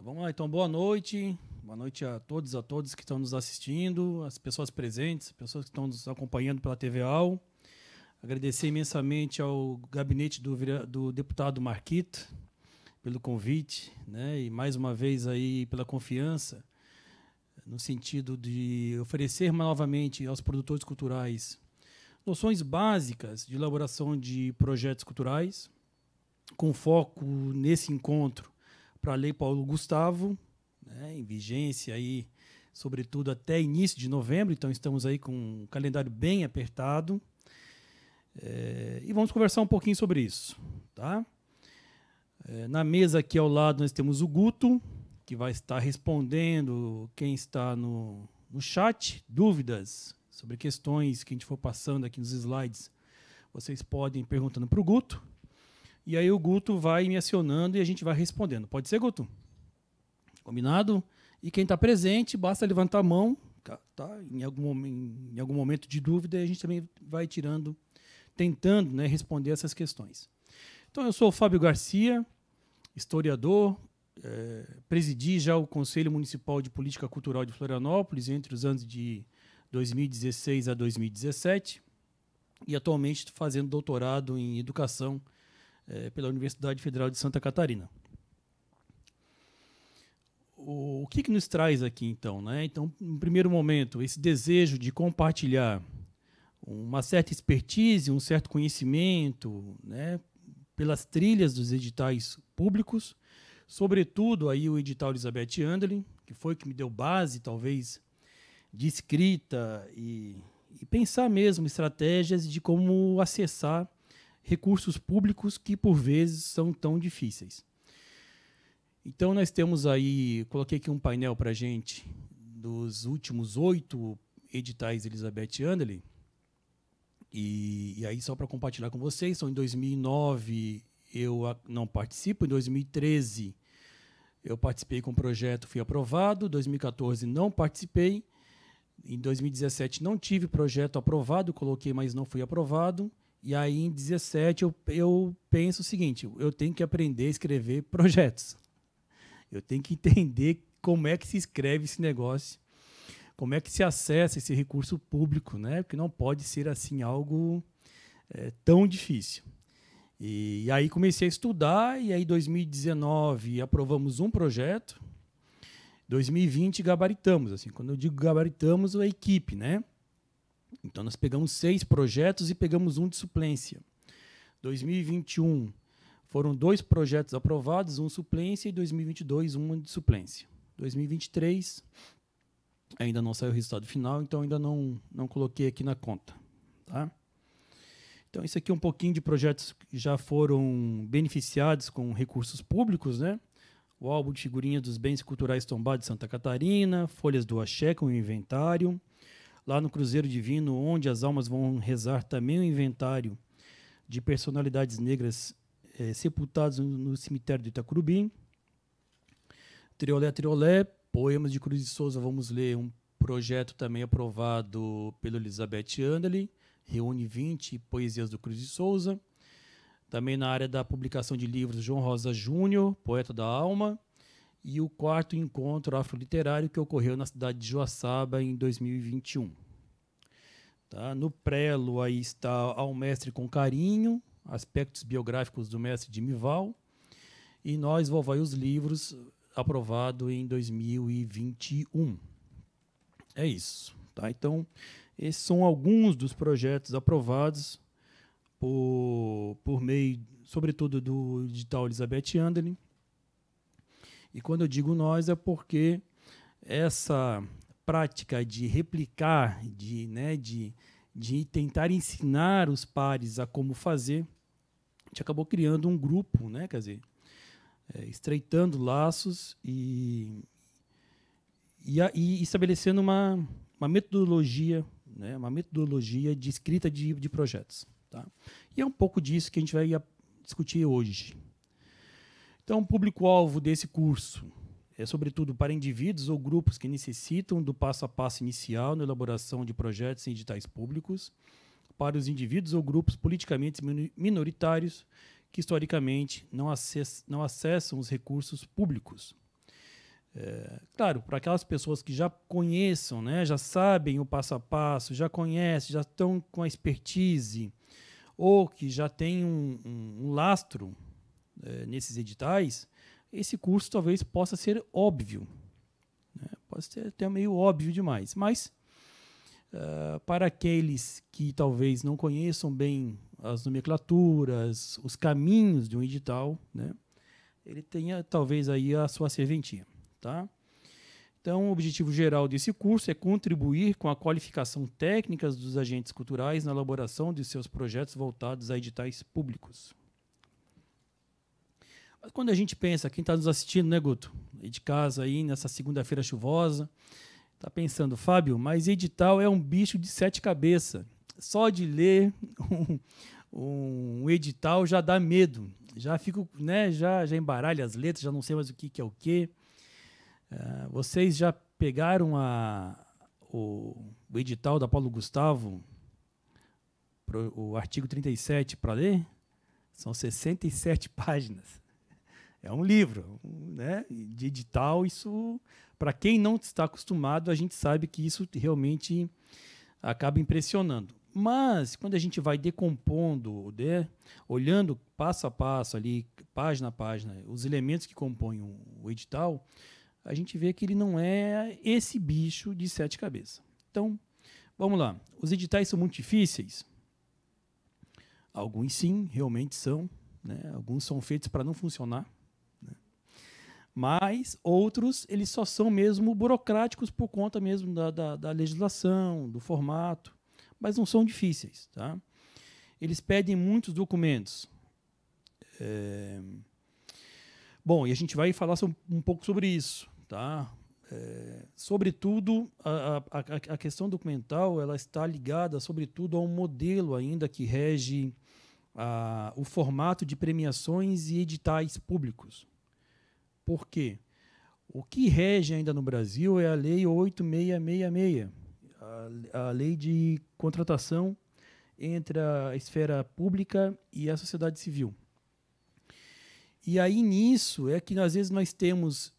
Então vamos lá, então boa noite. Boa noite a todos, a todos que estão nos assistindo, as pessoas presentes, as pessoas que estão nos acompanhando pela TV AL. Agradecer imensamente ao gabinete do, do deputado Marquito pelo convite, né? E mais uma vez aí pela confiança no sentido de oferecer novamente aos produtores culturais noções básicas de elaboração de projetos culturais, com foco nesse encontro para a Lei Paulo Gustavo, né, em vigência aí, sobretudo até início de novembro, então estamos aí com um calendário bem apertado. É, e vamos conversar um pouquinho sobre isso. Tá? É, na mesa aqui ao lado nós temos o Guto, que vai estar respondendo quem está no, no chat, dúvidas sobre questões que a gente for passando aqui nos slides. Vocês podem ir perguntando para o Guto. E aí o Guto vai me acionando e a gente vai respondendo. Pode ser, Guto? Combinado? E quem está presente, basta levantar a mão, tá? tá em algum, em, em algum momento de dúvida, a gente também vai tirando, tentando né, responder essas questões. Então, eu sou o Fábio Garcia, historiador, é, presidi já o Conselho Municipal de Política Cultural de Florianópolis entre os anos de 2016 a 2017 e atualmente estou fazendo doutorado em Educação é, pela Universidade Federal de Santa Catarina. O, o que, que nos traz aqui, então? Né? Então, no primeiro momento, esse desejo de compartilhar uma certa expertise, um certo conhecimento, né, pelas trilhas dos editais públicos, sobretudo aí o edital Elizabeth Anderlin, que foi que me deu base, talvez, de escrita e, e, pensar mesmo estratégias de como acessar recursos públicos que, por vezes, são tão difíceis. Então, nós temos aí, coloquei aqui um painel para a gente dos últimos oito editais Elizabeth Andley. E, e aí, só para compartilhar com vocês, são em 2009 eu não participo, em 2013 eu participei com o um projeto, fui aprovado, em 2014 não participei, em 2017 não tive projeto aprovado, coloquei, mas não fui aprovado. E aí, em 17, eu, eu penso o seguinte: eu tenho que aprender a escrever projetos. Eu tenho que entender como é que se escreve esse negócio, como é que se acessa esse recurso público, né? Porque não pode ser assim algo é, tão difícil. E, e, aí comecei a estudar e aí 2019 aprovamos um projeto, 2020 gabaritamos, assim. Quando eu digo gabaritamos, é a equipe, né? Então nós pegamos seis projetos e pegamos um de suplência. 2021 foram dois projetos aprovados, um suplência e 2022 um de suplência. 2023 ainda não saiu o resultado final, então ainda não não coloquei aqui na conta, tá? Então isso aqui é um pouquinho de projetos que já foram beneficiados com recursos públicos, né? O álbum de figurinha dos bens culturais tombados de Santa Catarina, folhas do axé com inventário, lá no Cruzeiro Divino, onde as almas vão rezar também o um inventário de personalidades negras é, sepultadas no, cemitério do Itacurubim. Triolé, Triolé, Poemas de Cruz de Souza, vamos ler um projeto também aprovado pelo Elizabeth Andely, reúne 20 poesias do Cruz de Souza. Também na área da publicação de livros, João Rosa Júnior, Poeta da Alma e o quarto encontro afroliterário que ocorreu na cidade de Joaçaba em 2021. Tá? No prelo aí está ao mestre com carinho, aspectos biográficos do mestre de Mival, e nós e os livros aprovado em 2021. É isso, tá? Então, esses são alguns dos projetos aprovados por, por meio, sobretudo do edital Elizabeth Anderlin, e quando eu digo nós, é porque essa prática de replicar, de, né, de, de tentar ensinar os pares a como fazer, a gente acabou criando um grupo, né, quer dizer, é, estreitando laços e, e, a, e estabelecendo uma, uma metodologia, né, uma metodologia de escrita de, de projetos. Tá? E é um pouco disso que a gente vai discutir hoje. Então, o público-alvo desse curso é, sobretudo, para indivíduos ou grupos que necessitam do passo a passo inicial na elaboração de projetos em editais públicos, para os indivíduos ou grupos politicamente minoritários que, historicamente, não, acess não acessam os recursos públicos. É, claro, para aquelas pessoas que já conheçam, né, já sabem o passo a passo, já conhecem, já estão com a expertise, ou que já têm um, um, um lastro é, nesses editais, esse curso talvez possa ser óbvio. Né? Pode ser até meio óbvio demais. Mas, uh, para aqueles que talvez não conheçam bem as nomenclaturas, os caminhos de um edital, né? ele tenha talvez aí a sua serventia. Tá? Então, o objetivo geral desse curso é contribuir com a qualificação técnica dos agentes culturais na elaboração de seus projetos voltados a editais públicos. Mas quando a gente pensa, quem está nos assistindo, né, Guto? E de casa aí, nessa segunda-feira chuvosa, está pensando, Fábio, mas edital é um bicho de sete cabeças. Só de ler um, um edital já dá medo. Já fico, né, já, já embaralho as letras, já não sei mais o que, que é o que. Uh, é, vocês já pegaram a, o, o edital da Paulo Gustavo, pro, o artigo 37, para ler? São 67 páginas é um livro, né? Digital, isso para quem não está acostumado, a gente sabe que isso realmente acaba impressionando. Mas quando a gente vai decompondo, né, olhando passo a passo ali, página a página, os elementos que compõem o edital, a gente vê que ele não é esse bicho de sete cabeças. Então, vamos lá. Os editais são muito difíceis? Alguns sim, realmente são. Né? Alguns são feitos para não funcionar mas outros eles só são mesmo burocráticos por conta mesmo da, da, da legislação, do formato, mas não são difíceis. Tá? Eles pedem muitos documentos. É... Bom, e a gente vai falar um pouco sobre isso. Tá? É... Sobretudo, a, a, a questão documental ela está ligada, sobretudo, a um modelo ainda que rege a, o formato de premiações e editais públicos. Por quê? O que rege ainda no Brasil é a Lei 8666, a, a lei de contratação entre a esfera pública e a sociedade civil. E aí nisso é que às vezes nós temos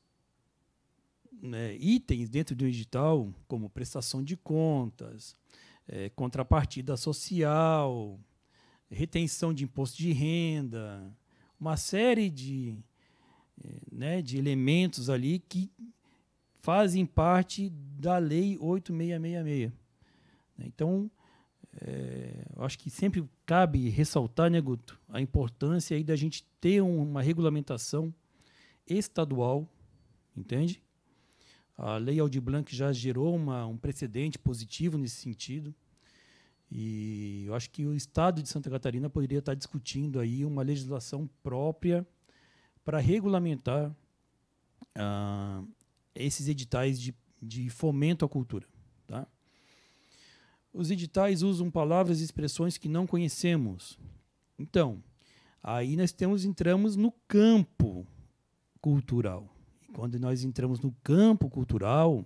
né, itens dentro do digital, como prestação de contas, é, contrapartida social, retenção de imposto de renda, uma série de é, né, de elementos ali que fazem parte da Lei 8666. Né? Então, é, acho que sempre cabe ressaltar, né, Guto, a importância aí da gente ter uma regulamentação estadual, entende? A Lei Aldir Blanc já gerou uma, um precedente positivo nesse sentido. E eu acho que o Estado de Santa Catarina poderia estar discutindo aí uma legislação própria para regulamentar ah, esses editais de, de fomento à cultura. Tá? Os editais usam palavras e expressões que não conhecemos. Então, aí nós temos, entramos no campo cultural. E quando nós entramos no campo cultural,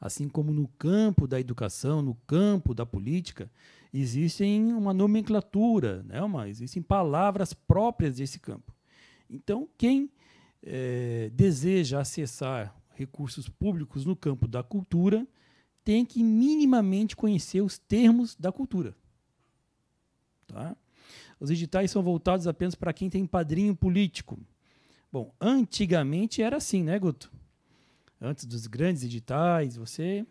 assim como no campo da educação, no campo da política, existem uma nomenclatura, né, uma, existem palavras próprias desse campo. Então, quem é, deseja acessar recursos públicos no campo da cultura tem que minimamente conhecer os termos da cultura. Tá? Os editais são voltados apenas para quem tem padrinho político. Bom, antigamente era assim, né, Guto? Antes dos grandes editais, você.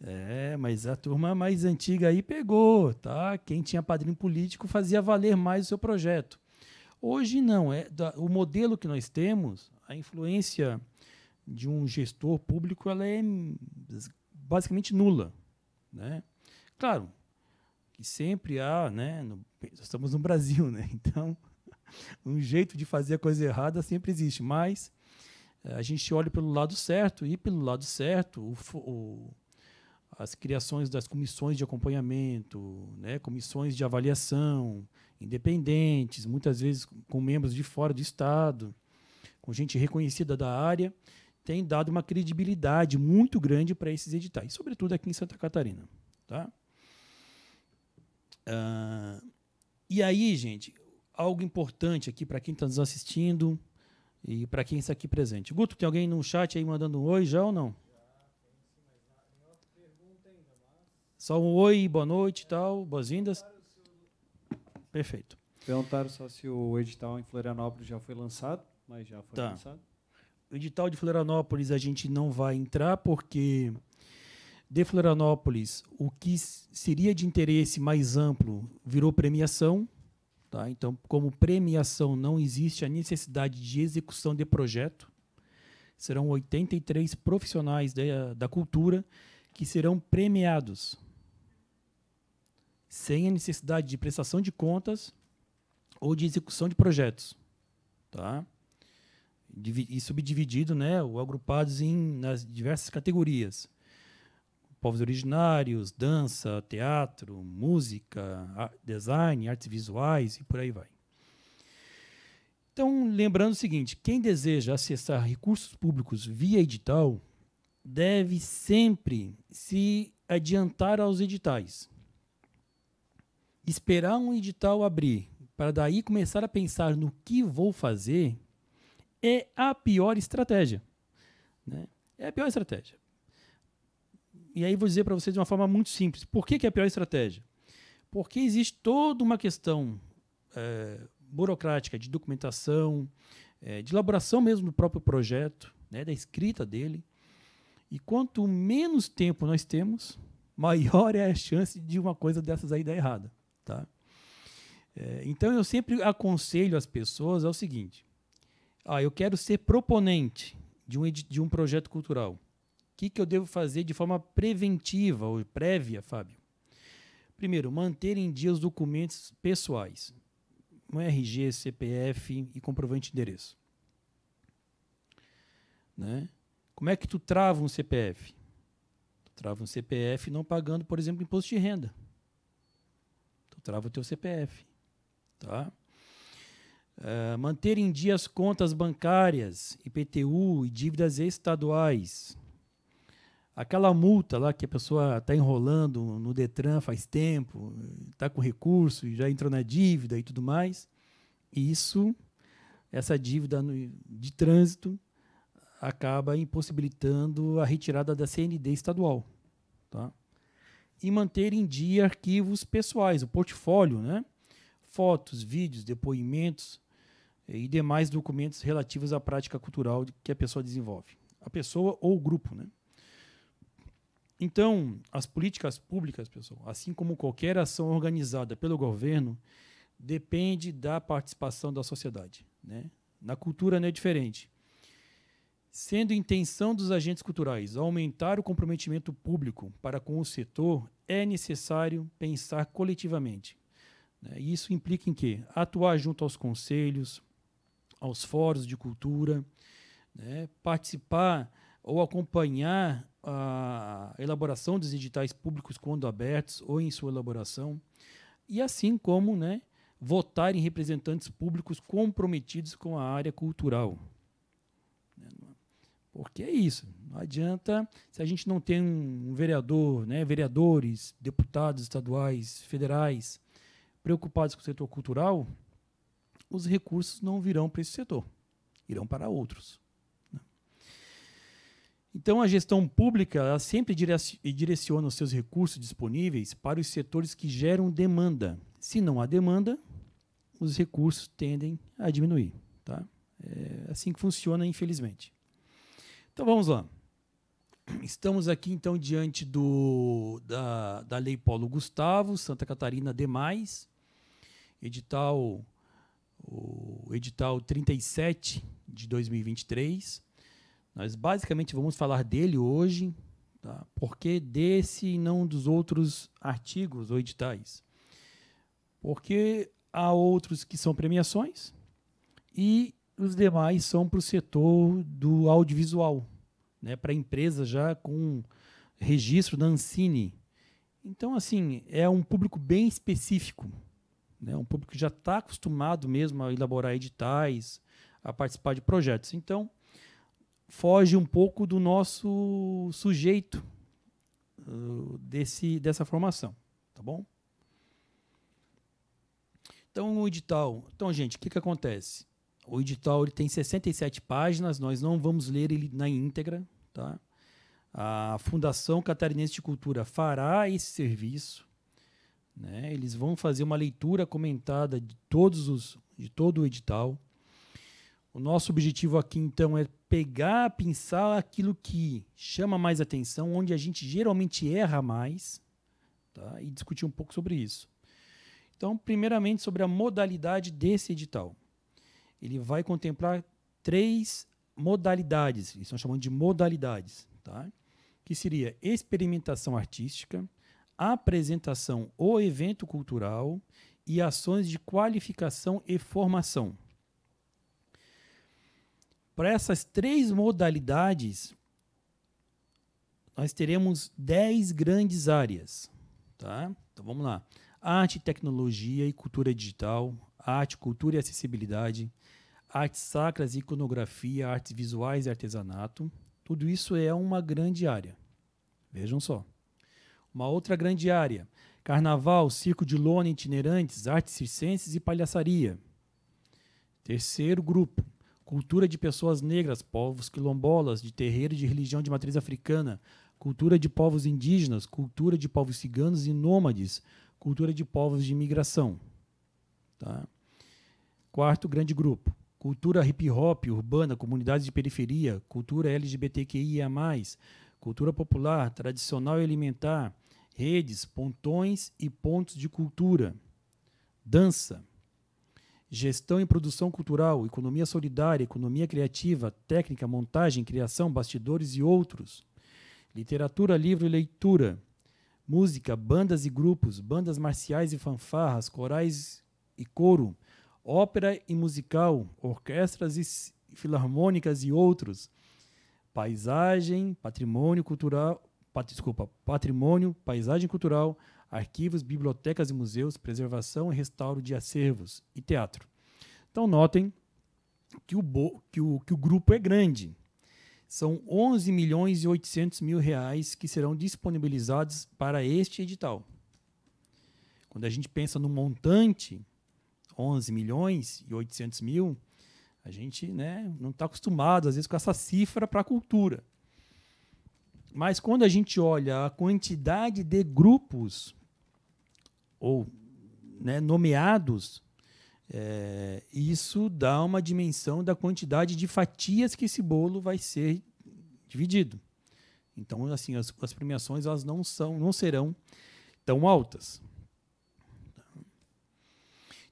É, mas a turma mais antiga aí pegou, tá? Quem tinha padrinho político fazia valer mais o seu projeto. Hoje não. É da, o modelo que nós temos, a influência de um gestor público, ela é basicamente nula, né? Claro que sempre há, né? No, estamos no Brasil, né? Então, um jeito de fazer a coisa errada sempre existe, mas eh, a gente olha pelo lado certo e pelo lado certo o, o, as criações das comissões de acompanhamento, né, comissões de avaliação independentes, muitas vezes com membros de fora do Estado, com gente reconhecida da área, tem dado uma credibilidade muito grande para esses editais, sobretudo aqui em Santa Catarina. Tá? Uh, e aí, gente, algo importante aqui para quem está nos assistindo e para quem está aqui presente. Guto, tem alguém no chat aí mandando um oi já ou não? Só um oi, boa noite e tal, boas-vindas. Perfeito. Perguntaram só se o edital em Florianópolis já foi lançado, mas já foi tá. lançado. O edital de Florianópolis a gente não vai entrar porque de Florianópolis o que seria de interesse mais amplo virou premiação, tá? Então, como premiação não existe a necessidade de execução de projeto. Serão 83 profissionais da, da cultura que serão premiados sem a necessidade de prestação de contas ou de execução de projetos. Tá? E subdividido né, ou agrupados em, nas diversas categorias. Povos originários, dança, teatro, música, design, artes visuais e por aí vai. Então, lembrando o seguinte: quem deseja acessar recursos públicos via edital deve sempre se adiantar aos editais esperar um edital abrir para daí começar a pensar no que vou fazer é a pior estratégia. Né? É a pior estratégia. E aí vou dizer para vocês de uma forma muito simples. Por que, que, é a pior estratégia? Porque existe toda uma questão é, burocrática de documentação, é, de elaboração mesmo do próprio projeto, né, da escrita dele. E quanto menos tempo nós temos, maior é a chance de uma coisa dessas aí dar errada. Tá? É, então eu sempre aconselho as pessoas ao seguinte: ah, eu quero ser proponente de um, de um projeto cultural. O que, que eu devo fazer de forma preventiva ou prévia, Fábio? Primeiro, manter em dia os documentos pessoais, um RG, CPF e comprovante de endereço. Né? Como é que tu trava um CPF? Tu trava um CPF não pagando, por exemplo, imposto de renda trava o teu CPF, tá? Uh, manter em dia as contas bancárias, IPTU e dívidas estaduais. Aquela multa lá que a pessoa está enrolando no Detran faz tempo, está com recurso, e já entrou na dívida e tudo mais. Isso, essa dívida de trânsito, acaba impossibilitando a retirada da CND estadual. Tá? e manter em dia arquivos pessoais, o portfólio, né? fotos, vídeos, depoimentos eh, e demais documentos relativos à prática cultural que a pessoa desenvolve, a pessoa ou o grupo. Né? Então, as políticas públicas, pessoal, assim como qualquer ação organizada pelo governo, depende da participação da sociedade. Né? Na cultura não é diferente. Sendo intenção dos agentes culturais aumentar o comprometimento público para com o setor, é necessário pensar coletivamente. Né? Isso implica em quê? Atuar junto aos conselhos, aos fóruns de cultura, né? participar ou acompanhar a elaboração dos editais públicos quando abertos ou em sua elaboração, e assim como né, votar em representantes públicos comprometidos com a área cultural. Porque é isso. Não adianta se a gente não tem um, vereador, né, vereadores, deputados estaduais, federais preocupados com o setor cultural, os recursos não virão para esse setor, irão para outros. Né. Então, a gestão pública ela sempre direciona os seus recursos disponíveis para os setores que geram demanda. Se não há demanda, os recursos tendem a diminuir. Tá? É assim que funciona, infelizmente. Então vamos lá. Estamos aqui então diante do, da, da Lei Paulo Gustavo, Santa Catarina demais, edital o edital 37 de 2023. Nós basicamente vamos falar dele hoje, tá? porque desse e não dos outros artigos ou editais. Porque há outros que são premiações e os demais são para o setor do audiovisual, né, para empresas já com registro da Ancine. Então, assim, é um público bem específico, né, um público que já está acostumado mesmo a elaborar editais, a participar de projetos. Então, foge um pouco do nosso sujeito uh, desse, dessa formação, tá bom? Então, o edital. Então, gente, o que, que acontece? O edital ele tem 67 páginas, nós não vamos ler ele na íntegra. Tá? A Fundação Catarinense de Cultura fará esse serviço. Né? Eles vão fazer uma leitura comentada de, todos os, de todo o edital. O nosso objetivo aqui, então, é pegar, pensar aquilo que chama mais atenção, onde a gente geralmente erra mais, tá? e discutir um pouco sobre isso. Então, primeiramente, sobre a modalidade desse edital ele vai contemplar três modalidades, eles estão chamando de modalidades, tá? que seria experimentação artística, apresentação ou evento cultural e ações de qualificação e formação. Para essas três modalidades, nós teremos dez grandes áreas. Tá? Então vamos lá: arte, tecnologia e cultura digital, arte, cultura e acessibilidade, artes sacras, iconografia, artes visuais e artesanato. Tudo isso é uma grande área. Vejam só. Uma outra grande área: carnaval, circo de lona, itinerantes, artes circenses e palhaçaria. Terceiro grupo: cultura de pessoas negras, povos quilombolas, de terreiro de religião de matriz africana, cultura de povos indígenas, cultura de povos ciganos e nômades, cultura de povos de imigração. Tá? Quarto grande grupo: cultura hip hop urbana, comunidades de periferia, cultura LGBTQIA, cultura popular, tradicional e alimentar, redes, pontões e pontos de cultura. Dança. Gestão e produção cultural, economia solidária, economia criativa, técnica, montagem, criação, bastidores e outros. Literatura, livro e leitura. Música, bandas e grupos, bandas marciais e fanfarras, corais e coro, ópera e musical, orquestras e filarmônicas e outros, paisagem, patrimônio cultural, pat, desculpa, patrimônio, paisagem cultural, arquivos, bibliotecas e museus, preservação e restauro de acervos e teatro. Então notem que o, bo, que o, que o grupo é grande. São 11 milhões e 800 mil reais que serão disponibilizados para este edital. Quando a gente pensa no montante, 11 milhões e 800 mil, a gente né, não está acostumado, às vezes, com essa cifra para a cultura. Mas quando a gente olha a quantidade de grupos ou né, nomeados, é, isso dá uma dimensão da quantidade de fatias que esse bolo vai ser dividido. Então, assim, as, as premiações elas não são, não serão tão altas.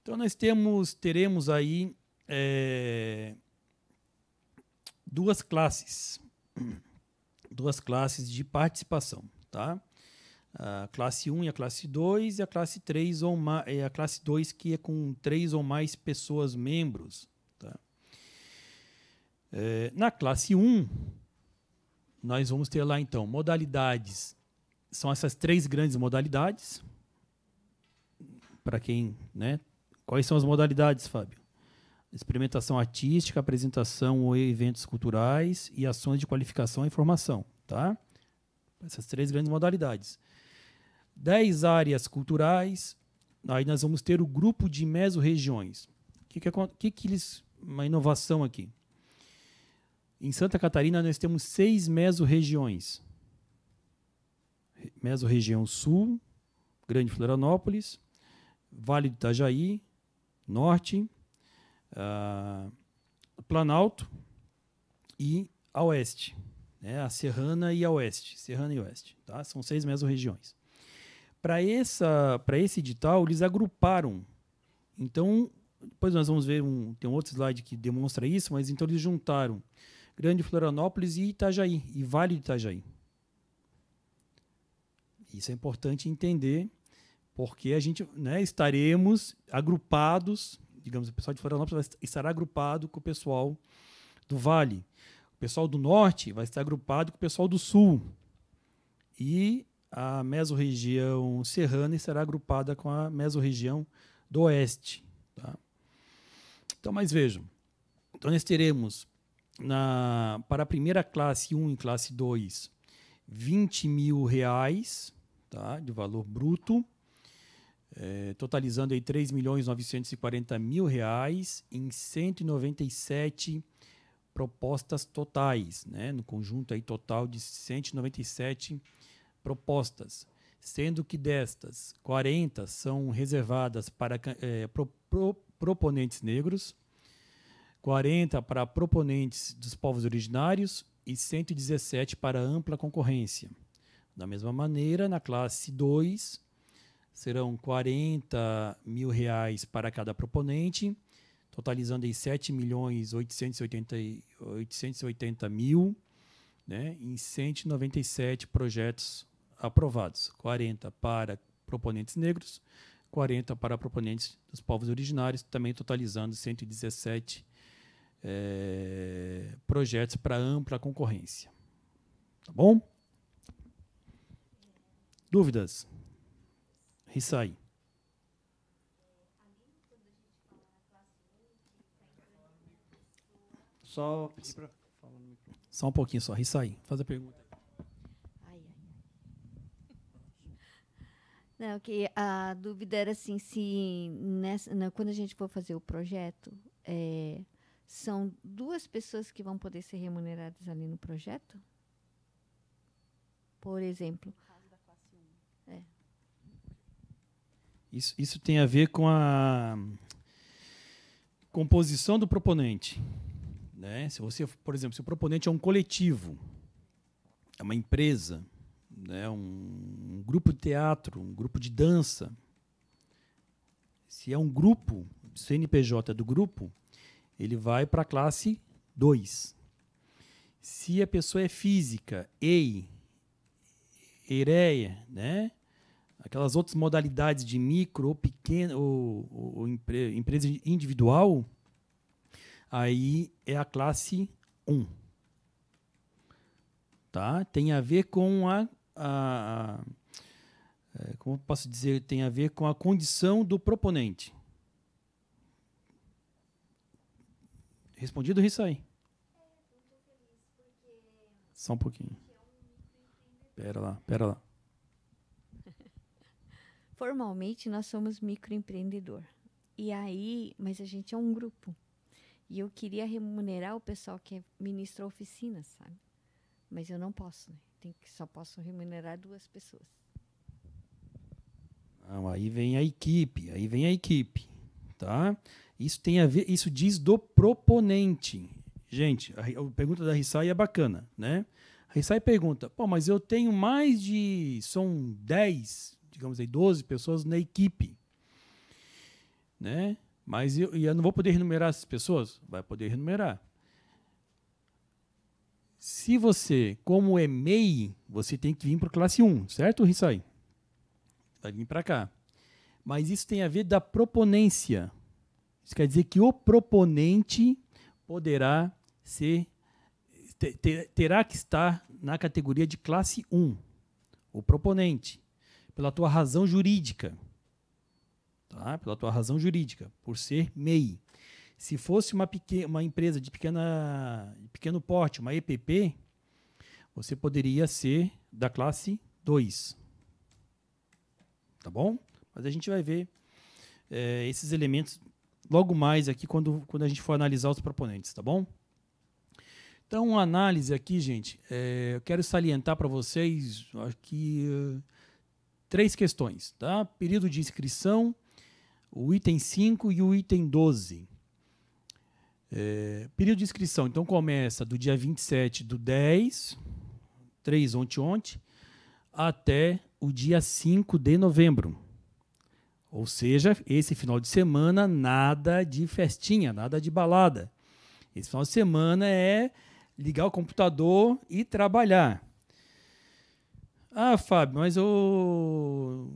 Então nós temos, teremos aí é, duas classes, duas classes de participação, tá? A classe 1 e a classe 2 e a classe 3 ou é a classe 2 que é com três ou mais pessoas membros, tá? É, na classe 1 nós vamos ter lá então modalidades, são essas três grandes modalidades para quem, né, Quais são as modalidades, Fábio? Experimentação artística, apresentação ou eventos culturais e ações de qualificação e formação, tá? Essas três grandes modalidades. Dez áreas culturais. Aí nós vamos ter o grupo de mezo-regiões. O que, que, é, que, que eles. Uma inovação aqui. Em Santa Catarina, nós temos seis mezo-regiões. meso região Sul, Grande Florianópolis, Vale do Itajaí, norte, uh, planalto e a oeste. Né? A serrana e a oeste. Serrana e oeste. Tá? São seis mesorregiões. Para esse edital, eles agruparam. Então, depois nós vamos ver, um, tem um outro slide que demonstra isso, mas então eles juntaram Grande Florianópolis e Itajaí, e Vale do Itajaí. Isso é importante entender porque a gente né, estaremos agrupados, digamos, o pessoal de Florianópolis vai estar agrupado com o pessoal do Vale, o pessoal do Norte vai estar agrupado com o pessoal do Sul e a mesorregião serrana será agrupada com a mesorregião do Oeste. Tá? Então, mas vejam, então nós teremos na, para a primeira classe 1 e classe 2 20 mil reais tá, de valor bruto, é, totalizando aí 3 milhões 940 mil reais em 197 propostas totais, né? no conjunto aí total de 197 propostas, sendo que destas 40 são reservadas para é, pro, pro, proponentes negros, 40 para proponentes dos povos originários e 117 para ampla concorrência. Da mesma maneira, na classe 2, serão 40 mil reais para cada proponente, totalizando em 7 milhões 880, 880 mil, né, em 197 projetos aprovados, 40 para proponentes negros, 40 para proponentes dos povos originários, também totalizando 117 é, eh, projetos para ampla concorrência. Tá bom? Dúvidas? Isso aí. Só pedir falar no microfone. Só um pouquinho só, isso aí. Faz a pergunta. Não, que a dúvida era assim, se nessa, não, né, quando a gente for fazer o projeto, é, são duas pessoas que vão poder ser remuneradas ali no projeto? Por exemplo, Isso, isso tem a ver com a composição do proponente. Né? Se você, por exemplo, se o proponente é um coletivo, é uma empresa, né? um, um grupo de teatro, um grupo de dança, se é um grupo, CNPJ é do grupo, ele vai para a classe 2. Se a pessoa é física, EI, EREA, né? aquelas outras modalidades de micro ou pequeno ou, ou, ou empre, empresa individual, aí é a classe 1. Tá? Tem a ver com a, a, a é, como posso dizer, tem a ver com a condição do proponente. Respondido isso aí? Só um pouquinho. Pera lá, pera lá. Formalmente nós somos microempreendedor. E aí, mas a gente é um grupo. E eu queria remunerar o pessoal que é, ministra oficinas, sabe? Mas eu não posso, né? Tem que, só posso remunerar duas pessoas. Não, aí vem a equipe, aí vem a equipe, tá? Isso tem a ver, isso diz do proponente. Gente, a, a pergunta da Rissai é bacana, né? A Rissai pergunta: "Pô, mas eu tenho mais de são 10 digamos aí, 12 pessoas na equipe. Né? Mas eu, eu não vou poder enumerar essas pessoas? Vai poder enumerar. Se você, como é MEI, você tem que vir para a classe 1, certo, Rissai? Vai vir para cá. Mas isso tem a ver da proponência. Isso quer dizer que o proponente poderá ser terá que estar na categoria de classe 1, o proponente pela tua razão jurídica. Tá? Pela tua razão jurídica, por ser MEI. Se fosse uma, pequena, uma empresa de pequena, pequeno porte, uma EPP, você poderia ser da classe 2. Tá bom? Mas a gente vai ver é, esses elementos logo mais aqui quando, quando a gente for analisar os proponentes, tá bom? Então, uma análise aqui, gente, é, eu quero salientar para vocês, acho que uh, três questões, tá? Período de inscrição, o item 5 e o item 12. É, período de inscrição, então começa do dia 27 do 10, 3 ontem ontem, até o dia 5 de novembro. Ou seja, esse final de semana nada de festinha, nada de balada. Esse final de semana é ligar o computador e trabalhar. Ah, Fábio, mas eu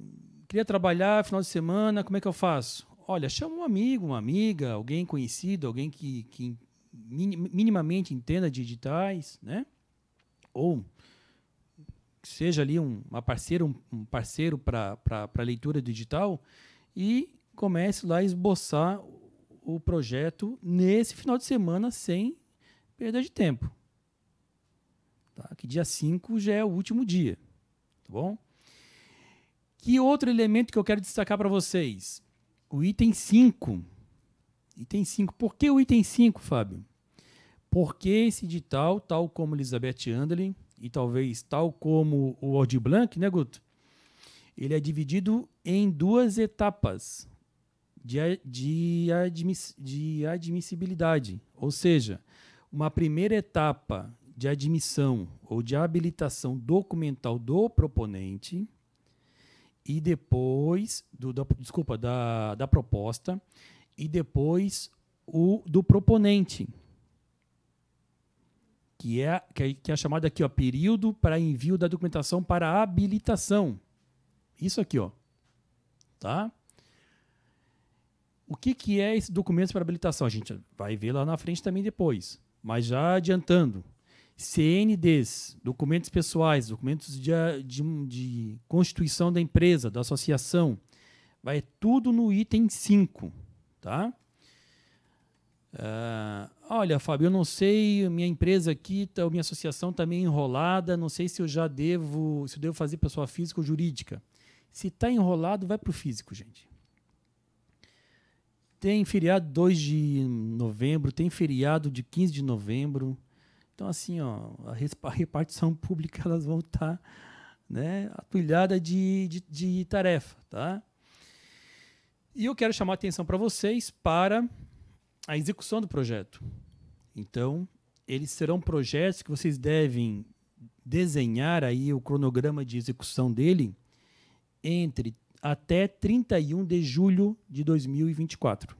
queria trabalhar final de semana, como é que eu faço? Olha, chama um amigo, uma amiga, alguém conhecido, alguém que, que minimamente entenda de digitais, né? Ou seja ali um, uma parceira, um, um parceiro para a leitura digital e comece lá a esboçar o projeto nesse final de semana sem perda de tempo. Tá? Que dia 5 já é o último dia tá bom? Que outro elemento que eu quero destacar para vocês? O item 5. Item 5. Por que o item 5, Fábio? Porque esse edital, tal como Elizabeth Andlin e talvez tal como o Audi Blanc, né, Guto? Ele é dividido em duas etapas de, de, admiss, de admissibilidade. Ou seja, uma primeira etapa de admissão ou de habilitação documental do proponente e depois do, da, desculpa da, da proposta e depois o do proponente que é que é, que é chamado aqui ó período para envio da documentação para habilitação isso aqui ó tá o que que é esse documento para habilitação a gente vai ver lá na frente também depois mas já adiantando CNDs, documentos pessoais, documentos de, de, de constituição da empresa, da associação, vai tudo no item 5, tá? Uh, olha, Fábio, eu não sei, minha empresa aqui, tá, minha associação está meio enrolada, não sei se eu já devo, se eu devo fazer pessoa física ou jurídica. Se está enrolado, vai para o físico, gente. Tem feriado 2 de novembro, tem feriado de 15 de novembro, então, assim, ó, a repartição pública elas vão estar tá, né, atulhada de, de, de tarefa. Tá? E eu quero chamar a atenção para vocês para a execução do projeto. Então, eles serão projetos que vocês devem desenhar aí o cronograma de execução dele entre até 31 de julho de 2024.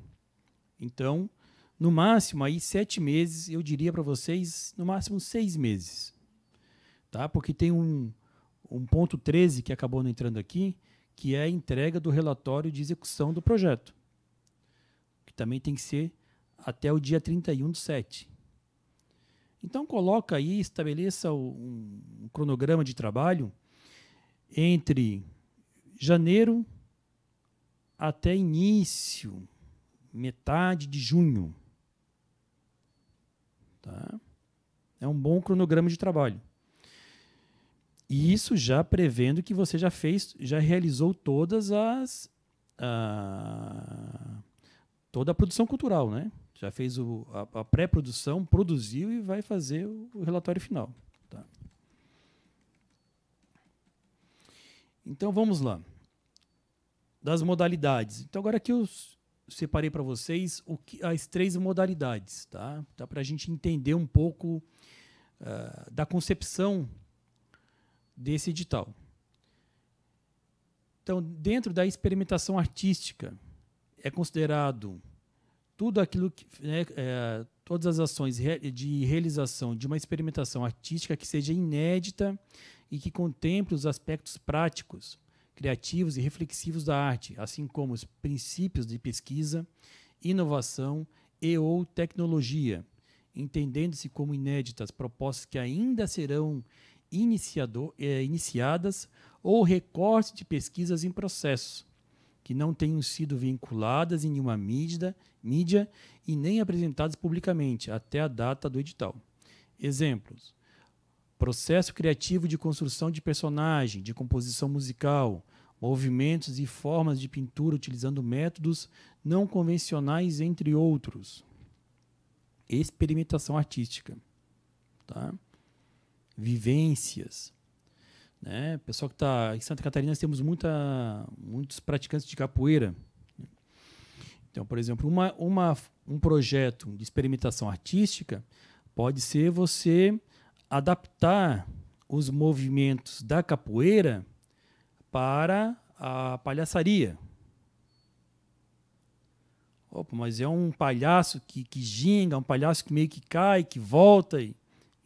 Então, no máximo, aí sete meses, eu diria para vocês, no máximo seis meses. Tá? Porque tem um, um ponto 13 que acabou não entrando aqui, que é a entrega do relatório de execução do projeto, que também tem que ser até o dia 31 de sete Então, coloca aí, estabeleça um, um cronograma de trabalho entre janeiro até início, metade de junho. Tá? É um bom cronograma de trabalho. E isso já prevendo que você já fez, já realizou todas as. A, toda a produção cultural, né? Já fez o, a, a pré-produção, produziu e vai fazer o, o relatório final. Tá? Então vamos lá. Das modalidades. Então, agora aqui os, separei para vocês o que, as três modalidades, tá? Tá para a gente entender um pouco uh, da concepção desse edital. Então, dentro da experimentação artística, é considerado tudo aquilo que né, é, todas as ações de realização de uma experimentação artística que seja inédita e que contemple os aspectos práticos criativos e reflexivos da arte, assim como os princípios de pesquisa, inovação e ou tecnologia, entendendo-se como inéditas propostas que ainda serão eh, iniciadas ou recorte de pesquisas em processo, que não tenham sido vinculadas em nenhuma mídia, mídia e nem apresentadas publicamente até a data do edital. Exemplos: processo criativo de construção de personagem, de composição musical, movimentos e formas de pintura utilizando métodos não convencionais, entre outros. Experimentação artística. Tá? Vivências. Né? Pessoal que está em Santa Catarina, nós temos muita, muitos praticantes de capoeira. Né? Então, por exemplo, uma, uma, um projeto de experimentação artística pode ser você adaptar os movimentos da capoeira para a palhaçaria. Opa, mas é um palhaço que, que ginga, é um palhaço que meio que cai, que volta, e,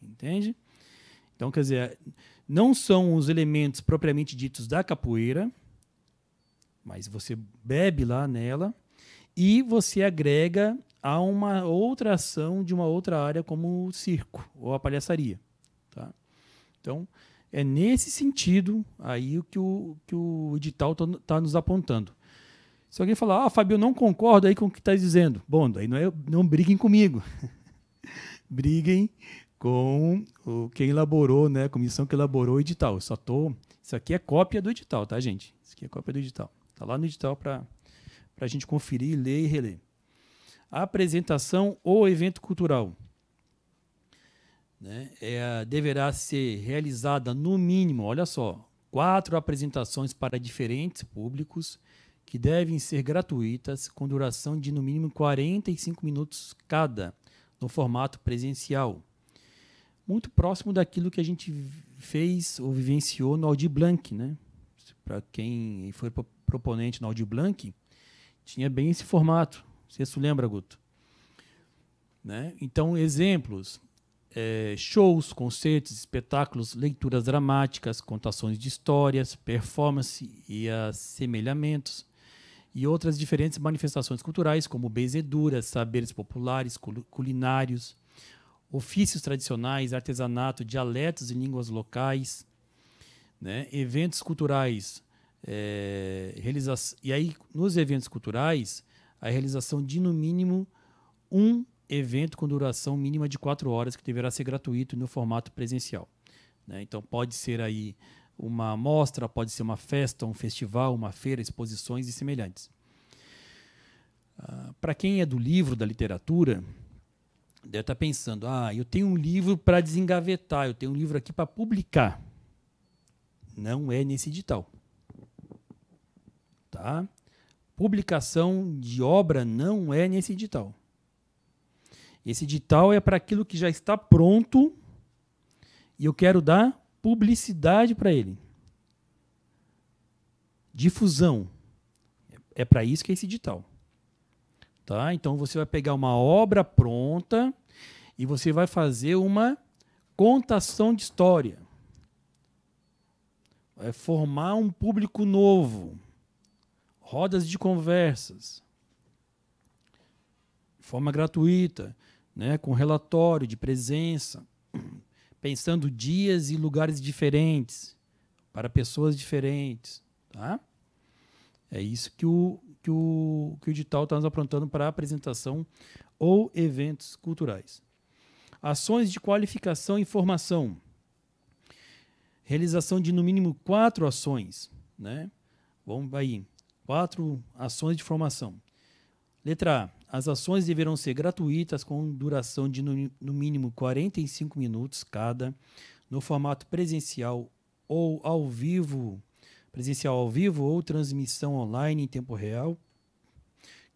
entende? Então, quer dizer, não são os elementos propriamente ditos da capoeira, mas você bebe lá nela e você agrega a uma outra ação de uma outra área, como o circo ou a palhaçaria. Tá? Então, é nesse sentido aí o que o, que o edital está tá nos apontando. Se alguém falar, ah, Fábio, eu não concordo aí com o que está dizendo. Bom, daí não, é, não briguem comigo. briguem com o, quem elaborou, né, a comissão que elaborou o edital. Eu só tô, isso aqui é cópia do edital, tá, gente? Isso aqui é cópia do edital. Está lá no edital para a gente conferir, ler e reler. A apresentação ou evento cultural né, é, deverá ser realizada, no mínimo, olha só, quatro apresentações para diferentes públicos que devem ser gratuitas, com duração de no mínimo 45 minutos cada, no formato presencial. Muito próximo daquilo que a gente fez ou vivenciou no Audi Blank, Né? Para quem foi proponente no Audi Blank tinha bem esse formato. Você se lembra, Guto? Né? Então, exemplos é, shows, concertos, espetáculos, leituras dramáticas, contações de histórias, performance e assemelhamentos, e outras diferentes manifestações culturais, como benzeduras, saberes populares, culinários, ofícios tradicionais, artesanato, dialetos e línguas locais, né? eventos culturais. É, e aí, nos eventos culturais, a realização de, no mínimo, um evento com duração mínima de 4 horas que deverá ser gratuito no formato presencial. Né? Então pode ser aí uma mostra, pode ser uma festa, um festival, uma feira, exposições e semelhantes. Uh, ah, para quem é do livro, da literatura, deve estar tá pensando: ah, eu tenho um livro para desengavetar, eu tenho um livro aqui para publicar. Não é nesse edital. Tá? Publicação de obra não é nesse edital. Esse edital é para aquilo que já está pronto e eu quero dar publicidade para ele. Difusão. É para isso que é esse edital. Tá? Então você vai pegar uma obra pronta e você vai fazer uma contação de história. Vai formar um público novo. Rodas de conversas. De forma gratuita né, com relatório de presença, pensando dias e lugares diferentes, para pessoas diferentes. Tá? É isso que o, que o, que o edital está nos aprontando para apresentação ou eventos culturais. Ações de qualificação e formação. Realização de no mínimo quatro ações. Né? Vamos aí. Quatro ações de formação. Letra A as ações deverão ser gratuitas, com duração de no mínimo 45 minutos cada, no formato presencial ou ao vivo, presencial ao vivo ou transmissão online em tempo real,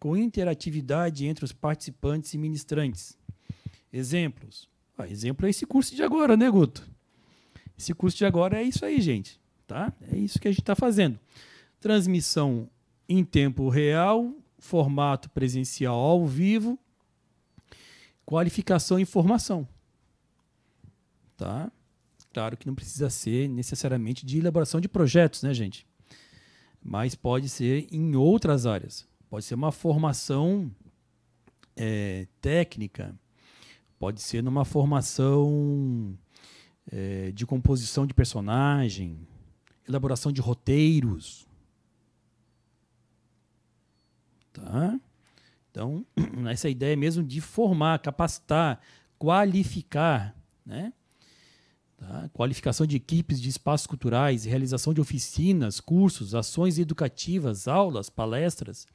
com interatividade entre os participantes e ministrantes. Exemplos. Ah, exemplo é esse curso de agora, né, Guto? Esse curso de agora é isso aí, gente. Tá? É isso que a gente está fazendo. Transmissão em tempo real formato presencial ao vivo, qualificação e formação. Tá? Claro que não precisa ser necessariamente de elaboração de projetos, né, gente? Mas pode ser em outras áreas. Pode ser uma formação é, técnica, pode ser numa formação é, de composição de personagem, elaboração de roteiros, Tá? Então, essa ideia é mesmo de formar, capacitar, qualificar, né? Tá? Qualificação de equipes de espaços culturais, realização de oficinas, cursos, ações educativas, aulas, palestras,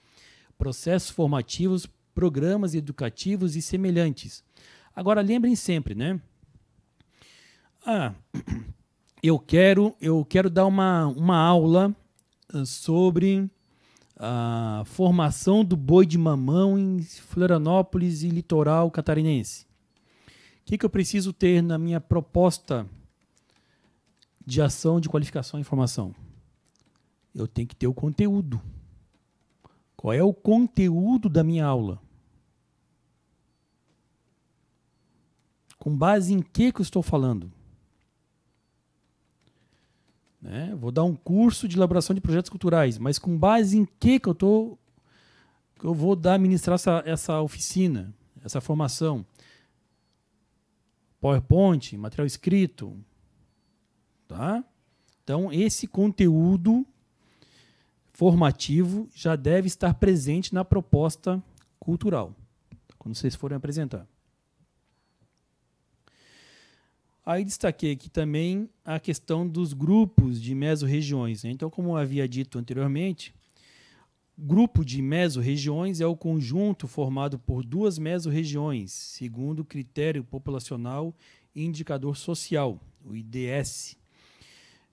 processos formativos, programas educativos e semelhantes. Agora, lembrem sempre, né? Ah, eu quero, eu quero dar uma, uma aula ah, sobre a formação do boi de mamão em Florianópolis e litoral catarinense. O que, que eu preciso ter na minha proposta de ação de qualificação e formação? Eu tenho que ter o conteúdo. Qual é o conteúdo da minha aula? Com base em que, que eu estou falando? Né? Vou dar um curso de elaboração de projetos culturais, mas com base em que que eu tô que eu vou dar ministrar essa, essa oficina, essa formação? PowerPoint, material escrito, tá? Então esse conteúdo formativo já deve estar presente na proposta cultural quando vocês forem apresentar. Aí destaquei aqui também a questão dos grupos de mesorregiões. Né? Então, como havia dito anteriormente, grupo de mesorregiões é o conjunto formado por duas mesorregiões, segundo critério populacional e indicador social, o IDS.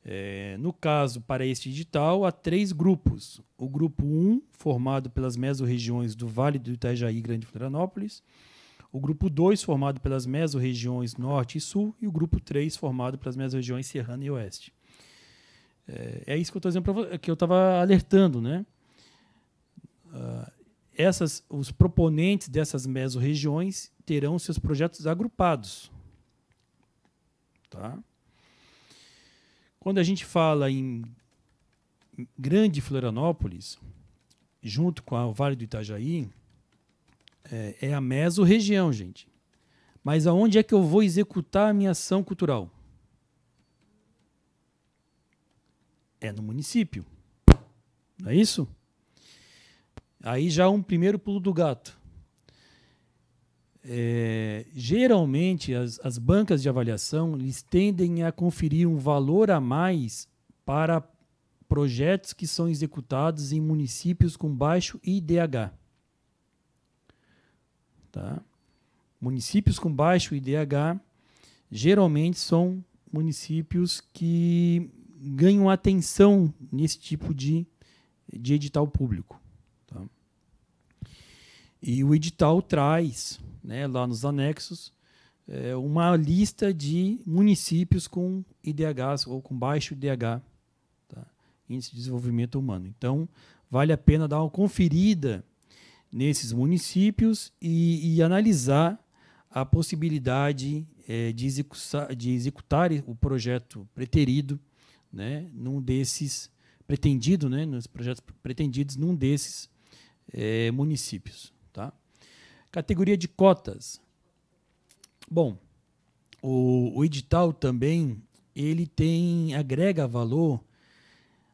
É, no caso, para este edital, há três grupos. O grupo 1, formado pelas mesorregiões do Vale do Itajaí e Grande Florianópolis o grupo 2 formado pelas mesorregiões norte e sul e o grupo 3 formado pelas mesorregiões serrana e oeste. É, é isso que eu estou dizendo que eu estava alertando, né? Uh, essas, os proponentes dessas mesorregiões terão seus projetos agrupados, tá? Quando a gente fala em Grande Florianópolis, junto com o Vale do Itajaí, é, é a mesorregião, gente. Mas aonde é que eu vou executar a minha ação cultural? É no município. Não é isso? Aí já um primeiro pulo do gato. É, geralmente, as, as bancas de avaliação eles tendem a conferir um valor a mais para projetos que são executados em municípios com baixo IDH. Tá? Municípios com baixo IDH geralmente são municípios que ganham atenção nesse tipo de, de edital público. Tá? E o edital traz, né, lá nos anexos, é, uma lista de municípios com IDHs ou com baixo IDH, tá? Índice de Desenvolvimento Humano. Então, vale a pena dar uma conferida nesses municípios e, e analisar a possibilidade é, de, executar, de, executar, o projeto preterido né, num desses pretendido, né, nos projetos pretendidos num desses é, municípios. Tá? Categoria de cotas. Bom, o, o edital também ele tem agrega valor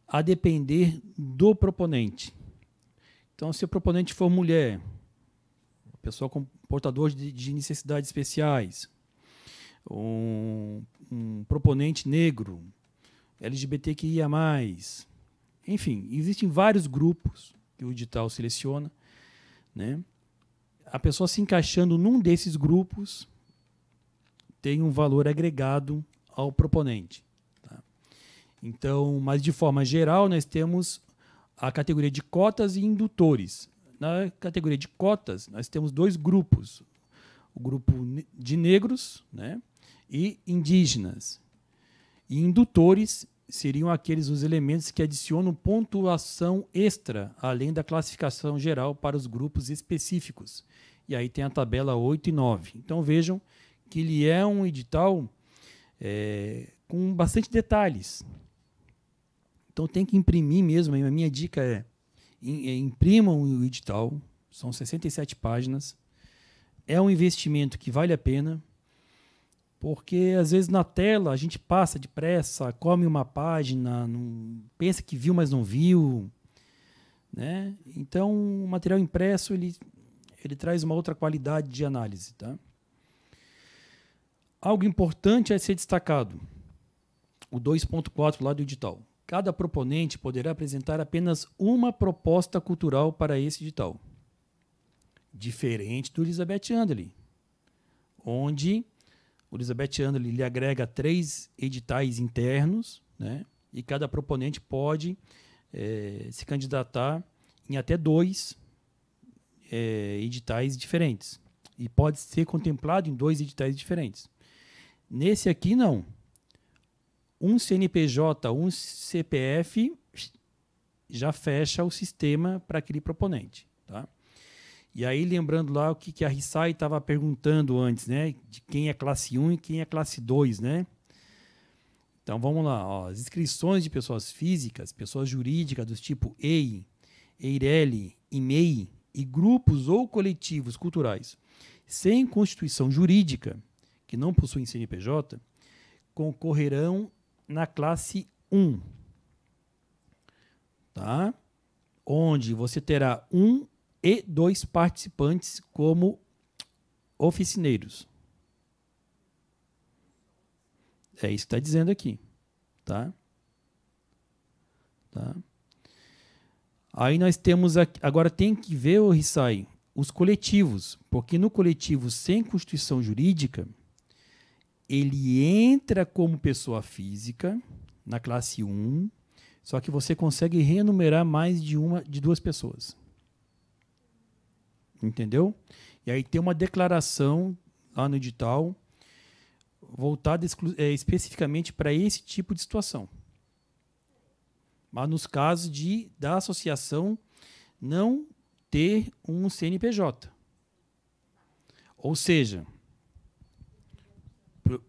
a depender do proponente. Então, se o proponente for mulher, pessoa com portador de, de necessidades especiais, um, um, proponente negro, LGBTQIA+, enfim, existem vários grupos que o edital seleciona, né? A pessoa se encaixando num desses grupos tem um valor agregado ao proponente. Tá? Então, mas de forma geral, nós temos a categoria de cotas e indutores. Na categoria de cotas, nós temos dois grupos: o grupo de negros né, e indígenas. E indutores seriam aqueles os elementos que adicionam pontuação extra, além da classificação geral para os grupos específicos. E aí tem a tabela 8 e 9. Então vejam que ele é um edital é, com bastante detalhes. Então tem que imprimir mesmo. A minha dica é, é imprimam o edital, são 67 páginas. É um investimento que vale a pena, porque às vezes na tela a gente passa depressa, come uma página, não, pensa que viu, mas não viu. Né? Então, o material impresso ele, ele traz uma outra qualidade de análise. Tá? Algo importante a ser destacado: o 2.4 lá do edital. Cada proponente poderá apresentar apenas uma proposta cultural para esse edital. Diferente do Elizabeth Anderley, onde o Elizabeth Anderley lhe agrega três editais internos, né? e cada proponente pode é, se candidatar em até dois é, editais diferentes. E pode ser contemplado em dois editais diferentes. Nesse aqui, não um CNPJ, um CPF já fecha o sistema para aquele proponente. Tá? E aí, lembrando lá o que, que a Rissai estava perguntando antes, né? De quem é classe 1 e quem é classe 2, né? Então vamos lá. Ó. As inscrições de pessoas físicas, pessoas jurídicas dos tipo EI, EIRELI, IMEI e grupos ou coletivos culturais sem constituição jurídica, que não possuem CNPJ, concorrerão na classe 1. Tá? Onde você terá um e dois participantes como oficineiros. É isso que está dizendo aqui. Tá? Tá? Aí nós temos aqui, agora tem que ver o Rissai, os coletivos, porque no coletivo sem constituição jurídica, ele entra como pessoa física na classe 1, só que você consegue renumerar mais de uma de duas pessoas. Entendeu? E aí tem uma declaração lá no edital voltada é, especificamente para esse tipo de situação. Mas nos casos de da associação não ter um CNPJ. Ou seja,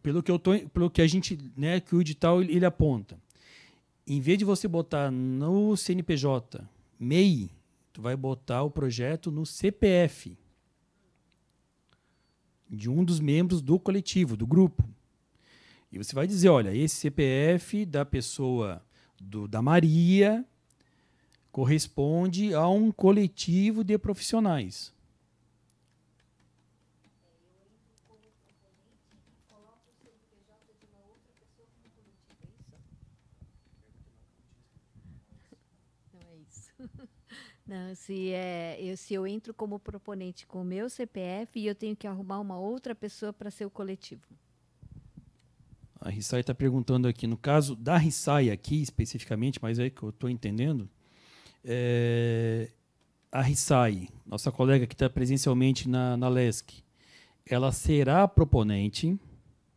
pelo que eu tô, pelo que a gente, né, que o edital ele aponta. Em vez de você botar no CNPJ, MEI, tu vai botar o projeto no CPF de um dos membros do coletivo, do grupo. E você vai dizer, olha, esse CPF da pessoa do, da Maria corresponde a um coletivo de profissionais. Não, se, é, eu, se eu entro como proponente com o meu CPF e eu tenho que arrumar uma outra pessoa para ser o coletivo. A Rissai está perguntando aqui, no caso da Rissai aqui especificamente, mas é que eu estou entendendo, é, a Rissai, nossa colega que está presencialmente na, na LESC, ela será proponente,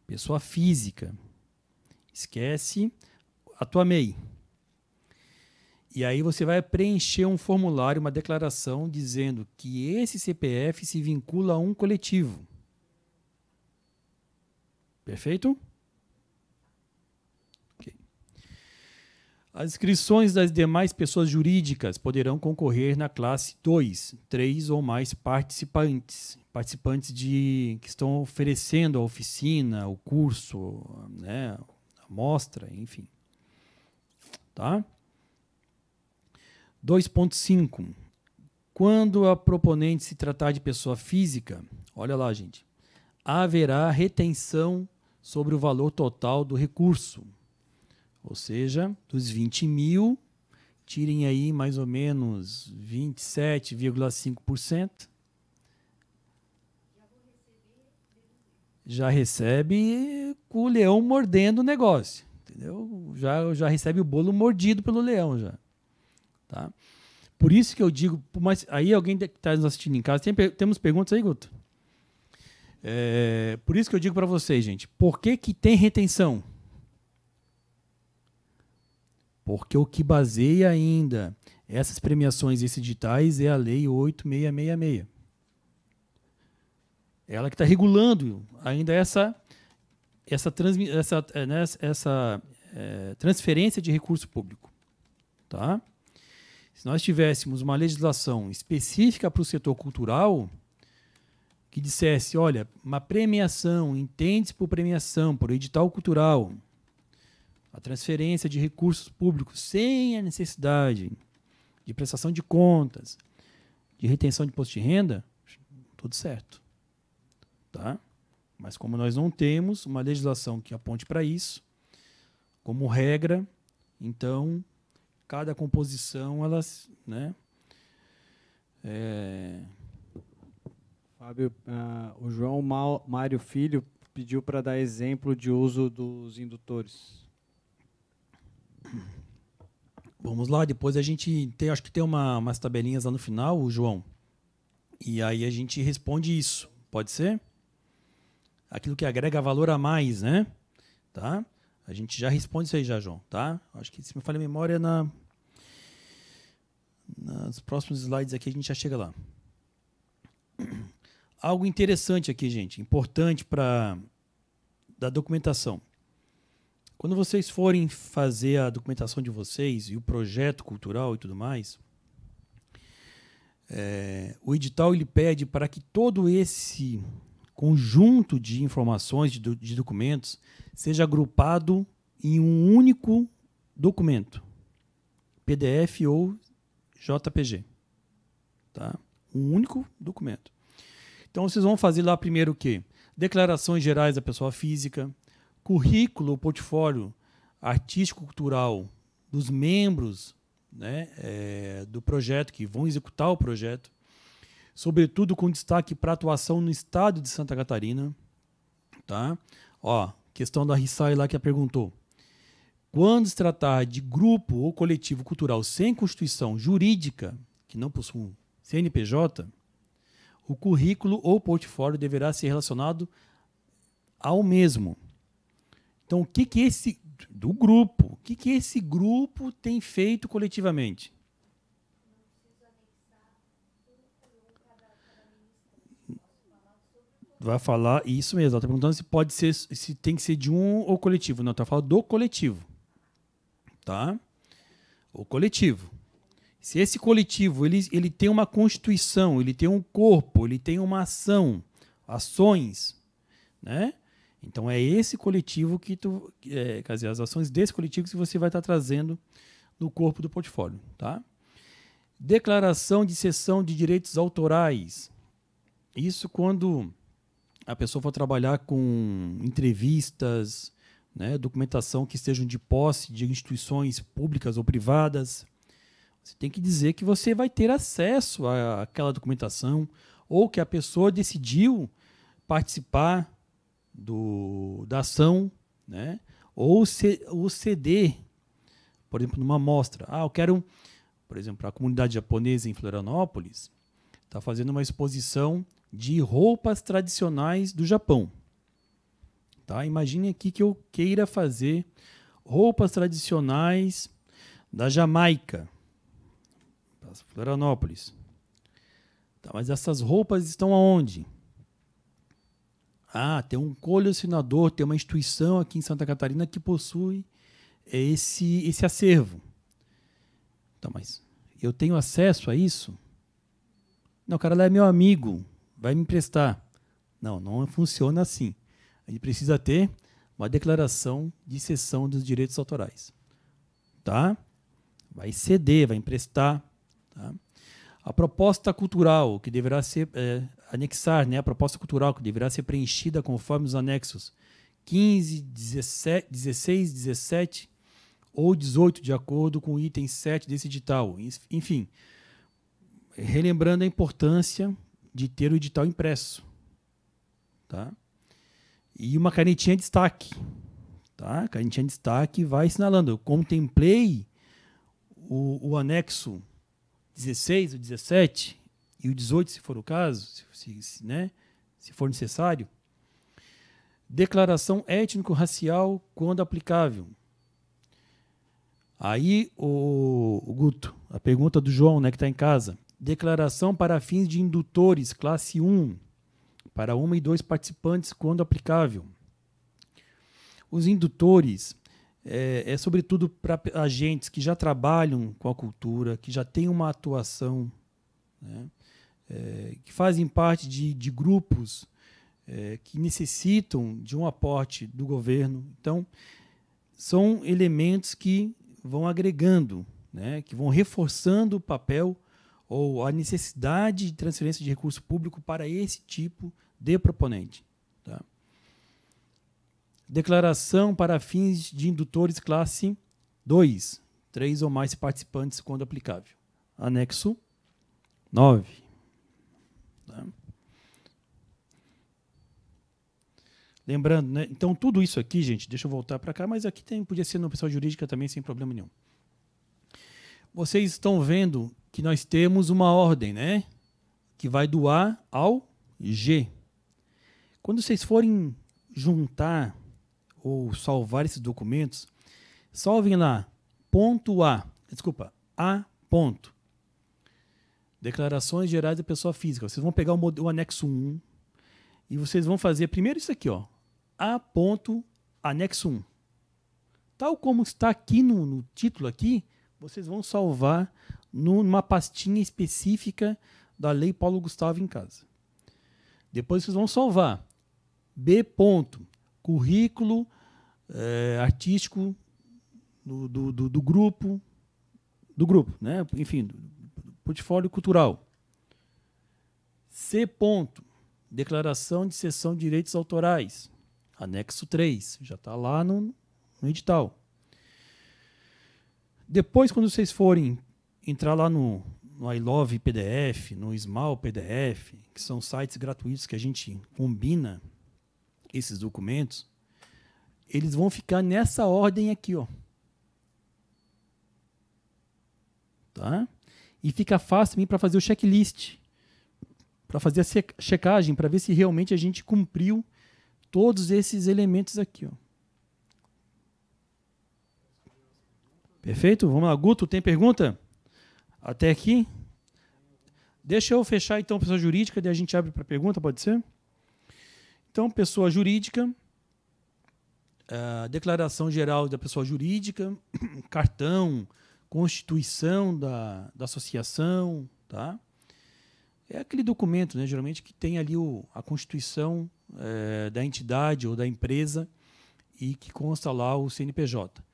pessoa física. Esquece a tua MEI e aí você vai preencher um formulário, uma declaração dizendo que esse CPF se vincula a um coletivo. Perfeito? Okay. As inscrições das demais pessoas jurídicas poderão concorrer na classe 2, 3 ou mais participantes, participantes de que estão oferecendo a oficina, o curso, né, a mostra, enfim. Tá? 2.5. Quando a proponente se tratar de pessoa física, olha lá, gente, haverá retenção sobre o valor total do recurso. Ou seja, dos 20 mil, tirem aí mais ou menos 27,5%. Já recebe o leão mordendo o negócio, entendeu? Já, já recebe o bolo mordido pelo leão já. Tá? Por isso que eu digo, mas aí alguém que está nos assistindo em casa, tem, temos perguntas aí, Guto? É, por isso que eu digo para vocês, gente, por que, que tem retenção? Porque o que baseia ainda essas premiações esses digitais é a Lei 8666. Ela que está regulando ainda essa, essa, essa, é, né, essa é, transferência de recurso público. Tá? se nós tivéssemos uma legislação específica para o setor cultural, que dissesse, olha, uma premiação, entende-se por premiação, por edital cultural, a transferência de recursos públicos sem a necessidade de prestação de contas, de retenção de imposto de renda, tudo certo. Tá? Mas como nós não temos uma legislação que aponte para isso, como regra, então cada composição, elas, né? É... Fábio, uh, o João Mal, Mário Filho pediu para dar exemplo de uso dos indutores. Vamos lá, depois a gente tem, acho que tem uma, umas tabelinhas lá no final, o João. E aí a gente responde isso, pode ser? Aquilo que agrega valor a mais, né? Tá? A gente já responde isso aí já, João, tá? Acho que se me falha a memória, na, nos próximos slides aqui a gente já chega lá. Algo interessante aqui, gente, importante para da documentação. Quando vocês forem fazer a documentação de vocês e o projeto cultural e tudo mais, é, o edital ele pede para que todo esse conjunto de informações, de, de documentos, seja agrupado em um único documento, PDF ou JPG. Tá? Um único documento. Então vocês vão fazer lá primeiro o quê? Declarações gerais da pessoa física, currículo, portfólio artístico-cultural dos membros né, é, do projeto que vão executar o projeto, sobretudo com destaque para atuação no estado de Santa Catarina. Tá? Ó, questão da Rissai lá que a perguntou. Quando se tratar de grupo ou coletivo cultural sem constituição jurídica, que não possui CNPJ, o currículo ou portfólio deverá ser relacionado ao mesmo. Então, o que, que esse do grupo, o que, que esse grupo tem feito coletivamente? vai falar isso mesmo. Ela tá perguntando se pode ser, se tem que ser de um ou coletivo. Não, estou tá falando do coletivo. Tá? O coletivo. Se esse coletivo ele, ele tem uma constituição, ele tem um corpo, ele tem uma ação, ações, né? Então é esse coletivo que tu, é, quer dizer, as ações desse coletivo que você vai estar tá trazendo no corpo do portfólio, tá? Declaração de cessão de direitos autorais. Isso quando a pessoa for trabalhar com entrevistas, né, documentação que estejam de posse de instituições públicas ou privadas, você tem que dizer que você vai ter acesso àquela documentação ou que a pessoa decidiu participar do, da ação, né? ou o CD, por exemplo, numa mostra. Ah, eu quero, por exemplo, a comunidade japonesa em Florianópolis está fazendo uma exposição de roupas tradicionais do Japão. Tá? Imagine aqui que eu queira fazer roupas tradicionais da Jamaica, Florianópolis. Tá, mas essas roupas estão aonde? Ah, tem um colecionador, tem uma instituição aqui em Santa Catarina que possui esse, esse acervo. Então, mas eu tenho acesso a isso? Não, o cara lá é meu amigo vai me emprestar? Não, não funciona assim. A gente precisa ter uma declaração de cessão dos direitos autorais. Tá? Vai ceder, vai emprestar. Tá? A proposta cultural que deverá ser é, anexar, né? a proposta cultural que deverá ser preenchida conforme os anexos 15, 17, 16, 17 ou 18, de acordo com o item 7 desse edital. Enfim, relembrando a importância de ter o edital impresso. Tá? E uma canetinha de destaque. Tá? A canetinha de destaque vai sinalando. Eu contemplei o, o anexo 16, o 17 e o 18, se for o caso, se, se, né, se for necessário. Declaração étnico-racial quando aplicável. Aí, o, o, Guto, a pergunta do João, né, que está em casa. Declaração para fins de indutores, classe 1, para uma e dois participantes, quando aplicável. Os indutores é, é sobretudo para agentes que já trabalham com a cultura, que já têm uma atuação, né, é, que fazem parte de, de grupos é, que necessitam de um aporte do governo. Então, são elementos que vão agregando, né, que vão reforçando o papel ou a necessidade de transferência de recurso público para esse tipo de proponente. Tá? Declaração para fins de indutores classe 2, três ou mais participantes quando aplicável. Anexo 9. Tá? Lembrando, né? então tudo isso aqui, gente, deixa eu voltar para cá, mas aqui tem, podia ser no pessoal jurídica também sem problema nenhum. Vocês estão vendo que nós temos uma ordem, né? Que vai do A ao G. Quando vocês forem juntar ou salvar esses documentos, salvem lá ponto A, desculpa, A ponto. Declarações gerais da pessoa física. Vocês vão pegar o, o anexo 1 e vocês vão fazer primeiro isso aqui, ó. A ponto anexo 1. Tal como está aqui no, no título aqui, vocês vão salvar numa pastinha específica da Lei Paulo Gustavo em casa. Depois vocês vão salvar B. Ponto, currículo é, artístico do, do, do, do, grupo, do grupo, né? enfim, do, do portfólio cultural. C. Ponto, declaração de cessão de direitos autorais, anexo 3, já está lá no, no edital. Depois, quando vocês forem entrar lá no, no I Love PDF, no Small PDF, que são sites gratuitos que a gente combina esses documentos, eles vão ficar nessa ordem aqui, ó. Tá? E fica fácil também para fazer o checklist, para fazer a checagem, para ver se realmente a gente cumpriu todos esses elementos aqui, ó. Perfeito? Vamos lá, Guto, tem pergunta? Até aqui? Deixa eu fechar então pessoa jurídica, daí a gente abre para pergunta, pode ser? Então, pessoa jurídica, declaração geral da pessoa jurídica, cartão, constituição da, da associação, tá? É aquele documento, né, geralmente, que tem ali o, a constituição é, da entidade ou da empresa e que consta lá o CNPJ.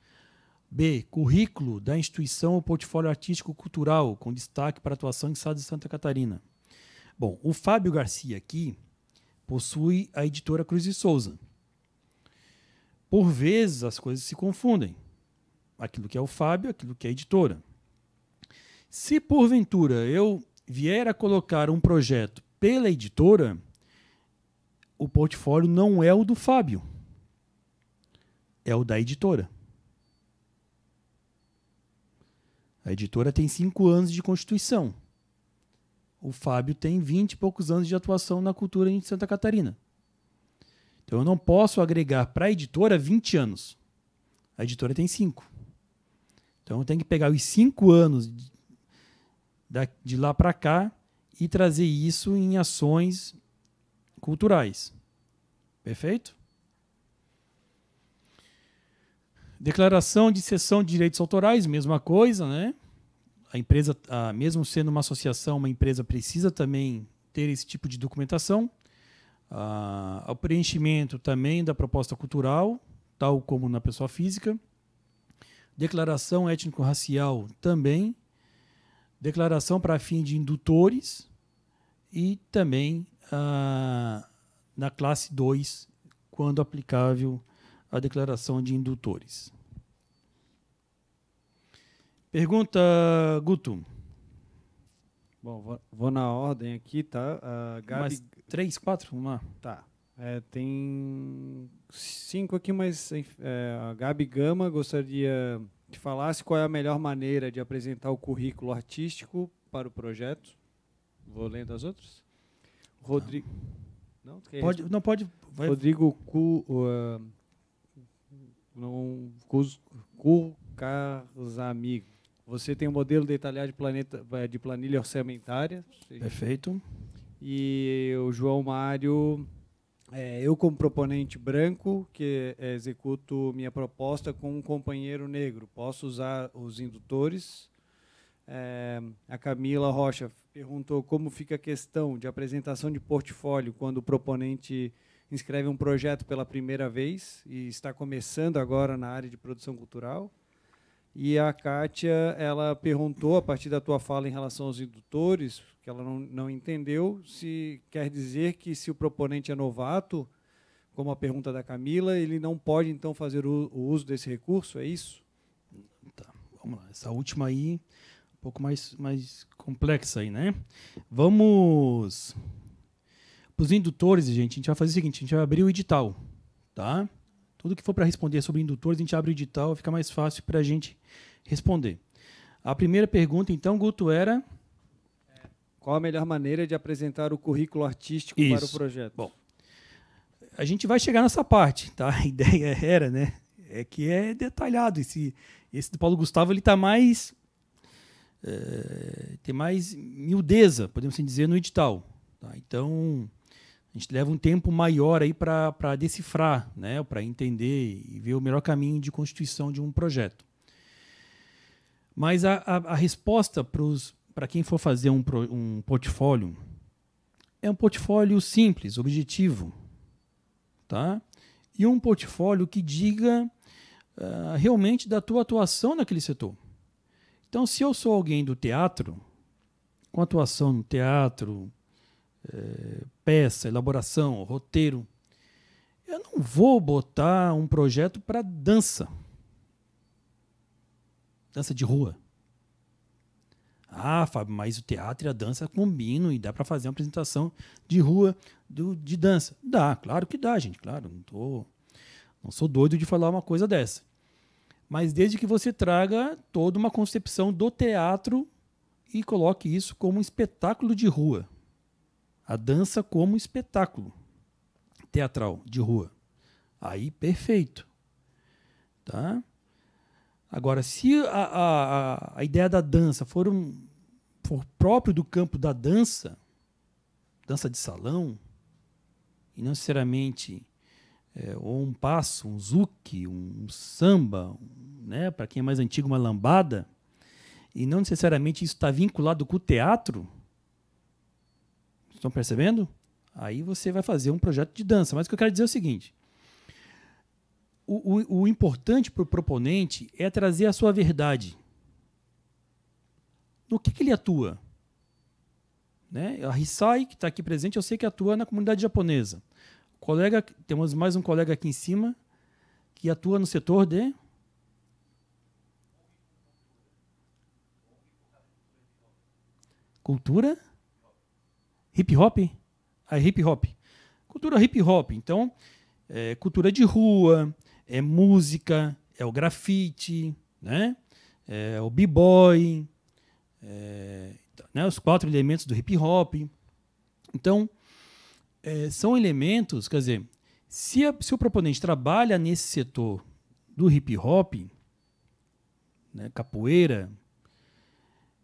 B. Currículo da instituição ou portfólio artístico-cultural, com destaque para atuação em Estado de Santa Catarina. Bom, o Fábio Garcia aqui possui a editora Cruz de Souza. Por vezes as coisas se confundem. Aquilo que é o Fábio, aquilo que é a editora. Se porventura eu vier a colocar um projeto pela editora, o portfólio não é o do Fábio, é o da editora. A editora tem cinco anos de constituição. O Fábio tem vinte e poucos anos de atuação na cultura em Santa Catarina. Então eu não posso agregar para a editora 20 anos. A editora tem cinco. Então eu tenho que pegar os cinco anos de lá para cá e trazer isso em ações culturais. Perfeito? Declaração de cessão de direitos autorais, mesma coisa, né? A empresa, a, mesmo sendo uma associação, uma empresa precisa também ter esse tipo de documentação. o preenchimento também da proposta cultural, tal como na pessoa física. Declaração étnico-racial também. Declaração para fim de indutores. E também na classe 2, quando aplicável, a declaração de indutores. Pergunta, Guto. Bom, vou, vou na ordem aqui, tá? Uh, Gabi... Mais três, quatro? Vamos lá. Tá. É, tem cinco aqui, mas é, a Gabi Gama gostaria que falasse qual é a melhor maneira de apresentar o currículo artístico para o projeto. Vou lendo as outras. Rodrigo. Não, não pode, não pode. Vai. Rodrigo Cu, uh, não, Cu Cu Carzamigo. Você tem um modelo detalhado de, planeta, de planilha orçamentária. Perfeito. E o João Mário, é, eu como proponente branco, que é, executo minha proposta com um companheiro negro. Posso usar os indutores. É, a Camila Rocha perguntou como fica a questão de apresentação de portfólio quando o proponente inscreve um projeto pela primeira vez e está começando agora na área de produção cultural. E a Kátia, ela perguntou, a partir da tua fala em relação aos indutores, que ela não, não entendeu, se quer dizer que se o proponente é novato, como a pergunta da Camila, ele não pode, então, fazer o, o uso desse recurso, é isso? Tá, vamos lá. Essa última aí, um pouco mais, mais complexa aí, né? Vamos... Para os indutores, gente, a gente vai fazer o seguinte, a gente vai abrir o edital, tá? Tá? Tudo que for para responder sobre indutores, a gente abre o edital, fica mais fácil para a gente responder. A primeira pergunta, então, Guto, era. Qual a melhor maneira de apresentar o currículo artístico Isso. para o projeto? Bom, a gente vai chegar nessa parte, tá? A ideia era, né? É que é detalhado. Esse, esse do Paulo Gustavo ele está mais. É, tem mais miudeza, podemos assim dizer, no edital. Tá? Então, a gente leva um tempo maior aí para decifrar, né, para entender e ver o melhor caminho de constituição de um projeto. Mas a, a, a resposta para quem for fazer um, um portfólio é um portfólio simples, objetivo, tá? E um portfólio que diga uh, realmente da tua atuação naquele setor. Então, se eu sou alguém do teatro, com atuação no teatro, eh, peça, elaboração, roteiro. Eu não vou botar um projeto para dança. Dança de rua. Ah, Fábio, mas o teatro e a dança combinam e dá para fazer uma apresentação de rua do, de dança. Dá, claro que dá, gente, claro. Não, tô, não sou doido de falar uma coisa dessa. Mas desde que você traga toda uma concepção do teatro e coloque isso como um espetáculo de rua a dança como espetáculo teatral de rua. Aí, perfeito. Tá? Agora, se a, a, a ideia da dança for, um, for próprio do campo da dança, dança de salão, e não necessariamente é, ou um passo, um zuki, um, samba, um, né, para quem é mais antigo, uma lambada, e não necessariamente isso está vinculado com o teatro, Estão percebendo? Aí você vai fazer um projeto de dança. Mas o que eu quero dizer é o seguinte: o, o, o importante para o proponente é trazer a sua verdade. No que, que ele atua? Né? A Hisai, que está aqui presente, eu sei que atua na comunidade japonesa. O colega, temos mais um colega aqui em cima que atua no setor de cultura hip hop? A ah, é hip hop. Cultura hip hop. Então, é cultura de rua, é música, é o grafite, né? É o b-boy, é, né? os quatro elementos do hip hop. Então, é, são elementos, quer dizer, se, a, se o proponente trabalha nesse setor do hip hop, né, capoeira,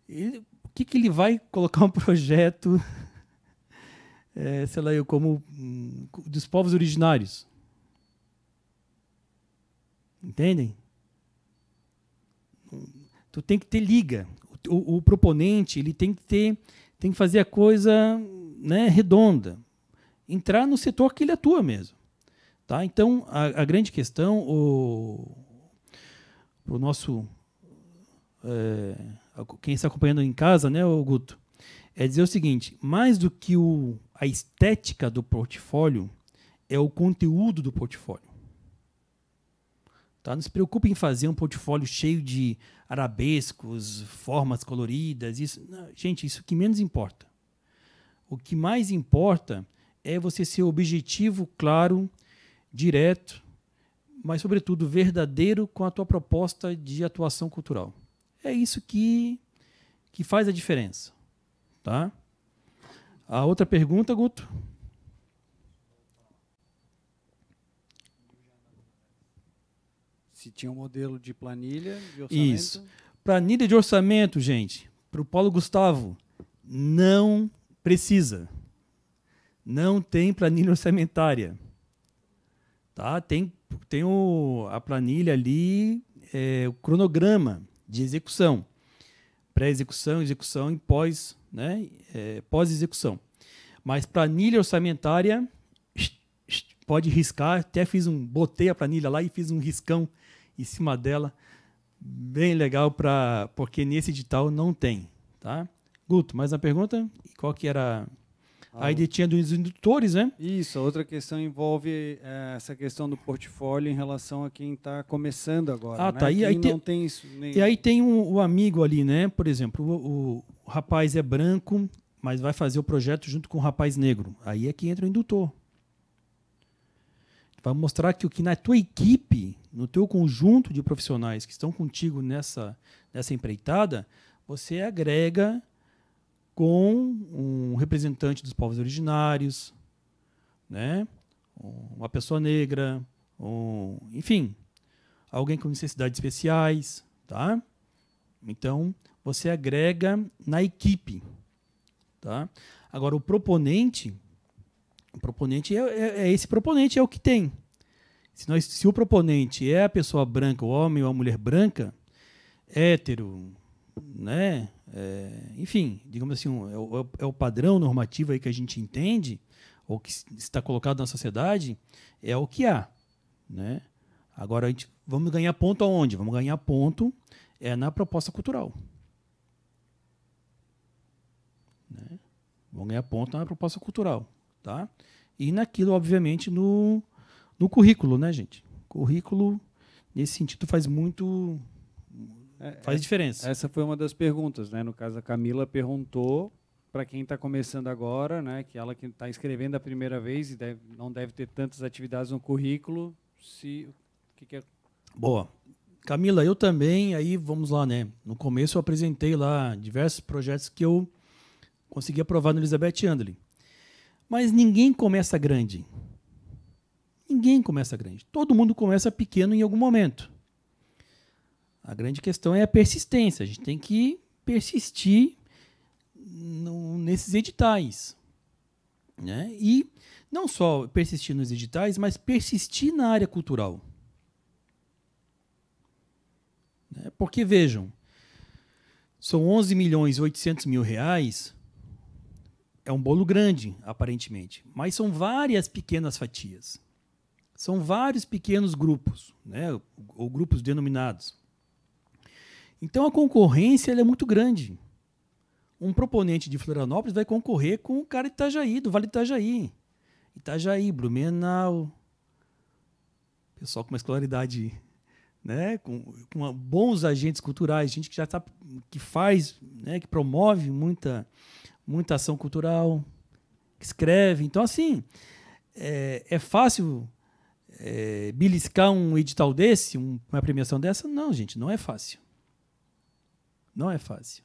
ele, o que, que ele vai colocar um projeto é, sei lá, eu como hum, dos povos originários. Entendem? Hum, tu tem que ter liga. O, o, proponente ele tem que ter, tem que fazer a coisa né, redonda, entrar no setor que ele atua mesmo, tá? Então a, a grande questão o nosso é, quem está acompanhando em casa, né, o Guto, é dizer o seguinte: mais do que o a estética do portfólio é o conteúdo do portfólio. Tá? Não se preocupe em fazer um portfólio cheio de arabescos, formas coloridas. Isso, não, gente, isso é que menos importa. O que mais importa é você ser objetivo, claro, direto, mas sobretudo verdadeiro com a tua proposta de atuação cultural. É isso que que faz a diferença, tá? A outra pergunta, Guto? Se tinha um modelo de planilha de orçamento. Isso. Planilha de orçamento, gente, para o Paulo Gustavo, não precisa. Não tem planilha orçamentária. Tá? Tem, tem o, a planilha ali, é, o cronograma de execução. Pré-execução, execução e pós-execução né, é, pós-execução. Mas planilha orçamentária, pode riscar. Até fiz um, botei a planilha lá e fiz um riscão em cima dela, bem legal para porque nesse edital não tem, tá? Guto, mais uma pergunta? Qual que era ah. Aí detinha dos indutores, né? Isso, outra questão envolve é, essa questão do portfólio em relação a quem está começando agora. Ah, né? tá. E quem aí, tem, tem isso, nem... e aí tem um, um, amigo ali, né? Por exemplo, o, o rapaz é branco, mas vai fazer o projeto junto com o rapaz negro. Aí é que entra o indutor. Vai mostrar que o que na tua equipe, no teu conjunto de profissionais que estão contigo nessa, nessa empreitada, você agrega com um representante dos povos originários, né? uma pessoa negra, um, enfim, alguém com necessidades especiais, tá? Então, você agrega na equipe, tá? Agora, o proponente, o proponente é, é, é esse proponente, é o que tem. Se, nós, se o proponente é a pessoa branca, o homem ou a mulher branca, hétero, né? É, enfim, digamos assim, um, é, é, o padrão normativo aí que a gente entende, ou que está colocado na sociedade, é o que há, né? Agora, a gente, vamos ganhar ponto aonde? Vamos ganhar ponto é na proposta cultural. Né? Vamos ganhar ponto na proposta cultural, tá? E naquilo, obviamente, no, no currículo, né, gente? Currículo, nesse sentido, faz muito, é, Faz diferença. Essa foi uma das perguntas, né? No caso, a Camila perguntou para quem está começando agora, né? Que ela que está escrevendo a primeira vez e deve, não deve ter tantas atividades no currículo, se que que é? Boa. Camila, eu também, aí vamos lá, né? No começo eu apresentei lá diversos projetos que eu consegui aprovar no Elizabeth Andley. Mas ninguém começa grande. Ninguém começa grande. Todo mundo começa pequeno em algum momento. A grande questão é a persistência. A gente tem que persistir no, nesses editais. Né? E não só persistir nos editais, mas persistir na área cultural. Né? Porque, vejam, são 11 milhões e 800 mil reais. É um bolo grande, aparentemente. Mas são várias pequenas fatias. São vários pequenos grupos, né? ou grupos denominados. Então a concorrência é muito grande. Um proponente de Florianópolis vai concorrer com o cara de Itajaí, do Vale de Itajaí. Itajaí, Blumenau. Pessoal com uma escolaridade, né? com, com bons agentes culturais, gente que já tá, que faz, né? que promove muita, muita ação cultural, que escreve. Então, assim, é, é fácil é, beliscar um edital desse, um, uma premiação dessa? Não, gente, não é fácil. Não é fácil.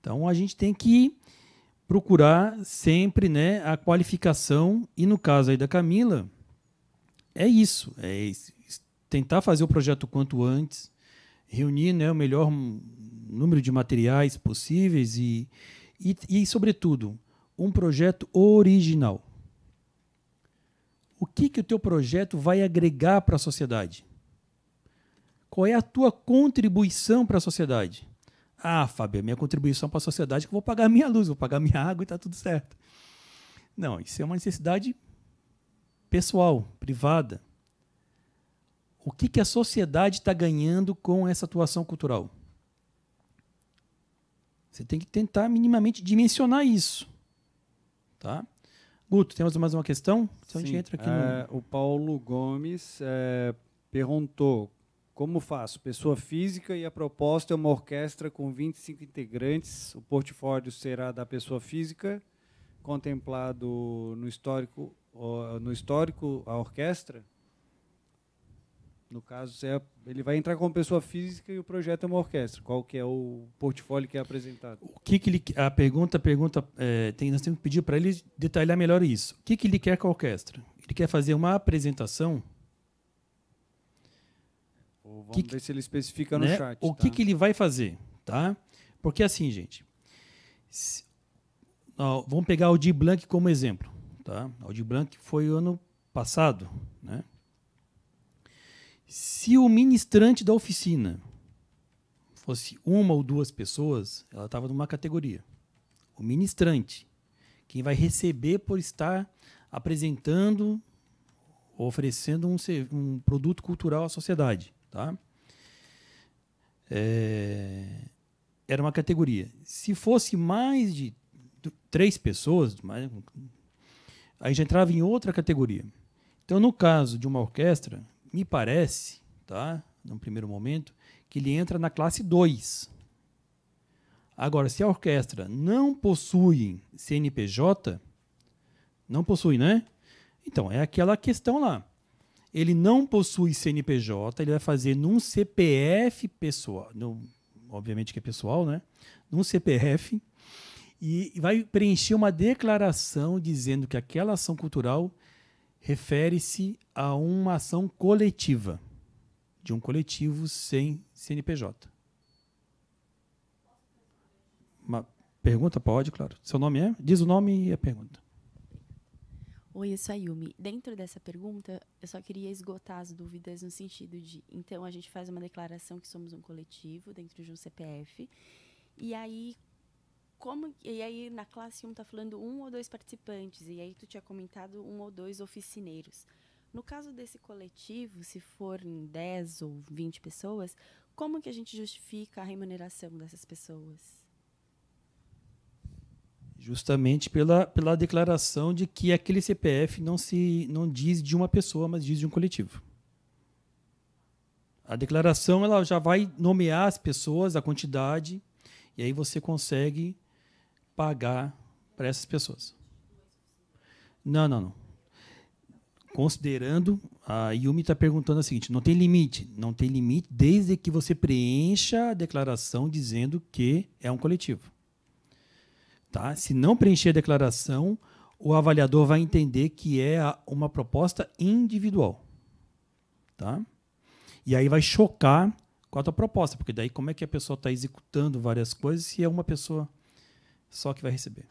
Então a gente tem que procurar sempre né, a qualificação, e no caso aí da Camila, é isso. É tentar fazer o projeto quanto antes, reunir né, o melhor número de materiais possíveis e, e, e, sobretudo, um projeto original. O que, que o teu projeto vai agregar para a sociedade? Qual é a tua contribuição para a sociedade? Ah, Fábio, é minha contribuição para a sociedade é que eu vou pagar minha luz, vou pagar minha água e está tudo certo. Não, isso é uma necessidade pessoal, privada. O que, que a sociedade está ganhando com essa atuação cultural? Você tem que tentar minimamente dimensionar isso. Tá? Guto, temos mais uma questão? Então Sim, a gente entra aqui é, O Paulo Gomes é, perguntou como faço? Pessoa física e a proposta é uma orquestra com 25 integrantes. O portfólio será da pessoa física, contemplado no histórico, no histórico a orquestra. No caso, é, ele vai entrar como pessoa física e o projeto é uma orquestra. Qual que é o portfólio que é apresentado? O que, que ele, a pergunta, pergunta é, tem, nós temos que pedir para ele detalhar melhor isso. O que, que ele quer com a orquestra? Ele quer fazer uma apresentação Vamos que, ver se ele especifica no né? chat. O tá? que, que ele vai fazer, tá? Porque assim, gente, se, ó, vamos pegar o Di Blanc como exemplo, tá? O Di Blanc foi ano passado, né? Se o ministrante da oficina fosse uma ou duas pessoas, ela estava numa categoria. O ministrante, quem vai receber por estar apresentando, oferecendo um, um produto cultural à sociedade. Tá? É, era uma categoria. Se fosse mais de três pessoas, mais, aí já entrava em outra categoria. Então, no caso de uma orquestra, me parece, tá? num primeiro momento, que ele entra na classe 2. Agora, se a orquestra não possui CNPJ, não possui, né? Então, é aquela questão lá ele não possui CNPJ, ele vai fazer num CPF pessoal, no, obviamente que é pessoal, né? Num CPF e vai preencher uma declaração dizendo que aquela ação cultural refere-se a uma ação coletiva de um coletivo sem CNPJ. Uma pergunta pode, claro. Seu nome é? Diz o nome e a pergunta. Oi, eu sou a Yumi. Dentro dessa pergunta, eu só queria esgotar as dúvidas no sentido de, então a gente faz uma declaração que somos um coletivo dentro de um CPF. E aí como e aí na classe 1 está tá falando um ou dois participantes e aí tu tinha comentado um ou dois oficineiros. No caso desse coletivo, se forem 10 ou 20 pessoas, como que a gente justifica a remuneração dessas pessoas? justamente pela, pela declaração de que aquele CPF não se não diz de uma pessoa, mas diz de um coletivo. A declaração ela já vai nomear as pessoas, a quantidade, e aí você consegue pagar para essas pessoas. Não, não, não. Considerando, a Yumi está perguntando o seguinte: não tem limite? Não tem limite desde que você preencha a declaração dizendo que é um coletivo. Tá? Se não preencher a declaração, o avaliador vai entender que é uma proposta individual. Tá? E aí vai chocar com a tua proposta, porque daí como é que a pessoa está executando várias coisas se é uma pessoa só que vai receber.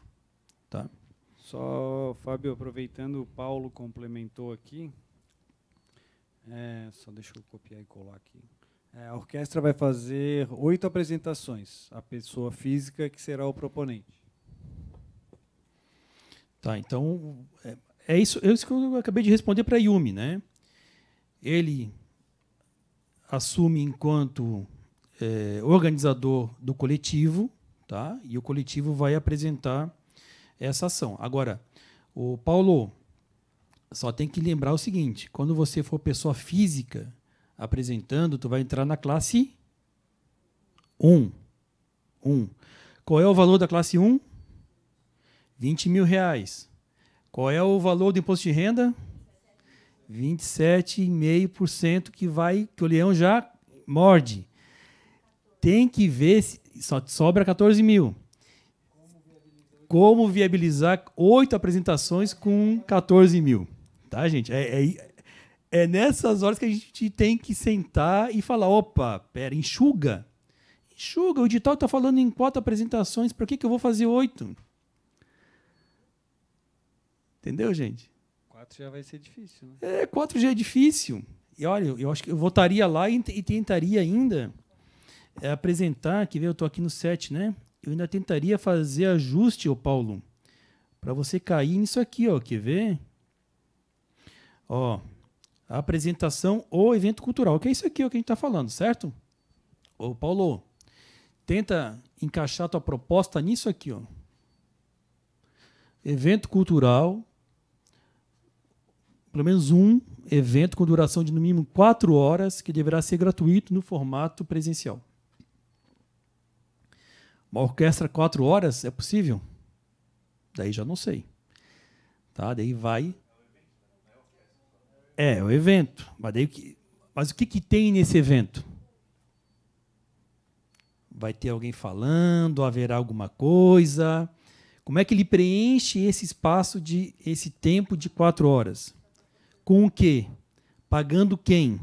Tá? Só, Fábio, aproveitando, o Paulo complementou aqui. É, só deixa eu copiar e colar aqui. É, a orquestra vai fazer oito apresentações, a pessoa física que será o proponente. Tá, então é, é isso, é isso que eu acabei de responder para Yumi, né? Ele assume enquanto é, organizador do coletivo, tá? E o coletivo vai apresentar essa ação. Agora, o Paulo só tem que lembrar o seguinte: quando você for pessoa física apresentando, tu vai entrar na classe 1. 1. Qual é o valor da classe 1? 20 mil reais. Qual é o valor do imposto de renda? 27,5% que vai que o leão já morde. Tem que ver se só sobra 14 mil. Como viabilizar oito apresentações com 14 mil? Tá, gente? É, é, é nessas horas que a gente tem que sentar e falar: opa, pera, enxuga. Enxuga. O edital está falando em quatro apresentações, para que, que eu vou fazer oito? Entendeu, gente? 4 já vai ser difícil, né? É, 4 já é difícil. E olha, eu acho que eu voltaria lá e, e tentaria ainda é, apresentar, que ver? eu tô aqui no 7, né? Eu ainda tentaria fazer ajuste, ô Paulo, para você cair nisso aqui, ó, quer ver? Ó, a apresentação ou evento cultural, que é isso aqui ó, que a gente está falando, certo? Ô, Paulo, tenta encaixar tua proposta nisso aqui, ó. Evento cultural, pelo menos um evento com duração de no mínimo quatro horas, que deverá ser gratuito no formato presencial. Uma orquestra quatro horas é possível? Daí já não sei. Tá? Daí vai. É, é o evento. Mas, daí, mas o que, que tem nesse evento? Vai ter alguém falando, haverá alguma coisa. Como é que ele preenche esse espaço de esse tempo de quatro horas? Com o quê? Pagando quem?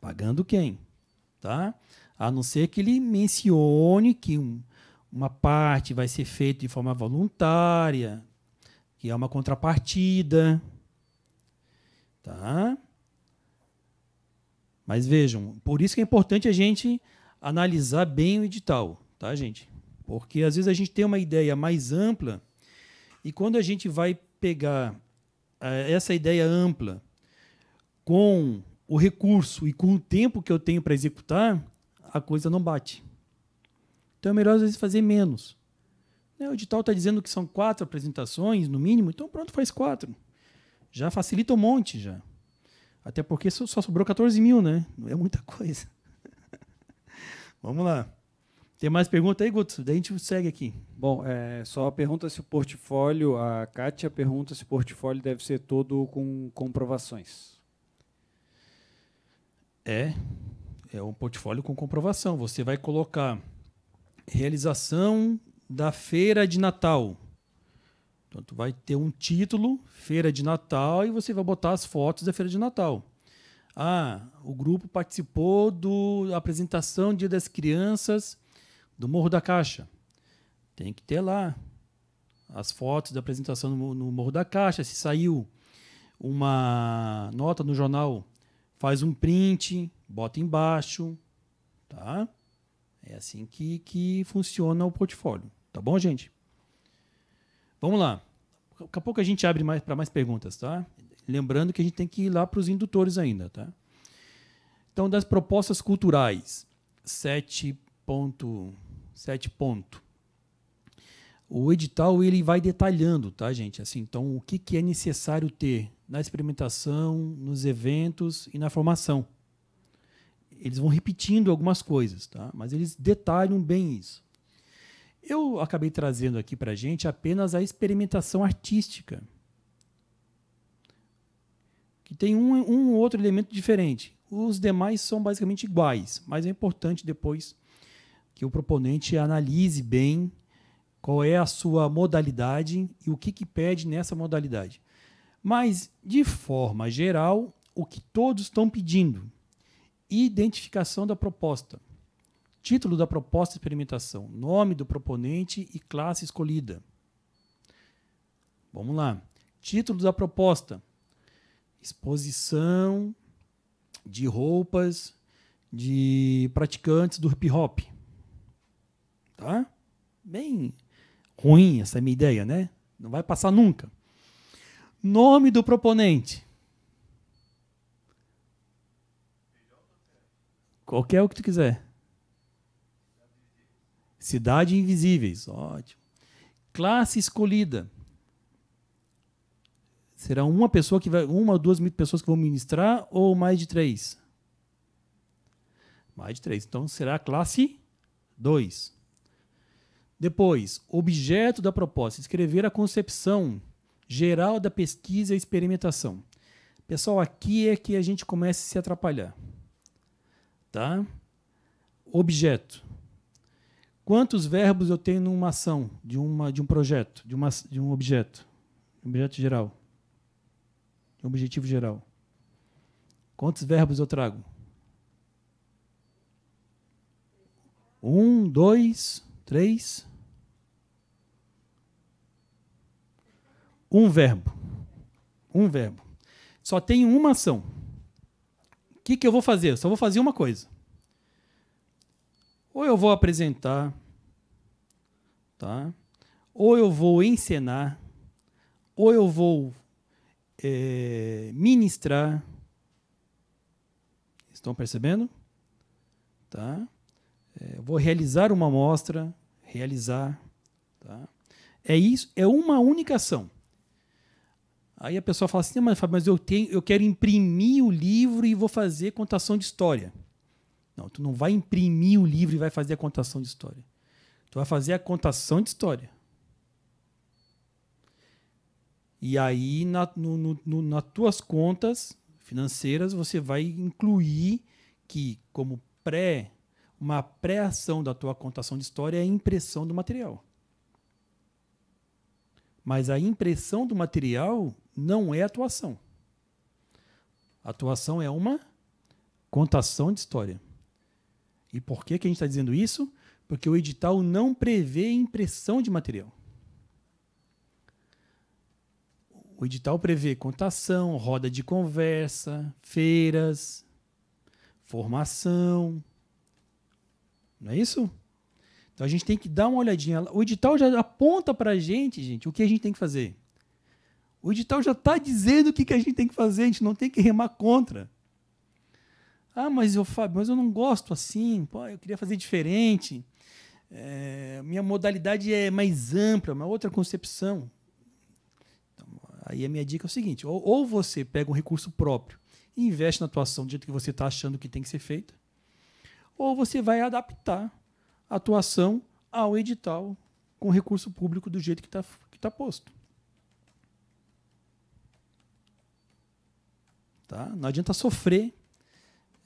Pagando quem? Tá? A não ser que ele mencione que um, uma parte vai ser feita de forma voluntária, que é uma contrapartida. Tá? Mas vejam, por isso que é importante a gente analisar bem o edital, tá, gente? Porque às vezes a gente tem uma ideia mais ampla e quando a gente vai pegar essa ideia ampla com o recurso e com o tempo que eu tenho para executar, a coisa não bate. Então é melhor às vezes fazer menos. Né, o edital está dizendo que são quatro apresentações, no mínimo, então pronto, faz quatro. Já facilita um monte já. Até porque só sobrou 14 mil, né? Não é muita coisa. Vamos lá. Tem mais pergunta aí, Guto? Daí a gente segue aqui. Bom, é, só pergunta se o portfólio, a Kátia pergunta se o portfólio deve ser todo com comprovações. É, é um portfólio com comprovação. Você vai colocar realização da feira de Natal. Então tu vai ter um título, feira de Natal, e você vai botar as fotos da feira de Natal. Ah, o grupo participou da apresentação Dia das Crianças do Morro da Caixa. Tem que ter lá as fotos da apresentação no, no Morro da Caixa. Se saiu uma nota no jornal, faz um print, bota embaixo, tá? É assim que, que funciona o portfólio, tá bom, gente? Vamos lá. Daqui a pouco a gente abre mais para mais perguntas, tá? Lembrando que a gente tem que ir lá para os indutores ainda, tá? Então, das propostas culturais, 7 ponto, sete ponto. O edital ele vai detalhando, tá, gente? Assim, então o que, que é necessário ter na experimentação, nos eventos e na formação. Eles vão repetindo algumas coisas, tá? Mas eles detalham bem isso. Eu acabei trazendo aqui para gente apenas a experimentação artística, que tem um, um outro elemento diferente. Os demais são basicamente iguais, mas é importante depois o proponente analise bem qual é a sua modalidade e o que, que pede nessa modalidade. Mas, de forma geral, o que todos estão pedindo: identificação da proposta, título da proposta de experimentação, nome do proponente e classe escolhida. Vamos lá. Título da proposta: exposição de roupas de praticantes do hip hop. Tá? Bem ruim essa minha ideia, né? Não vai passar nunca. Nome do proponente. Qualquer o que tu quiser. Cidade Invisíveis, ótimo. Classe escolhida. Será uma pessoa que vai, uma ou duas mil pessoas que vão ministrar ou mais de três? Mais de três. Então será classe 2. Depois, objeto da proposta, escrever a concepção geral da pesquisa e experimentação. Pessoal, aqui é que a gente começa a se atrapalhar. Tá? Objeto. Quantos verbos eu tenho numa ação, de, uma, de um projeto, de, uma, de um objeto? Objeto geral. Objetivo geral. Quantos verbos eu trago? Um, dois, três. Um verbo. Um verbo. Só tem uma ação. O que, que eu vou fazer? Eu só vou fazer uma coisa. Ou eu vou apresentar, tá? ou eu vou encenar, ou eu vou é, ministrar. Estão percebendo? Tá? É, vou realizar uma amostra, realizar. Tá? É isso, é uma única ação. Aí a pessoa fala assim, ah, mas, mas eu, tenho, eu quero imprimir o livro e vou fazer contação de história. Não, tu não vai imprimir o livro e vai fazer a contação de história. Tu vai fazer a contação de história. E aí, na, no, no, no, nas tuas contas financeiras, você vai incluir que, como pré uma pré-ação da tua contação de história é a impressão do material. Mas a impressão do material não é a tua ação. A tua ação é uma contação de história. E por que, que a gente está dizendo isso? Porque o edital não prevê impressão de material. O edital prevê contação, roda de conversa, feiras, formação, não é isso? Então a gente tem que dar uma olhadinha. O edital já aponta para a gente, gente, o que a gente tem que fazer. O edital já está dizendo o que, que a gente tem que fazer, a gente não tem que remar contra. Ah, mas eu, Fábio, mas eu não gosto assim, Pô, eu queria fazer diferente. É, minha modalidade é mais ampla, uma outra concepção. Então, aí a minha dica é o seguinte: ou, ou você pega um recurso próprio e investe na atuação do jeito que você está achando que tem que ser feita, ou você vai adaptar a atuação ao edital com recurso público do jeito que está que tá posto. Tá? Não adianta sofrer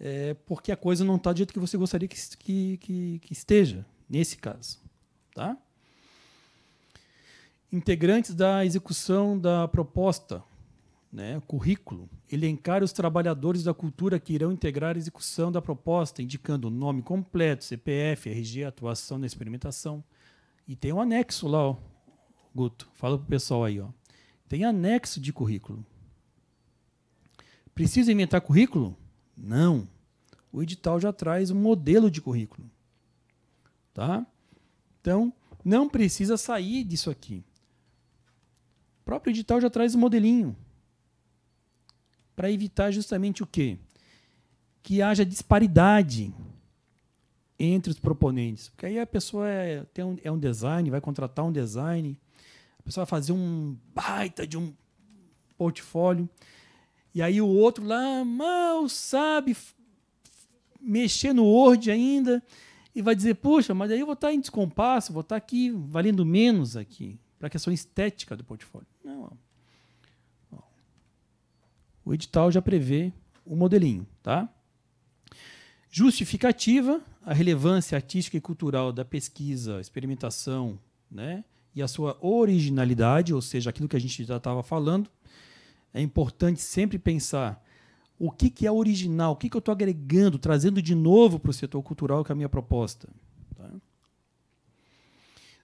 é, porque a coisa não está do jeito que você gostaria que, que, que, que esteja, nesse caso. Tá? Integrantes da execução da proposta né, currículo, elencar os trabalhadores da cultura que irão integrar a execução da proposta, indicando nome completo, CPF, RG, atuação na experimentação. E tem um anexo lá, ó. Guto, fala pro pessoal aí, ó. Tem anexo de currículo. Precisa inventar currículo? Não. O edital já traz um modelo de currículo. Tá? Então, não precisa sair disso aqui. O próprio edital já traz um modelinho para evitar justamente o quê? Que haja disparidade entre os proponentes. Porque aí a pessoa é, tem um, é um design, vai contratar um design, a pessoa vai fazer um baita de um portfólio, e aí o outro lá mal sabe mexer no Word ainda e vai dizer, puxa, mas aí eu vou estar tá em descompasso, vou estar tá aqui valendo menos aqui, para a questão estética do portfólio. Não, o edital já prevê o modelinho. Tá? Justificativa, a relevância artística e cultural da pesquisa, experimentação né? e a sua originalidade, ou seja, aquilo que a gente já estava falando. É importante sempre pensar o que, que é original, o que, que eu estou agregando, trazendo de novo para o setor cultural com é a minha proposta. Tá?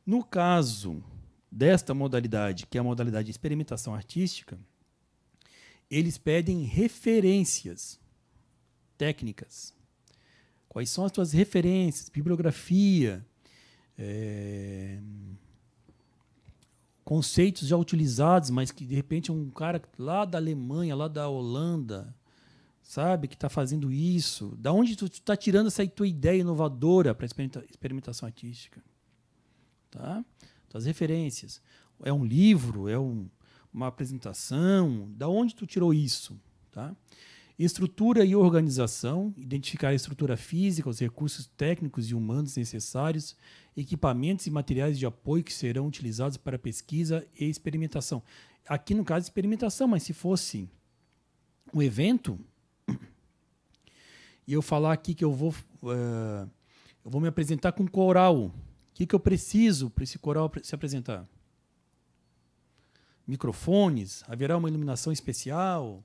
No caso desta modalidade, que é a modalidade de experimentação artística, eles pedem referências técnicas. Quais são as suas referências? Bibliografia, é, conceitos já utilizados, mas que de repente é um cara lá da Alemanha, lá da Holanda, sabe, que está fazendo isso. Da onde tu está tirando essa tua ideia inovadora para experimentação artística? Tá? Tuas referências. É um livro? É um uma apresentação, da onde tu tirou isso, tá? Estrutura e organização, identificar a estrutura física, os recursos técnicos e humanos necessários, equipamentos e materiais de apoio que serão utilizados para pesquisa e experimentação. Aqui no caso experimentação, mas se fosse um evento e eu falar aqui que eu vou uh, eu vou me apresentar com coral, o que, que eu preciso para esse coral se apresentar? microfones? Haverá uma iluminação especial?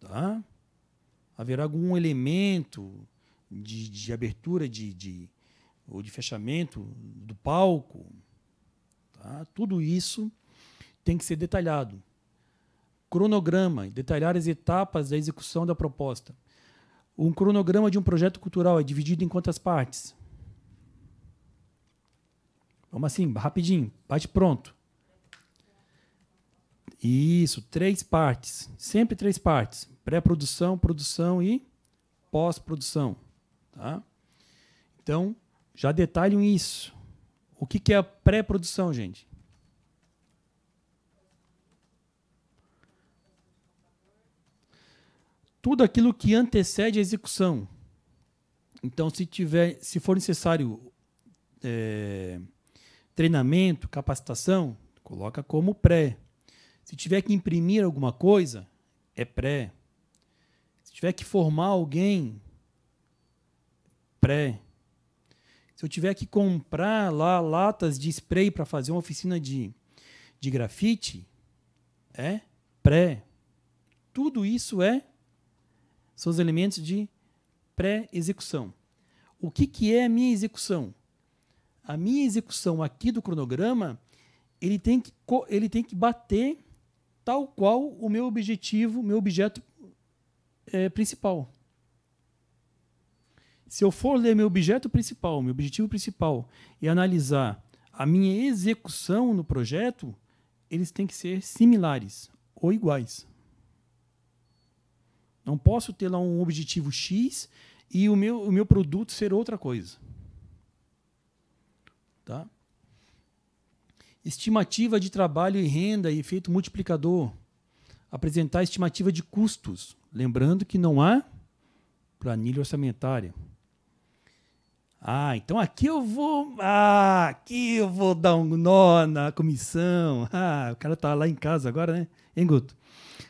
Tá? Haverá algum elemento de, de abertura de, de, ou de fechamento do palco? Tá? Tudo isso tem que ser detalhado. Cronograma, detalhar as etapas da execução da proposta. Um cronograma de um projeto cultural é dividido em quantas partes? Vamos assim, rapidinho, bate pronto. Isso, três partes. Sempre três partes: pré-produção, produção e pós-produção. Tá? Então, já detalhem isso. O que, que é a pré-produção, gente? Tudo aquilo que antecede a execução. Então, se tiver, se for necessário é, treinamento, capacitação, coloca como pré. Se tiver que imprimir alguma coisa, é pré. Se tiver que formar alguém, pré. Se eu tiver que comprar lá latas de spray para fazer uma oficina de, de grafite, é pré. Tudo isso é são os elementos de pré-execução. O que, que é a minha execução? A minha execução aqui do cronograma, ele tem que, ele tem que bater tal qual o meu objetivo, meu objeto é, principal. Se eu for ler meu objeto principal, meu objetivo principal, e analisar a minha execução no projeto, eles têm que ser similares ou iguais. Não posso ter lá um objetivo X e o meu, o meu produto ser outra coisa. Tá? Estimativa de trabalho e renda e efeito multiplicador. Apresentar estimativa de custos. Lembrando que não há planilha orçamentária. Ah, então aqui eu vou. Ah, aqui eu vou dar um nó na comissão. Ah, o cara tá lá em casa agora, né? Hein, Guto?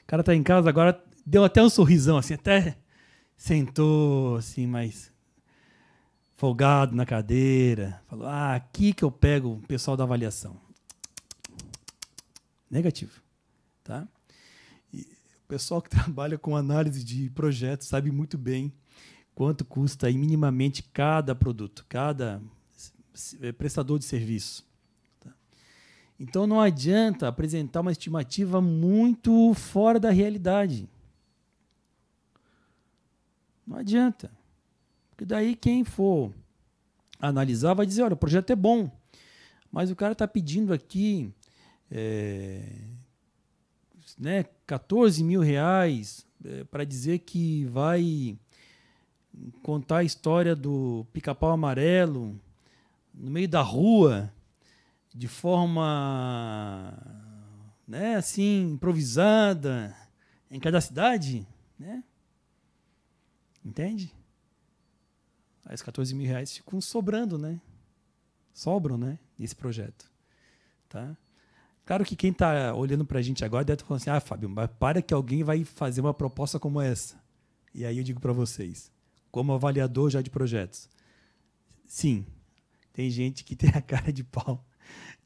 O cara tá em casa agora, deu até um sorrisão, assim, até sentou, assim, mais folgado na cadeira. Falou: ah, aqui que eu pego o pessoal da avaliação. Negativo. Tá? E o pessoal que trabalha com análise de projetos sabe muito bem quanto custa minimamente cada produto, cada eh, prestador de serviço. Tá? Então não adianta apresentar uma estimativa muito fora da realidade. Não adianta. Porque daí quem for analisar vai dizer, olha, o projeto é bom, mas o cara está pedindo aqui é, né, 14 mil reais é, para dizer que vai contar a história do pica-pau amarelo no meio da rua de forma né, assim improvisada em cada cidade, né? Entende? Aí os 14 mil reais ficam sobrando, né? Sobram, né? Nesse projeto, tá? Claro que quem está olhando para a gente agora deve estar tá falando assim: ah, Fábio, mas para que alguém vai fazer uma proposta como essa. E aí eu digo para vocês, como avaliador já de projetos, sim, tem gente que tem a cara de pau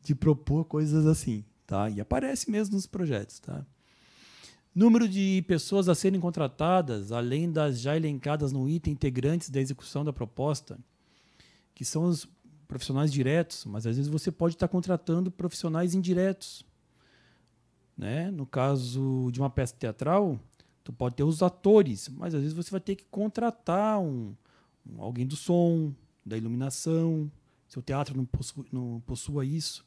de propor coisas assim, tá? E aparece mesmo nos projetos, tá? Número de pessoas a serem contratadas, além das já elencadas no item integrantes da execução da proposta, que são os profissionais diretos, mas às vezes você pode estar contratando profissionais indiretos. Né? No caso de uma peça teatral, tu pode ter os atores, mas às vezes você vai ter que contratar um, um alguém do som, da iluminação, se o teatro não, possu, não possua isso,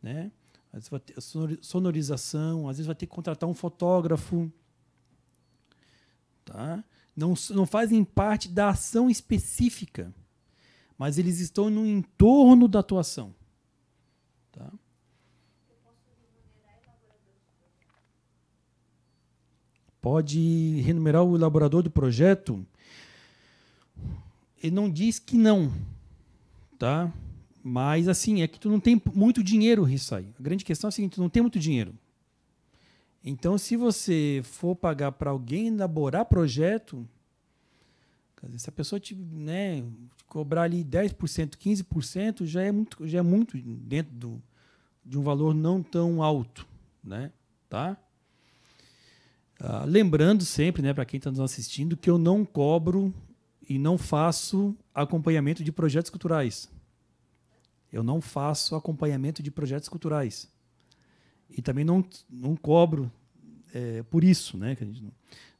né? Às vezes vai ter sonorização, às vezes vai ter que contratar um fotógrafo, tá? Não, não fazem parte da ação específica mas eles estão no entorno da atuação. Tá? Pode renumerar o elaborador do projeto? Ele não diz que não, tá? Mas assim, é que tu não tem muito dinheiro, Rissai. A grande questão é a seguinte, tu não tem muito dinheiro. Então, se você for pagar para alguém elaborar projeto, Dizer, se a pessoa te, né, te cobrar ali 10%, 15%, já é muito, já é muito dentro do, de um valor não tão alto, né? Tá? Ah, lembrando sempre, né, para quem está nos assistindo, que eu não cobro e não faço acompanhamento de projetos culturais. Eu não faço acompanhamento de projetos culturais. E também não, não cobro é, por isso, né? Que a gente não,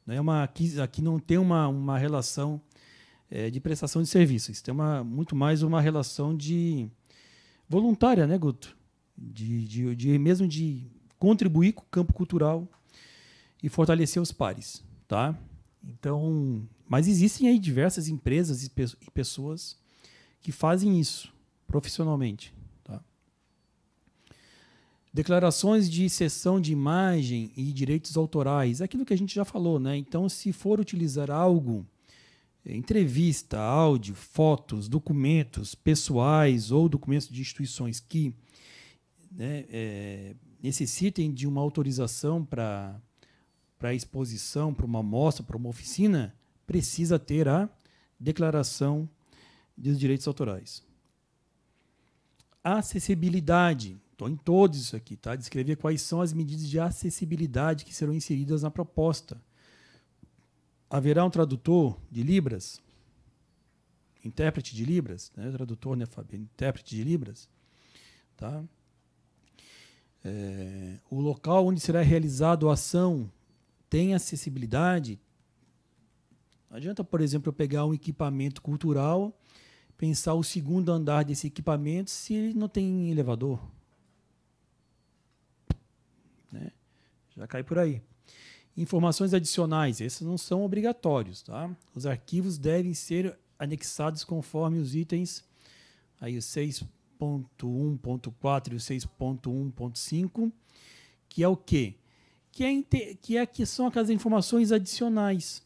não é uma, aqui, aqui não tem uma, uma relação é, de prestação de serviços. Tem uma, muito mais uma relação de voluntária, né, Guto? De, de, de mesmo de contribuir com o campo cultural e fortalecer os pares, tá? Então, mas existem aí diversas empresas e, pe e pessoas que fazem isso profissionalmente, tá? declarações de cessão de imagem e direitos autorais, aquilo que a gente já falou, né? Então, se for utilizar algo entrevista, áudio, fotos, documentos pessoais ou documentos de instituições que né, é, necessitem de uma autorização para para exposição, para uma mostra, para uma oficina, precisa ter a declaração dos direitos autorais. Acessibilidade. Estou em todos isso aqui, tá? Descrever quais são as medidas de acessibilidade que serão inseridas na proposta haverá um tradutor de Libras, intérprete de Libras, né? tradutor, né, Fábio? Intérprete de Libras. Tá? É, o local onde será realizado a ação tem acessibilidade? Não adianta, por exemplo, eu pegar um equipamento cultural, pensar o segundo andar desse equipamento se ele não tem elevador. Né? Já cai por aí. Informações adicionais, esses não são obrigatórios, tá? Os arquivos devem ser anexados conforme os itens aí 6.1.4 e o 6.1.5, que é o quê? Que é, que é que são aquelas informações adicionais.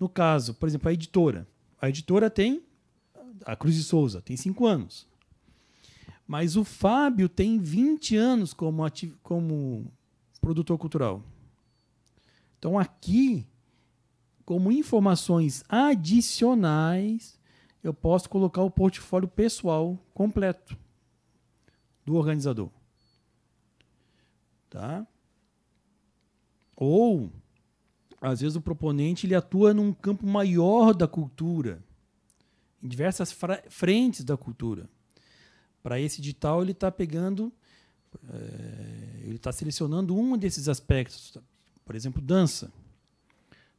No caso, por exemplo, a editora. A editora tem a Cruz de Souza, tem 5 anos. Mas o Fábio tem 20 anos como, como produtor cultural. Então, aqui, como informações adicionais, eu posso colocar o portfólio pessoal completo do organizador. Tá? Ou, às vezes, o proponente ele atua num campo maior da cultura, em diversas frentes da cultura. Para esse digital, ele está pegando, é, ele está selecionando um desses aspectos por exemplo, dança.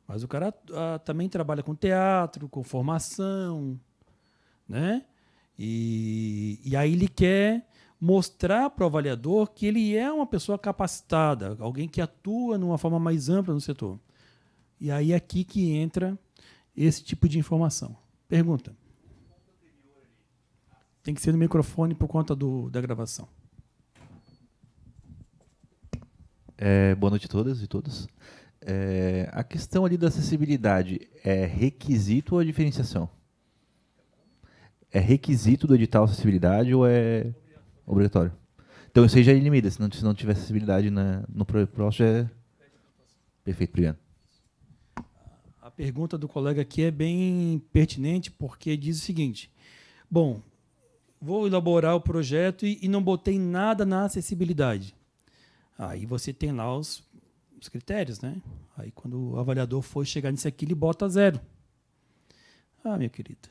Mas o cara ah, também trabalha com teatro, com formação, né? E, e aí ele quer mostrar para o avaliador que ele é uma pessoa capacitada, alguém que atua de uma forma mais ampla no setor. E aí é aqui que entra esse tipo de informação. Pergunta. Tem que ser no microfone por conta do, da gravação. É, boa noite a todas e todos. É, a questão ali da acessibilidade é requisito ou diferenciação? É requisito do edital acessibilidade ou é obrigatório? Então isso aí já limita, se não, se não tiver acessibilidade na, no próximo é... Perfeito, obrigado. A pergunta do colega aqui é bem pertinente, porque diz o seguinte, bom, vou elaborar o projeto e, e não botei nada na acessibilidade. Aí você tem lá os, os critérios, né? Aí quando o avaliador for chegar nisso aqui, ele bota zero. Ah, meu querido.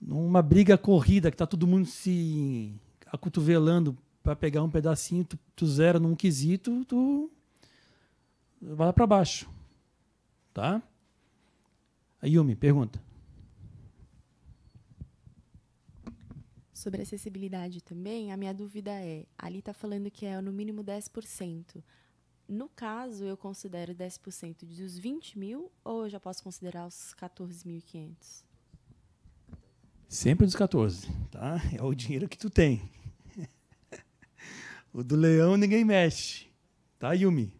Numa briga corrida, que está todo mundo se acotovelando para pegar um pedacinho, tu, tu zera num quesito, tu vai lá para baixo. Tá? A Yumi pergunta. Sobre acessibilidade também, a minha dúvida é: ali está falando que é no mínimo 10%. No caso, eu considero 10% dos 20 mil ou eu já posso considerar os 14.500? Sempre dos 14, tá? É o dinheiro que tu tem. o do leão ninguém mexe, tá, Yumi?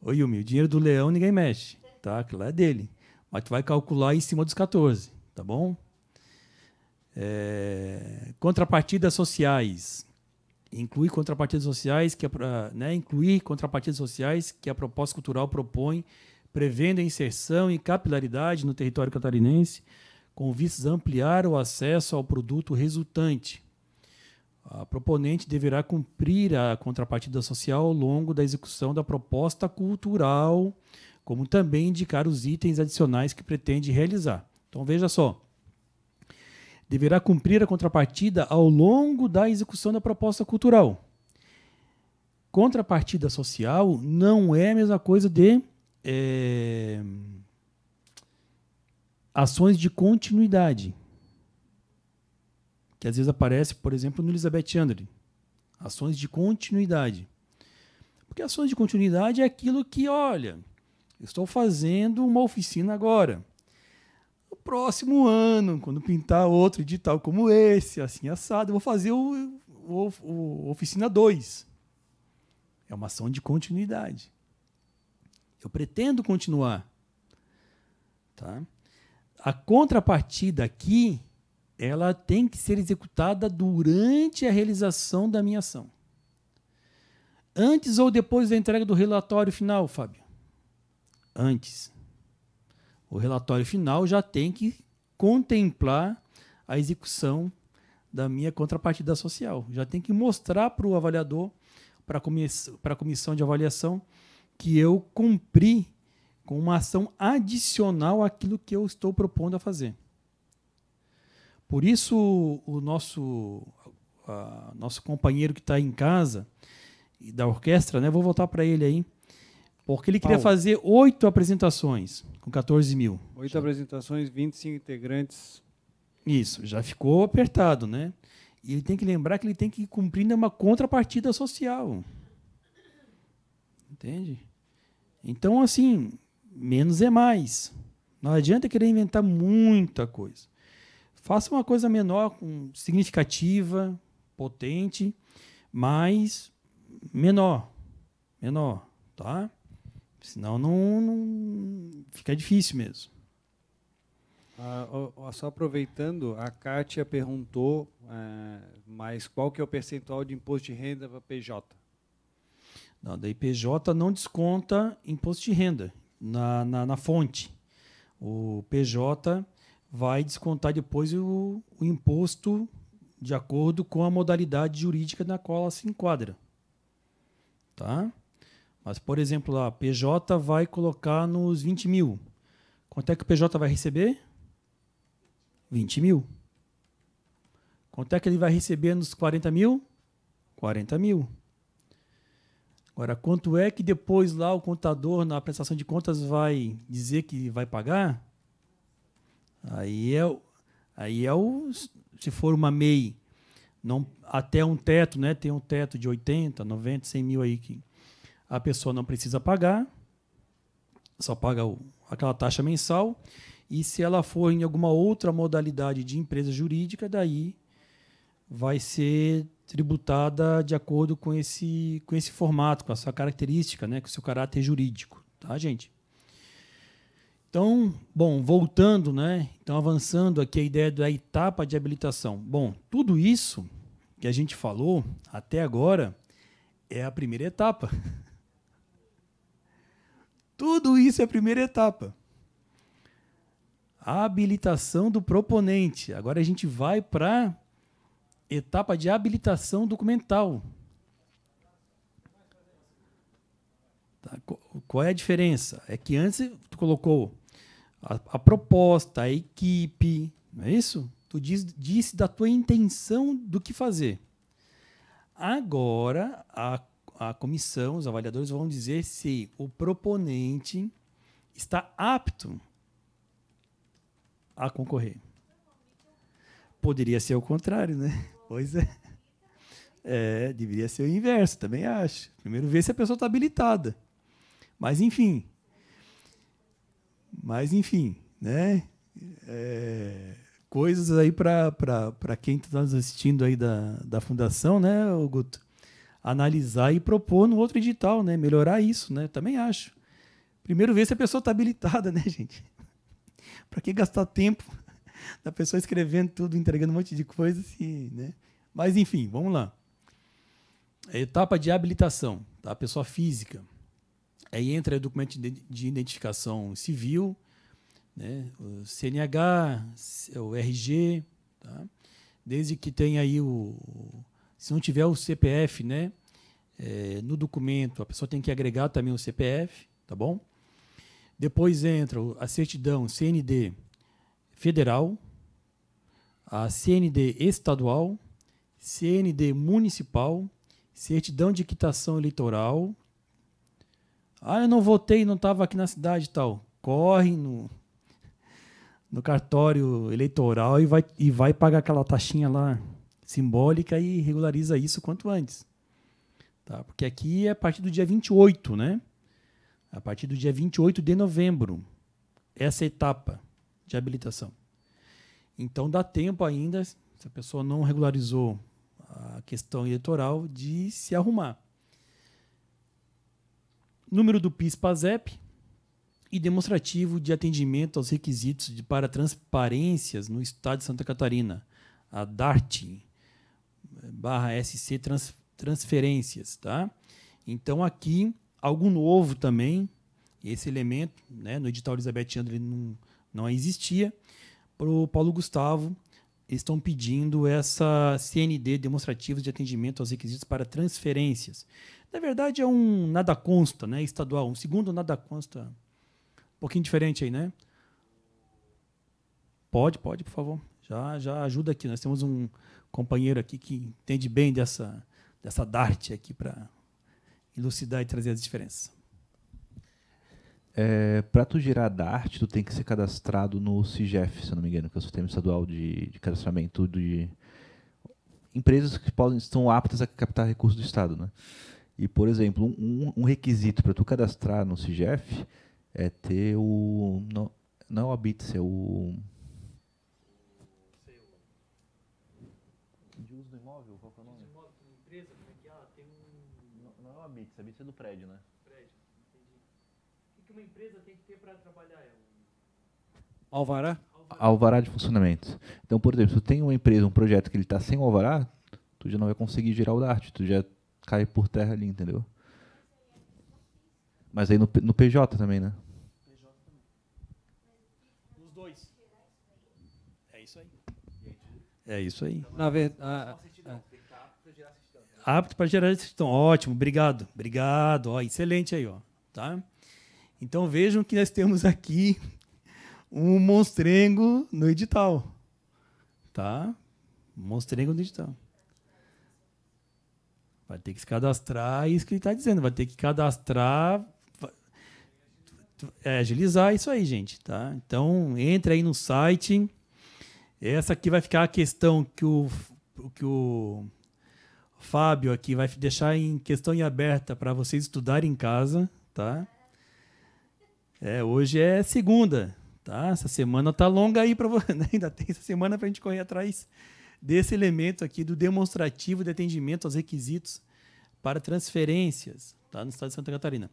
Ô, Yumi, o dinheiro do leão ninguém mexe, tá? Aquilo é dele. Mas tu vai calcular em cima dos 14, tá bom? É, contrapartidas sociais. Inclui contrapartidas sociais que né, incluir contrapartidas sociais que a proposta cultural propõe, prevendo a inserção e capilaridade no território catarinense, com vistas a ampliar o acesso ao produto resultante. A proponente deverá cumprir a contrapartida social ao longo da execução da proposta cultural, como também indicar os itens adicionais que pretende realizar. Então veja só, deverá cumprir a contrapartida ao longo da execução da proposta cultural. Contrapartida social não é a mesma coisa de é, ações de continuidade, que às vezes aparece, por exemplo, no Elizabeth Andre. Ações de continuidade. Porque ações de continuidade é aquilo que, olha, estou fazendo uma oficina agora no próximo ano, quando pintar outro edital como esse, assim assado, eu vou fazer o, o, o Oficina 2. É uma ação de continuidade. Eu pretendo continuar. Tá? A contrapartida aqui, ela tem que ser executada durante a realização da minha ação. Antes ou depois da entrega do relatório final, Fábio? Antes. O relatório final já tem que contemplar a execução da minha contrapartida social. Já tem que mostrar para o avaliador, para a comissão de avaliação, que eu cumpri com uma ação adicional àquilo que eu estou propondo a fazer. Por isso, o nosso, a, nosso companheiro que está em casa, da orquestra, né? vou voltar para ele aí porque ele queria Paulo. fazer oito apresentações com 14 mil. Oito já. apresentações, 25 integrantes. Isso, já ficou apertado, né? E ele tem que lembrar que ele tem que cumprir uma contrapartida social. Entende? Então, assim, menos é mais. Não adianta querer inventar muita coisa. Faça uma coisa menor, significativa, potente, mas menor. Menor, tá? Senão não, não fica difícil mesmo. Ah, só aproveitando, a Kátia perguntou, é, mas qual que é o percentual de imposto de renda para PJ? Não, da IPJ não desconta imposto de renda na, na, na fonte. O PJ vai descontar depois o, o, imposto de acordo com a modalidade jurídica na qual ela se enquadra. Tá? Mas, por exemplo, a PJ vai colocar nos 20 mil. Quanto é que o PJ vai receber? 20 mil. Quanto é que ele vai receber nos 40 mil? 40 mil. Agora, quanto é que depois lá o contador, na prestação de contas, vai dizer que vai pagar? Aí é, aí é o. Se for uma MEI, não, até um teto, né? Tem um teto de 80, 90, 100 mil aí que, a pessoa não precisa pagar, só paga o, aquela taxa mensal. E se ela for em alguma outra modalidade de empresa jurídica, daí vai ser tributada de acordo com esse, com esse formato, com a sua característica, né, com o seu caráter jurídico, tá, gente? Então, bom, voltando, né? Então avançando aqui a ideia da etapa de habilitação. Bom, tudo isso que a gente falou até agora é a primeira etapa. Tudo isso é a primeira etapa. A habilitação do proponente. Agora a gente vai para etapa de habilitação documental. Tá? Qual é a diferença? É que antes tu colocou a, a proposta, a equipe, não é isso? Tu diz, disse da tua intenção do que fazer. Agora, a a comissão, os avaliadores vão dizer se o proponente está apto a concorrer. Poderia ser o contrário, né? Pois é. é deveria ser o inverso, também acho. Primeiro ver se a pessoa está habilitada. Mas enfim. Mas enfim, né? É, coisas aí para quem está nos assistindo aí da, da fundação, né, Guto? analisar e propor no outro edital, né? Melhorar isso, né? Também acho. Primeiro ver se a pessoa está habilitada, né, gente? Para que gastar tempo da pessoa escrevendo tudo, entregando um monte de coisa, assim, né? Mas enfim, vamos lá. A etapa de habilitação, tá? Pessoa física. Aí entra o documento de identificação civil, né? O CNH, o RG, tá? Desde que tenha aí o se não tiver o CPF, né? É, no documento, a pessoa tem que agregar também o CPF, tá bom? Depois entra a certidão CND federal, a CND estadual, CND municipal, certidão de quitação eleitoral. Ah, eu não votei, não estava aqui na cidade e tal. Corre no, no cartório eleitoral e vai, e vai pagar aquela taxinha lá simbólica e regulariza isso quanto antes. Tá? Porque aqui é a partir do dia 28, né? A partir do dia 28 de novembro, essa é etapa de habilitação. Então dá tempo ainda, se a pessoa não regularizou a questão eleitoral, de se arrumar. Número do PIS-PASEP e demonstrativo de atendimento aos requisitos de, para transparências no Estado de Santa Catarina, a DART, barra SC trans, transferências, tá? Então aqui algo novo também, esse elemento, né, no edital elizabethiano ele não, não existia. Para o Paulo Gustavo, estão pedindo essa CND demonstrativos de atendimento aos requisitos para transferências. Na verdade é um nada consta, né, estadual, um segundo nada consta. Um pouquinho diferente aí, né? Pode, pode, por favor. Já já ajuda aqui. Nós temos um companheiro aqui que entende bem dessa, dessa DART aqui para elucidar e trazer as diferenças. É, para tu gerar a DART, tu tem que ser cadastrado no CIGEF, se não me engano, que é o Sistema Estadual de, de Cadastramento de Empresas que podem, estão aptas a captar recursos do Estado. Né? E, por exemplo, um, um requisito para tu cadastrar no CIGEF é ter o... Não, não é o ABITS, é o Bits. A é do prédio, né? Prédio, entendi. O que uma empresa tem que ter para trabalhar ela? Alvará? Alvará de funcionamento. Então, por exemplo, se tem uma empresa, um projeto que ele está sem alvará, tu já não vai conseguir gerar o DART, tu já cai por terra ali, entendeu? Mas aí no, no PJ também, né? PJ também. Nos dois. É isso aí. É isso aí. Na verdade. Então, apto para gerar estão Ótimo, obrigado, obrigado, ó, excelente aí, ó, tá? Então vejam que nós temos aqui um monstrengo no edital, tá? Monstrengo no edital. Vai ter que se cadastrar, isso que ele está dizendo, vai ter que cadastrar, é, agilizar isso aí, gente, tá? Então entre aí no site. Essa aqui vai ficar a questão que o que o Fábio aqui vai deixar em questão e aberta para vocês estudarem em casa, tá? É, hoje é segunda, tá? Essa semana tá longa aí para você, né? ainda tem essa semana para a gente correr atrás desse elemento aqui do demonstrativo de atendimento aos requisitos para transferências, tá? No estado de Santa Catarina.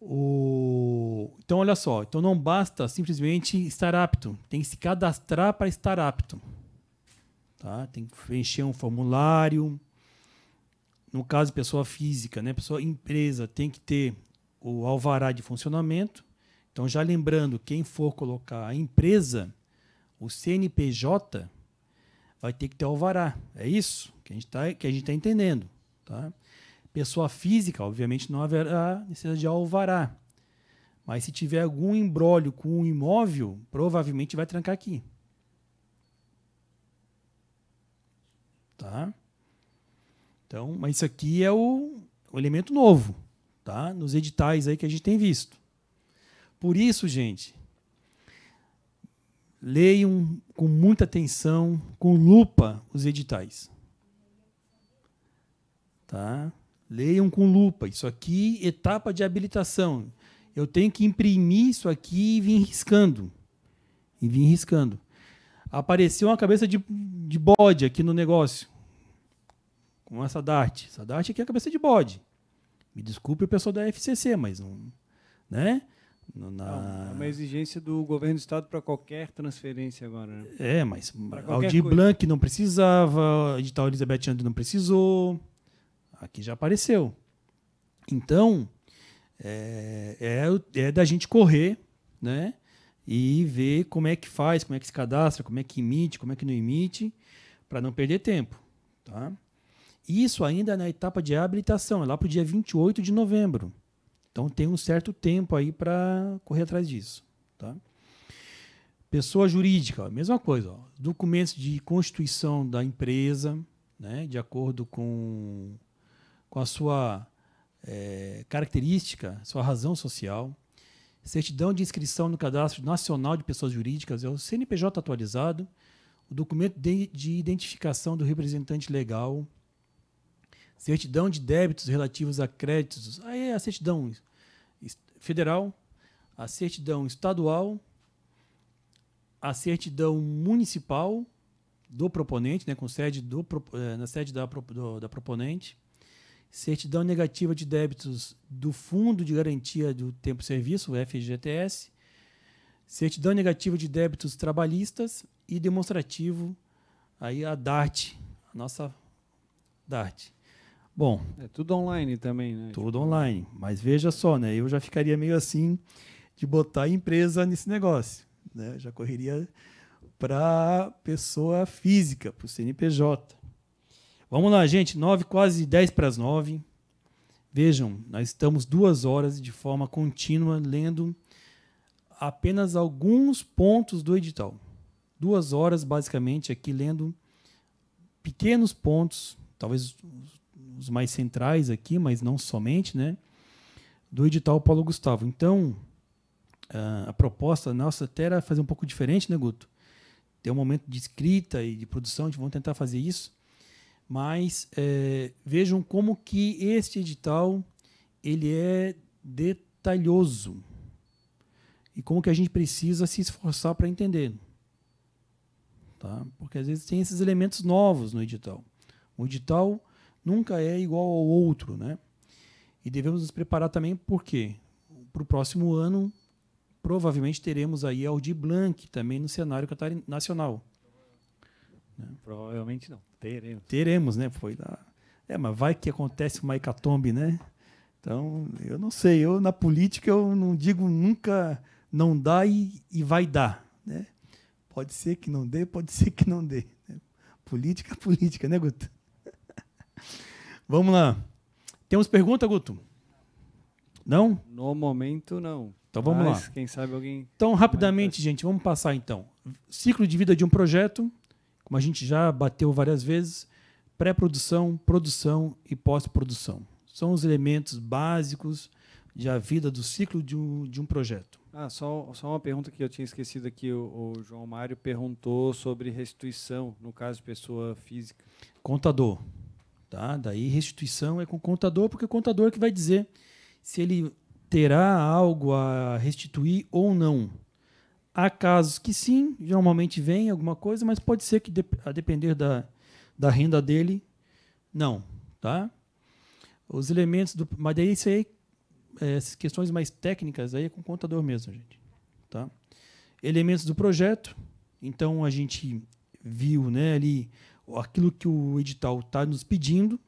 O... Então, olha só. Então, não basta simplesmente estar apto. Tem que se cadastrar para estar apto. Tá? Tem que preencher um formulário. No caso, pessoa física, né? pessoa empresa, tem que ter o alvará de funcionamento. Então, já lembrando, quem for colocar a empresa, o CNPJ, vai ter que ter alvará. É isso que a gente está tá entendendo. Tá? Pessoa física, obviamente, não haverá necessidade de alvará. Mas se tiver algum embrólio com o um imóvel, provavelmente vai trancar aqui. Tá? Então, mas isso aqui é o, o elemento novo, tá? Nos editais aí que a gente tem visto. Por isso, gente, leiam com muita atenção, com lupa os editais. Tá? Leiam com lupa. Isso aqui, etapa de habilitação. Eu tenho que imprimir isso aqui e vir riscando. E vir riscando. Apareceu uma cabeça de, de bode aqui no negócio com a é Sadat. Sadat aqui é a cabeça de bode. Me desculpe o pessoal da FCC, mas não. Né? Na... Não, é uma exigência do governo do estado para qualquer transferência agora. Né? É, mas Aldir Blanc não precisava, edital Elizabeth Andrew não precisou. Aqui já apareceu. Então, é, é, é, da gente correr né? e ver como é que faz, como é que se cadastra, como é que emite, como é que não emite, para não perder tempo. Tá? Isso ainda na etapa de habilitação, é lá para o dia 28 de novembro. Então tem um certo tempo aí para correr atrás disso. Tá? Pessoa jurídica, mesma coisa. Ó, documentos de constituição da empresa, né, de acordo com, com a sua é, característica, sua razão social. Certidão de inscrição no Cadastro Nacional de Pessoas Jurídicas, é o CNPJ atualizado. O documento de, de identificação do representante legal, certidão de débitos relativos a créditos. Aí é a certidão federal, a certidão estadual, a certidão municipal do proponente, né, com sede do, é, na sede da, do, da proponente, certidão negativa de débitos do Fundo de Garantia do Tempo de Serviço, o FGTS, certidão negativa de débitos trabalhistas e demonstrativo, aí a DART, a nossa DART. Bom. É tudo online também, né? Tudo tipo, online. Mas veja só, né? Eu já ficaria meio assim de botar empresa nesse negócio. Né? Já correria para pessoa física, para o CNPJ. Vamos lá, gente. Nove, quase dez para as nove. Vejam, nós estamos duas horas de forma contínua lendo apenas alguns pontos do edital. Duas horas, basicamente, aqui lendo pequenos pontos, talvez os os mais centrais aqui, mas não somente, né? Do edital Paulo Gustavo. Então, ah, a proposta nossa até era fazer um pouco diferente, né, Guto? Ter um momento de escrita e de produção, a gente vai tentar fazer isso. Mas é, vejam como que este edital ele é detalhoso e como que a gente precisa se esforçar para entender. Tá? Porque às vezes tem esses elementos novos no edital. O edital nunca é igual ao outro, né? E devemos nos preparar também porque para o próximo ano provavelmente teremos aí Aldi Blanc também no cenário nacional. Né? Provavelmente não. Teremos. Teremos, né? Foi lá. É, mas vai que acontece uma hecatombe, né? Então, eu não sei. Eu, na política, eu não digo nunca não dá e, e vai dar, né? Pode ser que não dê, pode ser que não dê. Né? Política, política, né, Guto? Vamos lá. Temos pergunta, Guto? Não? No momento, não. Então vamos Mas, lá. Quem sabe alguém. Então, rapidamente, gente, vamos passar então. Ciclo de vida de um projeto, como a gente já bateu várias vezes, pré-produção, produção e pós-produção. São os elementos básicos da vida do ciclo de um, de um projeto. Ah, só, só uma pergunta que eu tinha esquecido aqui. O, o João Mário perguntou sobre restituição, no caso de pessoa física. Contador. Tá? Daí restituição é com o contador, porque é o contador que vai dizer se ele terá algo a restituir ou não. Há casos que sim, normalmente vem alguma coisa, mas pode ser que, a depender da, da renda dele, não. Tá? Os elementos do. Mas daí isso aí, é, essas questões mais técnicas aí é com o contador mesmo, gente. Tá? Elementos do projeto. Então a gente viu né, ali aquilo que o edital está nos pedindo.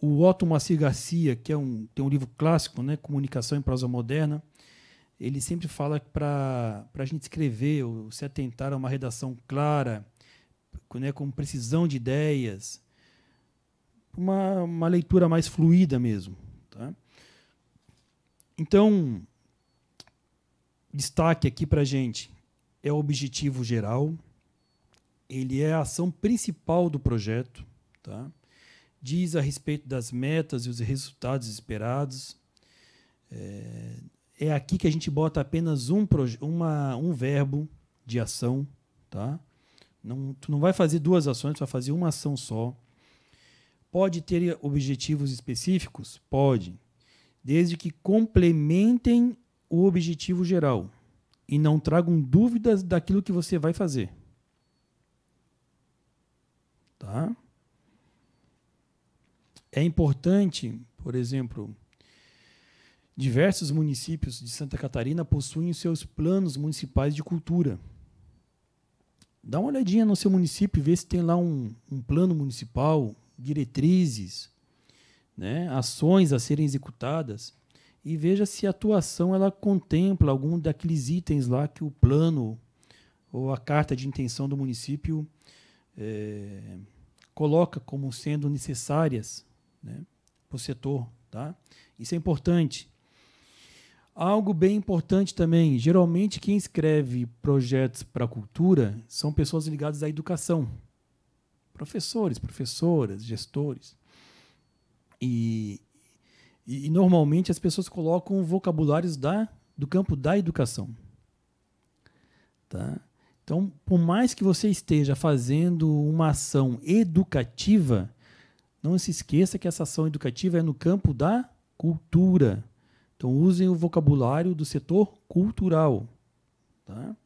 O Otto Macir Garcia, que é um, tem um livro clássico, né, Comunicação em Prosa Moderna, ele sempre fala para a gente escrever ou se atentar a uma redação clara, né, com precisão de ideias, uma, uma leitura mais fluida mesmo. Tá? Então, destaque aqui para a gente é o objetivo geral, ele é a ação principal do projeto, tá? diz a respeito das metas e os resultados esperados. É, é aqui que a gente bota apenas um, uma, um verbo de ação. Tá? Não, tu não vai fazer duas ações, tu vai fazer uma ação só. Pode ter objetivos específicos? Pode. Desde que complementem o objetivo geral e não tragam dúvidas daquilo que você vai fazer. Tá? É importante, por exemplo, diversos municípios de Santa Catarina possuem seus planos municipais de cultura. Dá uma olhadinha no seu município e vê se tem lá um, um plano municipal, diretrizes, né, ações a serem executadas e veja se a atuação ela contempla algum daqueles itens lá que o plano ou a carta de intenção do município é, coloca como sendo necessárias né, para o setor. Tá? Isso é importante. Algo bem importante também, geralmente quem escreve projetos para a cultura são pessoas ligadas à educação. Professores, professoras, gestores. E, e, e normalmente as pessoas colocam vocabulários da, do campo da educação. Tá? Então, por mais que você esteja fazendo uma ação educativa, não se esqueça que essa ação educativa é no campo da cultura. Então, usem o vocabulário do setor cultural. Tá?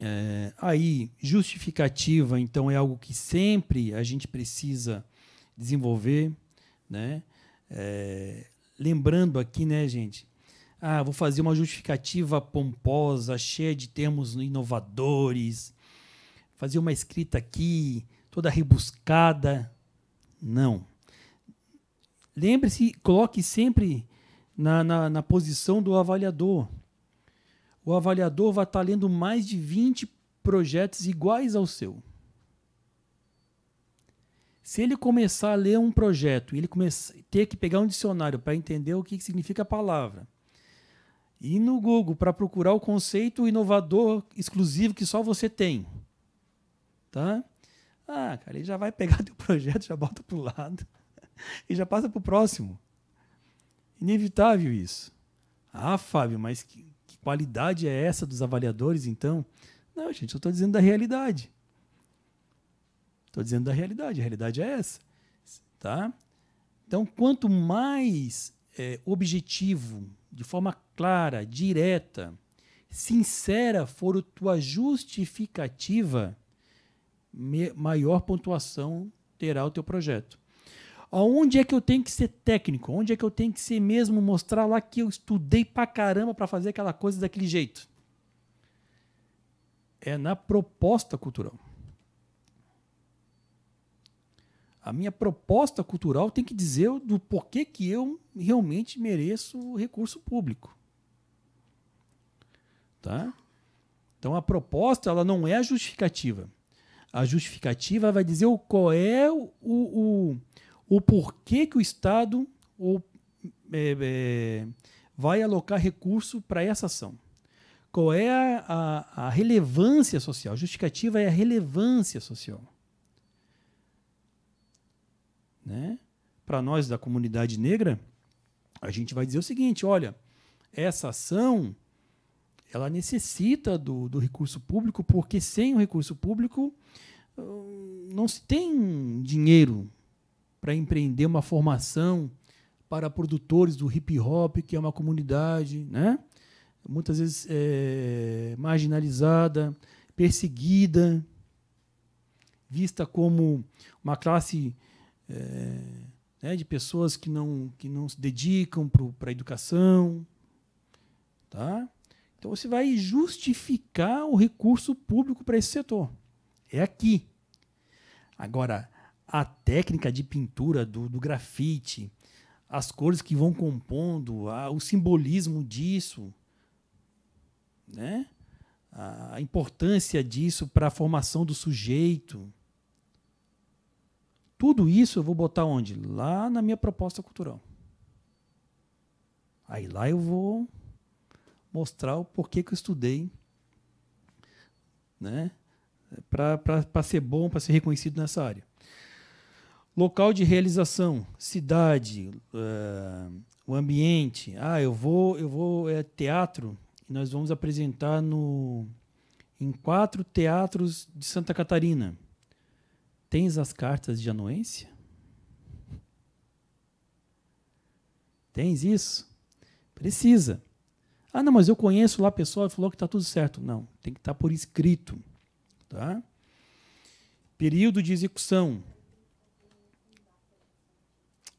É, aí, justificativa, então, é algo que sempre a gente precisa desenvolver. Né? É, lembrando aqui, né, gente, ah, vou fazer uma justificativa pomposa, cheia de termos inovadores, fazer uma escrita aqui, toda rebuscada. Não. Lembre-se, coloque sempre na, na, na, posição do avaliador. O avaliador vai estar lendo mais de 20 projetos iguais ao seu. Se ele começar a ler um projeto e ele começar, ter que pegar um dicionário para entender o que significa a palavra, e no Google, para procurar o conceito inovador exclusivo que só você tem. Tá? Ah, cara, ele já vai pegar teu projeto, já bota para o lado e já passa para o próximo. Inevitável isso. Ah, Fábio, mas que, que qualidade é essa dos avaliadores, então? Não, gente, eu estou dizendo da realidade. Estou dizendo da realidade. A realidade é essa. Tá? Então, quanto mais é, objetivo, de forma clara, direta, sincera for a tua justificativa, maior pontuação terá o teu projeto. Onde é que eu tenho que ser técnico? Onde é que eu tenho que ser mesmo mostrar lá que eu estudei pra caramba para fazer aquela coisa daquele jeito? É na proposta cultural. a minha proposta cultural tem que dizer do porquê que eu realmente mereço recurso público. Tá? Então a proposta ela não é a justificativa. A justificativa vai dizer o qual é o, o, o porquê que o Estado ou, é, é, vai alocar recurso para essa ação. Qual é a, a, a relevância social? A justificativa é a relevância social. Né? Para nós da comunidade negra, a gente vai dizer o seguinte: olha, essa ação ela necessita do, do recurso público, porque sem o recurso público hum, não se tem dinheiro para empreender uma formação para produtores do hip hop, que é uma comunidade, né? muitas vezes é, marginalizada, perseguida, vista como uma classe é, né, de pessoas que não, que não se dedicam para a educação. Tá? Então você vai justificar o recurso público para esse setor. É aqui. Agora, a técnica de pintura do, do grafite, as cores que vão compondo, a, o simbolismo disso, né? a importância disso para a formação do sujeito. Tudo isso eu vou botar onde? Lá na minha proposta cultural. Aí lá eu vou mostrar o porquê que eu estudei, né? Para ser bom, para ser reconhecido nessa área. Local de realização, cidade, uh, o ambiente. Ah, eu vou, eu vou é teatro. Nós vamos apresentar no em quatro teatros de Santa Catarina. Tens as cartas de anuência? Tens isso? Precisa. Ah, não, mas eu conheço lá a pessoa, falou que está tudo certo. Não, tem que estar tá por escrito. Tá? Período de execução.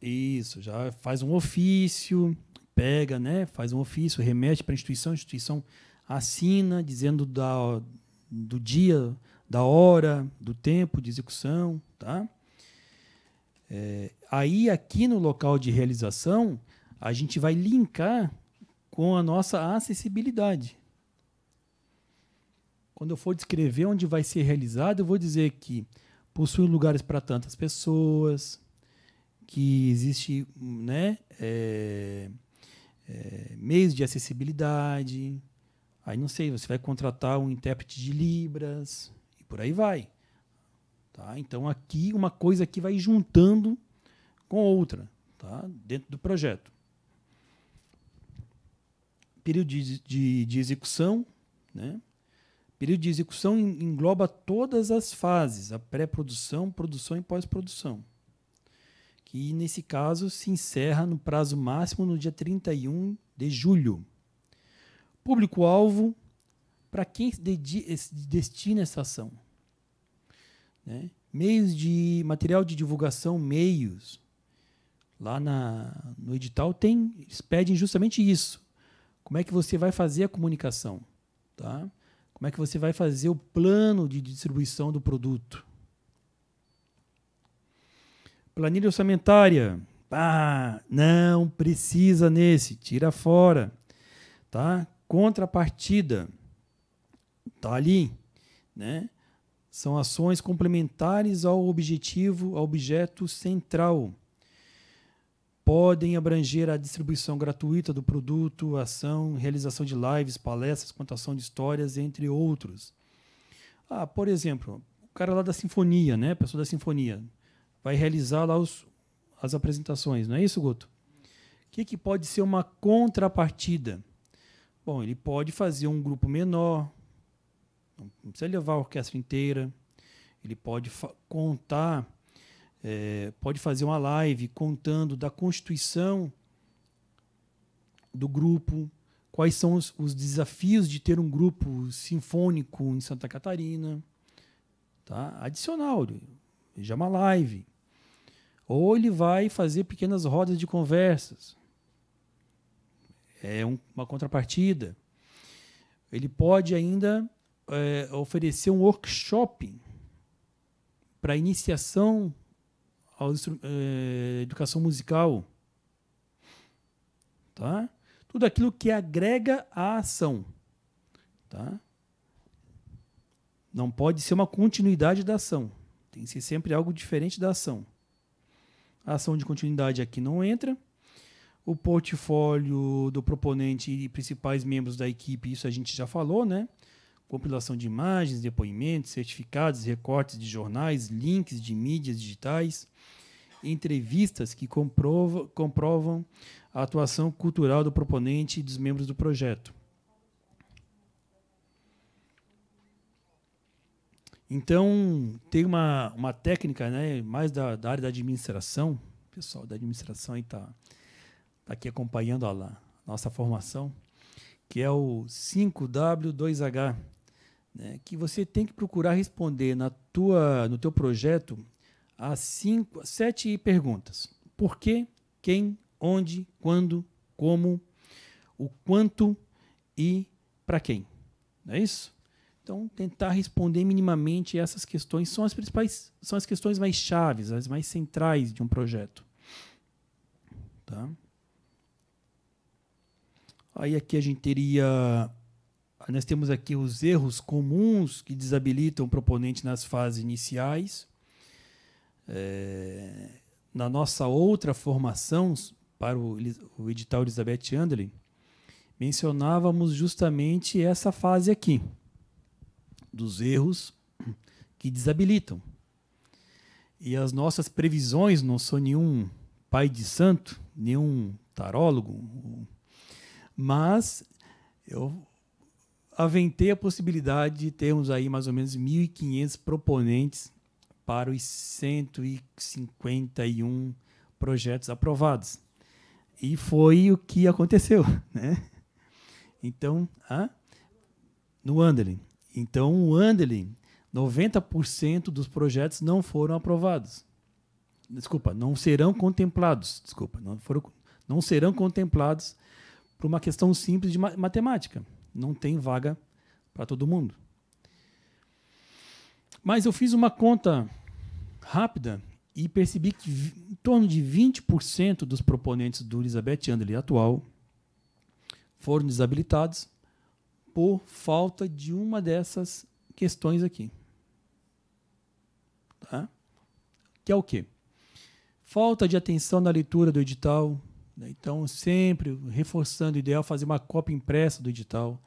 Isso, já faz um ofício, pega, né? Faz um ofício, remete para a instituição, a instituição assina dizendo da, do dia, da hora, do tempo de execução, tá? É, aí aqui no local de realização a gente vai linkar com a nossa acessibilidade. Quando eu for descrever onde vai ser realizado, eu vou dizer que possui lugares para tantas pessoas, que existe né, é, é, meios de acessibilidade. Aí não sei, você vai contratar um intérprete de Libras, por aí vai. Tá? Então aqui uma coisa que vai juntando com outra, tá? dentro do projeto. Período de, de, de execução, né? Período de execução engloba todas as fases, a pré-produção, produção e pós-produção. Que nesse caso se encerra no prazo máximo no dia 31 de julho. Público-alvo, para quem eh, se destina essa ação. Né? Meios de material de divulgação, meios. Lá na, no edital tem, eles pedem justamente isso. Como é que você vai fazer a comunicação? Tá? Como é que você vai fazer o plano de distribuição do produto? Planilha orçamentária. Ah, não precisa nesse, tira fora. Tá? Contrapartida está ali, né? São ações complementares ao objetivo, ao objeto central. Podem abranger a distribuição gratuita do produto, ação, realização de lives, palestras, contação de histórias, entre outros. Ah, por exemplo, o cara lá da sinfonia, né? A pessoa da sinfonia vai realizar lá os, as apresentações, não é isso, Guto? O que, que pode ser uma contrapartida? Bom, ele pode fazer um grupo menor, não precisa levar a orquestra inteira. Ele pode contar, é, pode fazer uma live contando da constituição do grupo, quais são os, os desafios de ter um grupo sinfônico em Santa Catarina. Tá? Adicional, já é uma live. Ou ele vai fazer pequenas rodas de conversas. É um, uma contrapartida. Ele pode ainda é, oferecer um workshop para iniciação à é, educação musical. Tá? Tudo aquilo que agrega a ação. Tá? Não pode ser uma continuidade da ação. Tem que ser sempre algo diferente da ação. A ação de continuidade aqui não entra. O portfólio do proponente e principais membros da equipe, isso a gente já falou, né? compilação de imagens, depoimentos, certificados, recortes de jornais, links de mídias digitais, entrevistas que comprova, comprovam a atuação cultural do proponente e dos membros do projeto. Então, tem uma, uma técnica, né, mais da, da área da administração, o pessoal da administração está tá aqui acompanhando a nossa formação, que é o 5W2H, né, que você tem que procurar responder na tua, no teu projeto as cinco, sete perguntas. Por quê, quem, onde, quando, como, o quanto e para quem. Não é isso? Então, tentar responder minimamente essas questões são as principais, são as questões mais chaves, as mais centrais de um projeto. Tá? Aí aqui a gente teria nós temos aqui os erros comuns que desabilitam o proponente nas fases iniciais. É, na nossa outra formação para o, o edital Elizabeth Anderlin, mencionávamos justamente essa fase aqui, dos erros que desabilitam. E as nossas previsões não são nenhum pai de santo, nenhum tarólogo, mas eu aventei a possibilidade de termos aí mais ou menos 1.500 proponentes para os 151 projetos aprovados. E foi o que aconteceu, né? Então, ah, no Anderlin. Então, o Anderlin, 90% dos projetos não foram aprovados. Desculpa, não serão contemplados. Desculpa, não, foram, não serão contemplados por uma questão simples de matemática. Não tem vaga para todo mundo. Mas eu fiz uma conta rápida e percebi que em torno de 20% dos proponentes do Elizabeth Andley atual foram desabilitados por falta de uma dessas questões aqui. Tá? Que é o quê? Falta de atenção na leitura do edital, né? Então, sempre reforçando o ideal fazer uma cópia impressa do edital,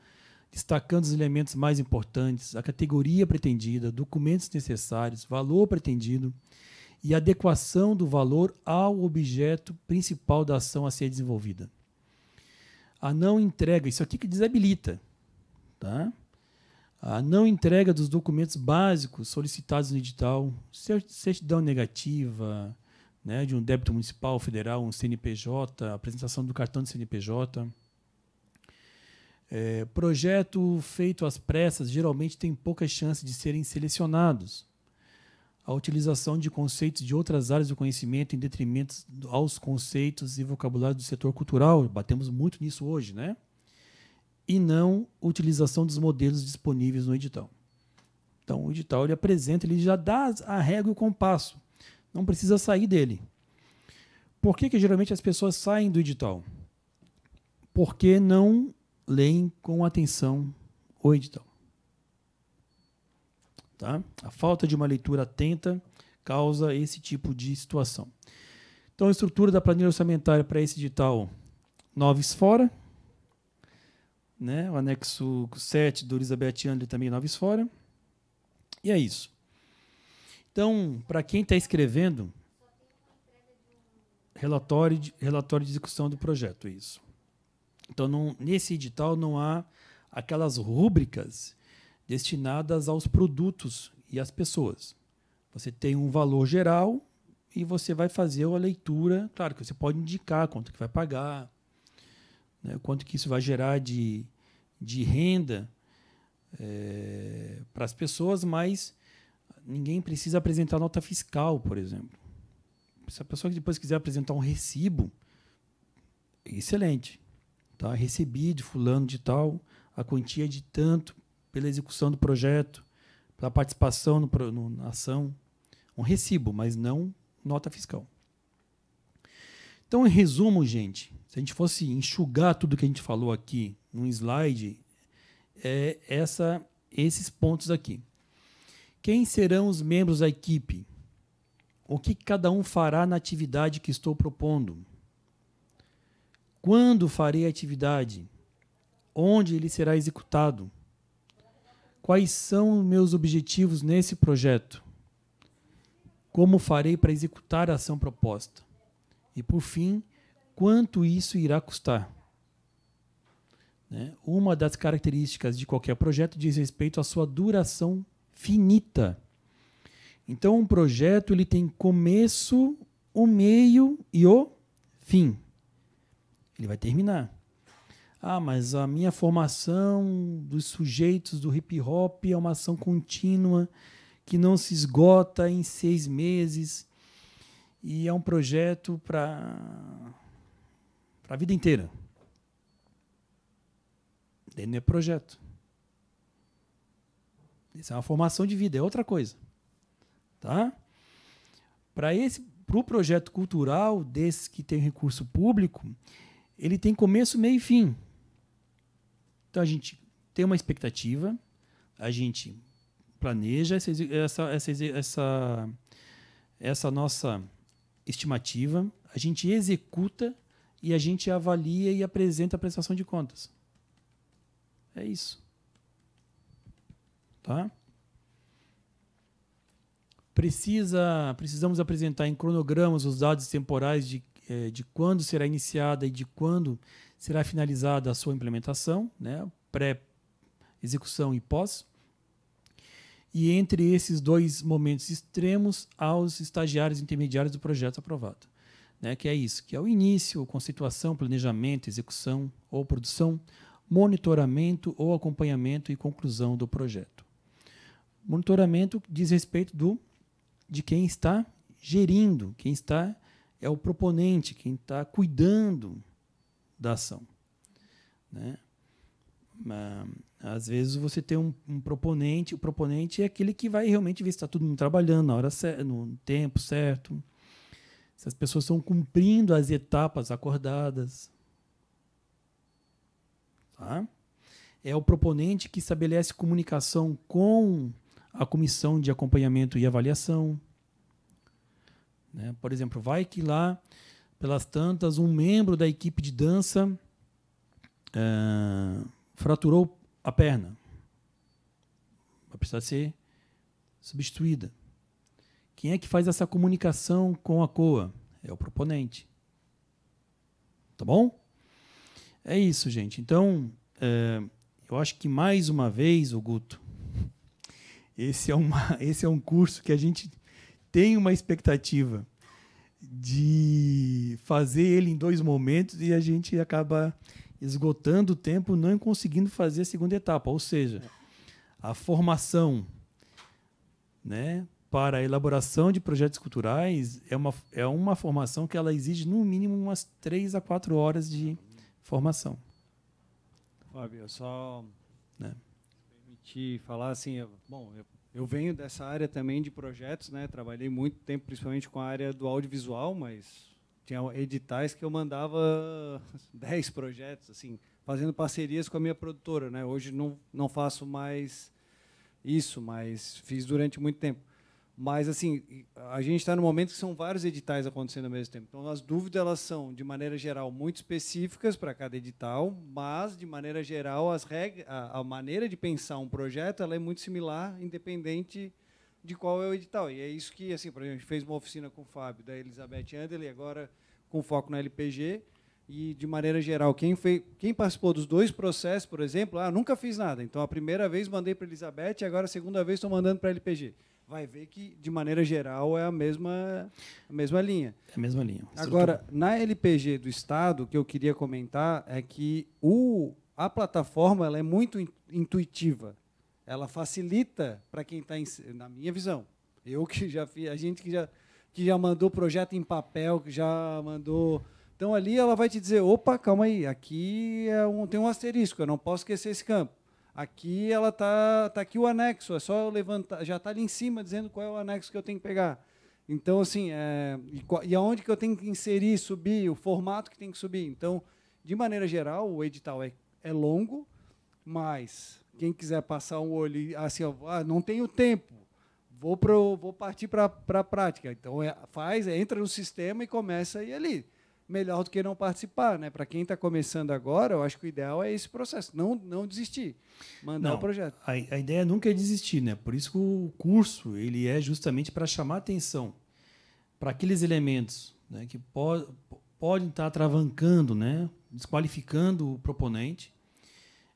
destacando os elementos mais importantes, a categoria pretendida, documentos necessários, valor pretendido e adequação do valor ao objeto principal da ação a ser desenvolvida. A não entrega, isso aqui que desabilita, tá? A não entrega dos documentos básicos solicitados no edital, certidão negativa, né, de um débito municipal, federal, um CNPJ, apresentação do cartão de CNPJ. É, projeto feito às pressas geralmente tem poucas chances de serem selecionados. A utilização de conceitos de outras áreas do conhecimento em detrimento aos conceitos e vocabulário do setor cultural, batemos muito nisso hoje, né? E não utilização dos modelos disponíveis no edital. Então, o edital ele apresenta, ele já dá a régua e o compasso. Não precisa sair dele. Por que, que geralmente as pessoas saem do edital? Porque não leem com atenção o edital. Tá? A falta de uma leitura atenta causa esse tipo de situação. Então, a estrutura da planilha orçamentária para esse edital, noves fora, né? o anexo 7 do Elizabeth Andley também é noves fora, e é isso. Então, para quem está escrevendo, relatório de, relatório de execução do projeto, isso. Então, não, nesse edital não há aquelas rúbricas destinadas aos produtos e às pessoas. Você tem um valor geral e você vai fazer a leitura. Claro que você pode indicar quanto que vai pagar, né, quanto que isso vai gerar de, de renda é, eh, para as pessoas, mas ninguém precisa apresentar nota fiscal, por exemplo. Se a pessoa que depois quiser apresentar um recibo, excelente. Tá? Recebi de fulano de tal a quantia de tanto pela execução do projeto, pela participação no, no, na ação. Um recibo, mas não nota fiscal. Então, em resumo, gente, se a gente fosse enxugar tudo que a gente falou aqui num slide, é essa, esses pontos aqui. Quem serão os membros da equipe? O que cada um fará na atividade que estou propondo? Quando farei a atividade? Onde ele será executado? Quais são meus objetivos nesse projeto? Como farei para executar a ação proposta? E, por fim, quanto isso irá custar? Né? Uma das características de qualquer projeto diz respeito à sua duração finita. Então, um projeto ele tem começo, o meio e o fim. Ele vai terminar. Ah, mas a minha formação dos sujeitos do hip hop é uma ação contínua que não se esgota em seis meses e é um projeto para a vida inteira. Ele não é projeto. Isso é uma formação de vida, é outra coisa. Tá? Para esse o projeto cultural desse que tem recurso público, ele tem começo, meio e fim. Então a gente tem uma expectativa, a gente planeja essa, essa, essa, essa, essa nossa estimativa, a gente executa e a gente avalia e apresenta a prestação de contas. É isso. Tá? Precisa, precisamos apresentar em cronogramas os dados temporais de, eh, de quando será iniciada e de quando será finalizada a sua implementação, né? pré-execução e pós. E entre esses dois momentos extremos, aos estagiários intermediários do projeto aprovado. Né, que é isso, que é o início, conceituação, planejamento, execução ou produção, monitoramento ou acompanhamento e conclusão do projeto. Monitoramento diz respeito do de quem está gerindo, quem está é o proponente, quem está cuidando da ação. Né? Ah, às vezes você tem um, um, proponente, o proponente é aquele que vai realmente ver se está todo mundo trabalhando na hora no tempo certo, se as pessoas estão cumprindo as etapas acordadas. Tá? É o proponente que estabelece comunicação com a comissão de acompanhamento e avaliação. Né? Por exemplo, vai que lá, pelas tantas, um membro da equipe de dança eh, fraturou a perna. Vai precisar ser substituída. Quem é que faz essa comunicação com a COA? É o proponente. Tá bom? É isso, gente. Então, eh, eu acho que mais uma vez, o Guto, esse é, uma, esse é um curso que a gente tem uma expectativa de fazer ele em dois momentos e a gente acaba esgotando o tempo, não conseguindo fazer a segunda etapa, ou seja, a formação, né, para a elaboração de projetos culturais é uma, é uma formação que ela exige no mínimo umas três a quatro horas de formação. Fábio, só né? te falar assim, bom, eu, eu venho dessa área também de projetos, né? Trabalhei muito tempo, principalmente com a área do audiovisual, mas tinha editais que eu mandava 10 projetos, assim, fazendo parcerias com a minha produtora, né? Hoje não não faço mais isso, mas fiz durante muito tempo. Mas, assim, a gente está no momento que são vários editais acontecendo ao mesmo tempo. Então, as dúvidas elas são, de maneira geral, muito específicas para cada edital, mas, de maneira geral, as reg a, a, maneira de pensar um projeto ela é muito similar, independente de qual é o edital. E é isso que, assim, por exemplo, a gente fez uma oficina com o Fábio, da Elizabeth Anderle, agora com foco na LPG. E, de maneira geral, quem, fez, quem participou dos dois processos, por exemplo, ah, nunca fiz nada. Então, a primeira vez mandei para a Elizabeth, agora a segunda vez estou mandando para a LPG vai ver que, de maneira geral, é a mesma, a mesma linha. É a mesma linha. Agora, na LPG do Estado, o que eu queria comentar é que o, a plataforma ela é muito in, intuitiva. Ela facilita para quem está, na minha visão, eu que já fiz, a gente que já, que já mandou projeto em papel, que já mandou... Então, ali ela vai te dizer, opa, calma aí, aqui é um, tem um asterisco, eu não posso esquecer esse campo. Aqui ela tá, tá aqui o anexo, é só eu levantar, já tá ali em cima dizendo qual é o anexo que eu tenho que pegar. Então, assim, é, e, e, aonde que eu tenho que inserir, subir, o formato que tem que subir. Então, de maneira geral, o edital é, é longo, mas quem quiser passar um olho, assim, ó, ah, não tenho tempo, vou, pro, vou partir para a prática. Então, é, faz, é, entra no sistema e começa a ir ali melhor do que não participar, né? Para quem está começando agora, eu acho que o ideal é esse processo, não não desistir, mandar o projeto. A, a ideia nunca é desistir, né? Por isso que o curso ele é justamente para chamar atenção para aqueles elementos, né, que podem estar tá travancando, né, desqualificando o proponente,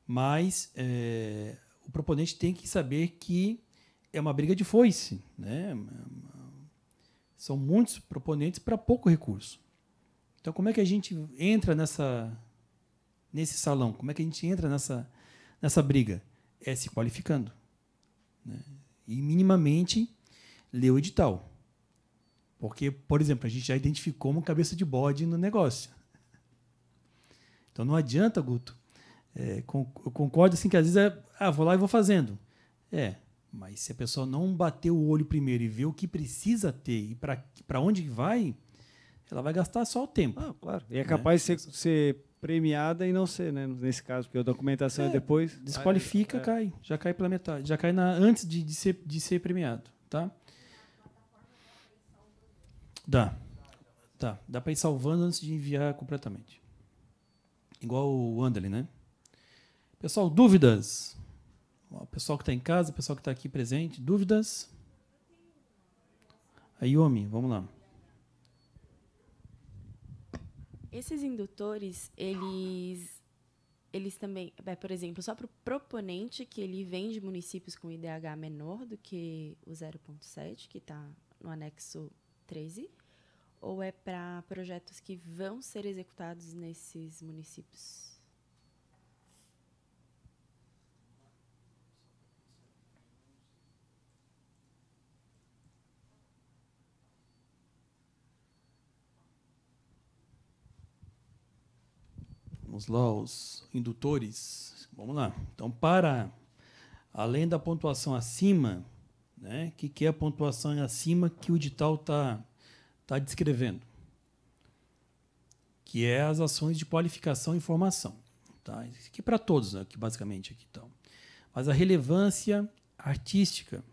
mas é, o proponente tem que saber que é uma briga de foice, né? São muitos proponentes para pouco recurso. Então, como é que a gente entra nessa nesse salão? Como é que a gente entra nessa nessa briga? É se qualificando, né? e minimamente ler o edital, porque, por exemplo, a gente já identificou uma cabeça de bode no negócio. Então, não adianta, Guto. É, eu concordo assim que às vezes é, ah, vou lá e vou fazendo. É, mas se a pessoa não bater o olho primeiro e ver o que precisa ter e para onde vai, ela vai gastar só o tempo. Ah, claro. E é né? capaz né? de ser, ser, premiada e não ser, né? Nesse caso, porque a documentação é, é depois. Desqualifica, é. é. cai. Já cai pela metade. Já cai na, antes de, de, ser, de ser premiado. Tá? Dá. Tá. Dá para ir salvando antes de enviar completamente. Igual o Anderle, né? Pessoal, dúvidas? O pessoal que está em casa, o pessoal que está aqui presente, dúvidas? aí Yomi, vamos lá. Esses indutores, eles eles também, é, por exemplo, só para o proponente que ele vem de municípios com IDH menor do que o 0.7, que está no anexo 13, ou é para projetos que vão ser executados nesses municípios? Vamos lá, os indutores. Vamos lá. Então, para além da pontuação acima, né, que, que é a pontuação acima que o edital está tá descrevendo, que é as ações de qualificação e formação. Tá? Isso aqui é para todos, né, que basicamente aqui estão. Mas a relevância artística,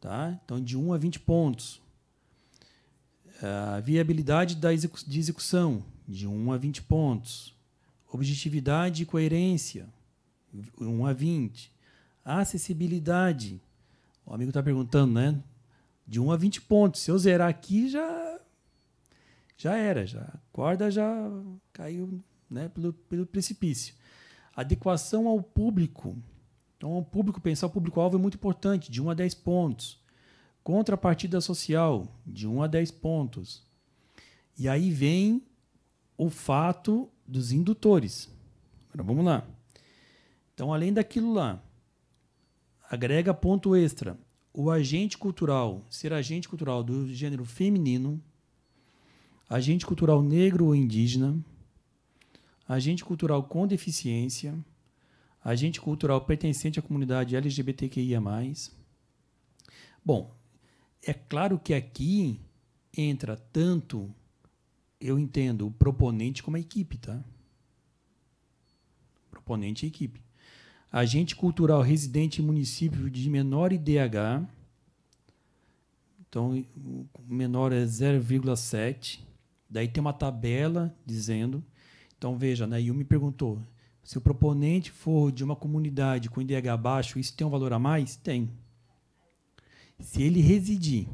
tá? então de 1 a 20 pontos. A viabilidade da execu de execução, de 1 a 20 pontos objetividade e coerência, 1 a 20. Acessibilidade, o amigo está perguntando, né? De 1 a 20 pontos. Se eu zerar aqui, já já era, já. A corda já caiu né, pelo, pelo precipício. Adequação ao público. Então, o público, pensar o público-alvo é muito importante, de 1 a 10 pontos. Contrapartida social, de 1 a 10 pontos. E aí vem o fato dos indutores. Agora vamos lá. Então, além daquilo lá, agrega ponto extra. O agente cultural, ser agente cultural do gênero feminino, agente cultural negro ou indígena, agente cultural com deficiência, agente cultural pertencente à comunidade LGBTQIA. Bom, é claro que aqui entra tanto eu entendo o proponente como a equipe, tá? Proponente e equipe. Agente cultural residente em município de menor IDH. Então, o menor é 0,7. Daí tem uma tabela dizendo. Então, veja, né? Yumi perguntou: se o proponente for de uma comunidade com IDH baixo, isso tem um valor a mais? Tem. Se ele residir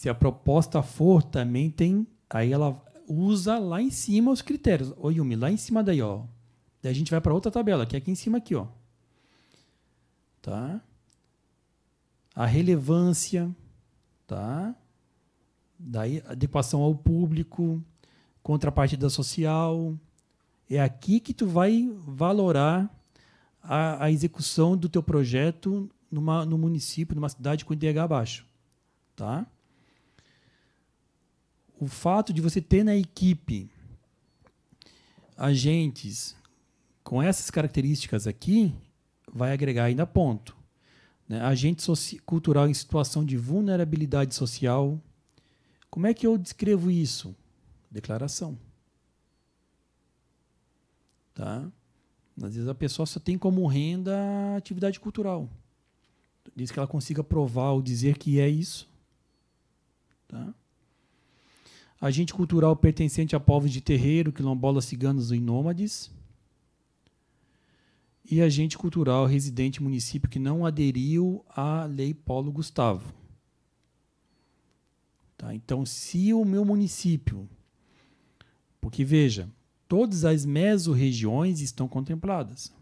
se a proposta for, também tem. Aí ela usa lá em cima os critérios. Ô, Yumi, lá em cima daí, ó. Daí a gente vai para outra tabela, que é aqui em cima aqui, ó. Tá? A relevância, tá? Daí adequação ao público, contrapartida social. É aqui que tu vai valorar a, a execução do teu projeto numa, no município, numa cidade com IDH baixo, tá? o fato de você ter na equipe agentes com essas características aqui vai agregar ainda ponto. Né? Agente cultural em situação de vulnerabilidade social. Como é que eu descrevo isso? Declaração. Tá? Às vezes a pessoa só tem como renda atividade cultural. Diz que ela consiga provar ou dizer que é isso. Tá? agente cultural pertencente a povos de terreiro, quilombolas, ciganos e nômades, e agente cultural residente em município que não aderiu à Lei Paulo Gustavo. Tá? Então, se o meu município. Porque, veja, todas as mesorregiões estão contempladas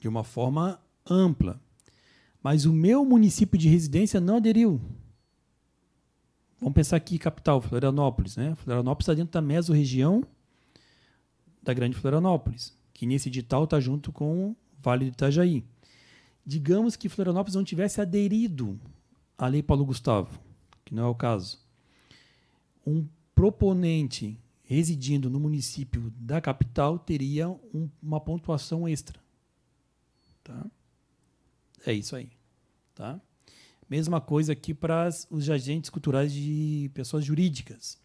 de uma forma ampla, mas o meu município de residência não aderiu vamos pensar aqui, capital, Florianópolis, né? Florianópolis está dentro da mesorregião da Grande Florianópolis, que nesse edital está junto com o Vale do Itajaí. Digamos que Florianópolis não tivesse aderido à Lei Paulo Gustavo, que não é o caso. Um proponente residindo no município da capital teria um, uma pontuação extra. Tá? É isso aí. Tá? Mesma coisa aqui para os agentes culturais de pessoas jurídicas.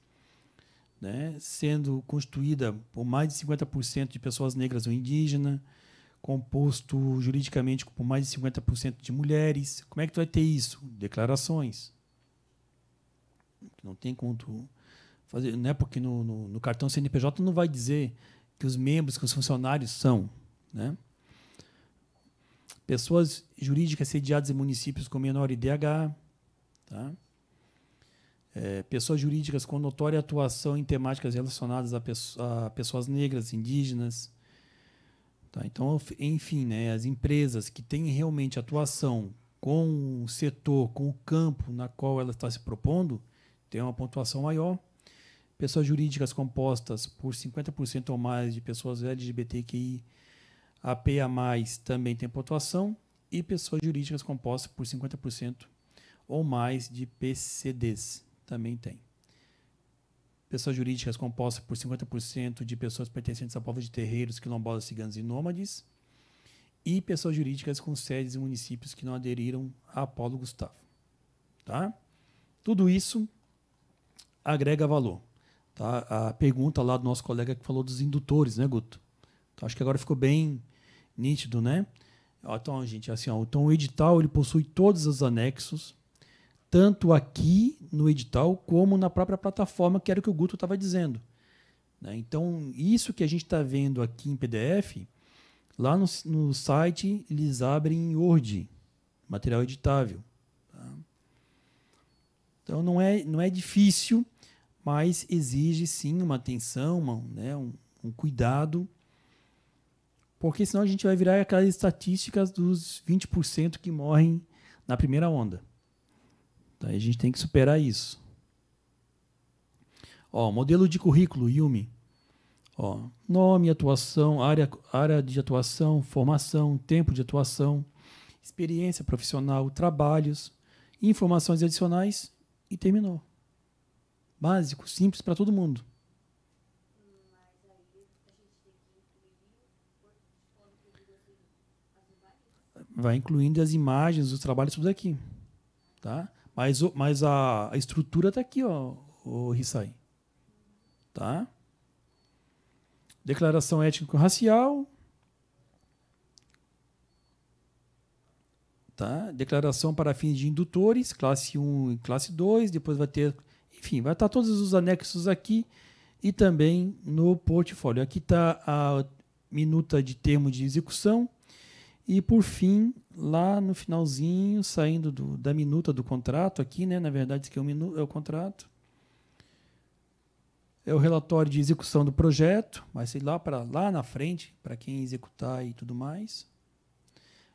Né? Sendo constituída por mais de 50% de pessoas negras ou indígenas, composto juridicamente por mais de 50% de mulheres. Como é que tu vai ter isso? Declarações. Não tem como tu fazer, né? Porque no, no, no cartão CNPJ não vai dizer que os membros, que os funcionários são, né? pessoas jurídicas sediadas em municípios com menor IDH, tá? É, pessoas jurídicas com notória atuação em temáticas relacionadas a, a pessoas negras, indígenas. Tá? Então, enfim, né, as empresas que têm realmente atuação com o setor, com o campo na qual ela está se propondo, tem uma pontuação maior. Pessoas jurídicas compostas por 50% ou mais de pessoas LGBTQI a PA+, também tem pontuação. E pessoas jurídicas compostas por 50% ou mais de PCDs, também tem. Pessoas jurídicas compostas por 50% de pessoas pertencentes a povos de terreiros, quilombolas, ciganos e nômades. E pessoas jurídicas com sedes em municípios que não aderiram a Paulo Gustavo. Tá? Tudo isso agrega valor. Tá? A pergunta lá do nosso colega que falou dos indutores, né, Guto? Então, acho que agora ficou bem nítido, né? Então, gente, assim, ó, então o edital ele possui todos os anexos, tanto aqui no edital como na própria plataforma, que era o que o Guto estava dizendo. Né? Então, isso que a gente está vendo aqui em PDF, lá no, no site eles abrem em Word, material editável. Tá? Então, não é, não é difícil, mas exige sim uma atenção, uma, né, um, um cuidado porque senão a gente vai virar aquelas estatísticas dos 20% que morrem na primeira onda. a gente tem que superar isso. Ó, modelo de currículo, Yumi. Ó, nome, atuação, área, área de atuação, formação, tempo de atuação, experiência profissional, trabalhos, informações adicionais e terminou. Básico, simples para todo mundo. vai incluindo as imagens, os trabalhos, tudo aqui. Tá? Mas, mas a, a estrutura está aqui, ó, o Rissai. Tá? Declaração étnico-racial. Tá? Declaração para fins de indutores, classe 1 e classe 2. Depois vai ter. Enfim, vai estar tá todos os anexos aqui e também no portfólio. Aqui está a minuta de termo de execução e por fim, lá no finalzinho, saindo do, da minuta do contrato aqui, né? Na verdade, que é o, minu, é o contrato. É o relatório de execução do projeto, mas sei lá para lá na frente, para quem executar e tudo mais.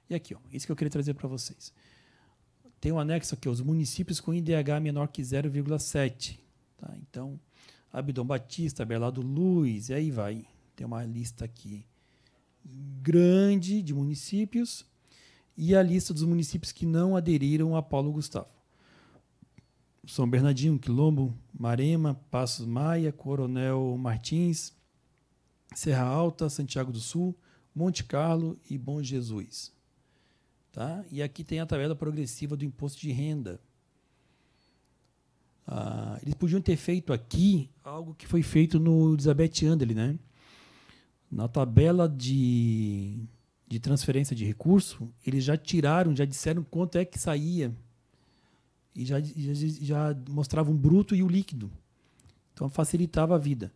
E aqui, ó, isso que eu queria trazer para vocês. Tem um anexo aqui, os municípios com IDH menor que 0,7. Tá? Então, Abdom Batista, Berlado Luz, e aí vai. Tem uma lista aqui grande de municípios e a lista dos municípios que não aderiram a Paulo Gustavo. São Bernardino, Quilombo, Marema, Passos Maia, Coronel Martins, Serra Alta, Santiago do Sul, Monte Carlo e Bom Jesus. Tá? E aqui tem a tabela progressiva do imposto de renda. Ah, eles podiam ter feito aqui algo que foi feito no Elizabeth Andele, né? Na tabela de, de transferência de recurso, eles já tiraram, já disseram quanto é que saía. E já, já, já um bruto e o líquido. Então facilitava a vida.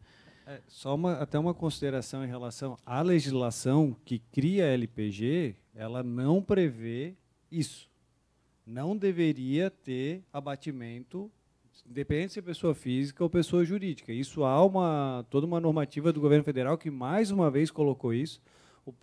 É, só uma, até uma consideração em relação à legislação que cria a LPG, ela não prevê isso. Não deveria ter abatimento Independente se é pessoa física ou pessoa jurídica. Isso há uma, toda uma normativa do governo federal que, mais uma vez, colocou isso.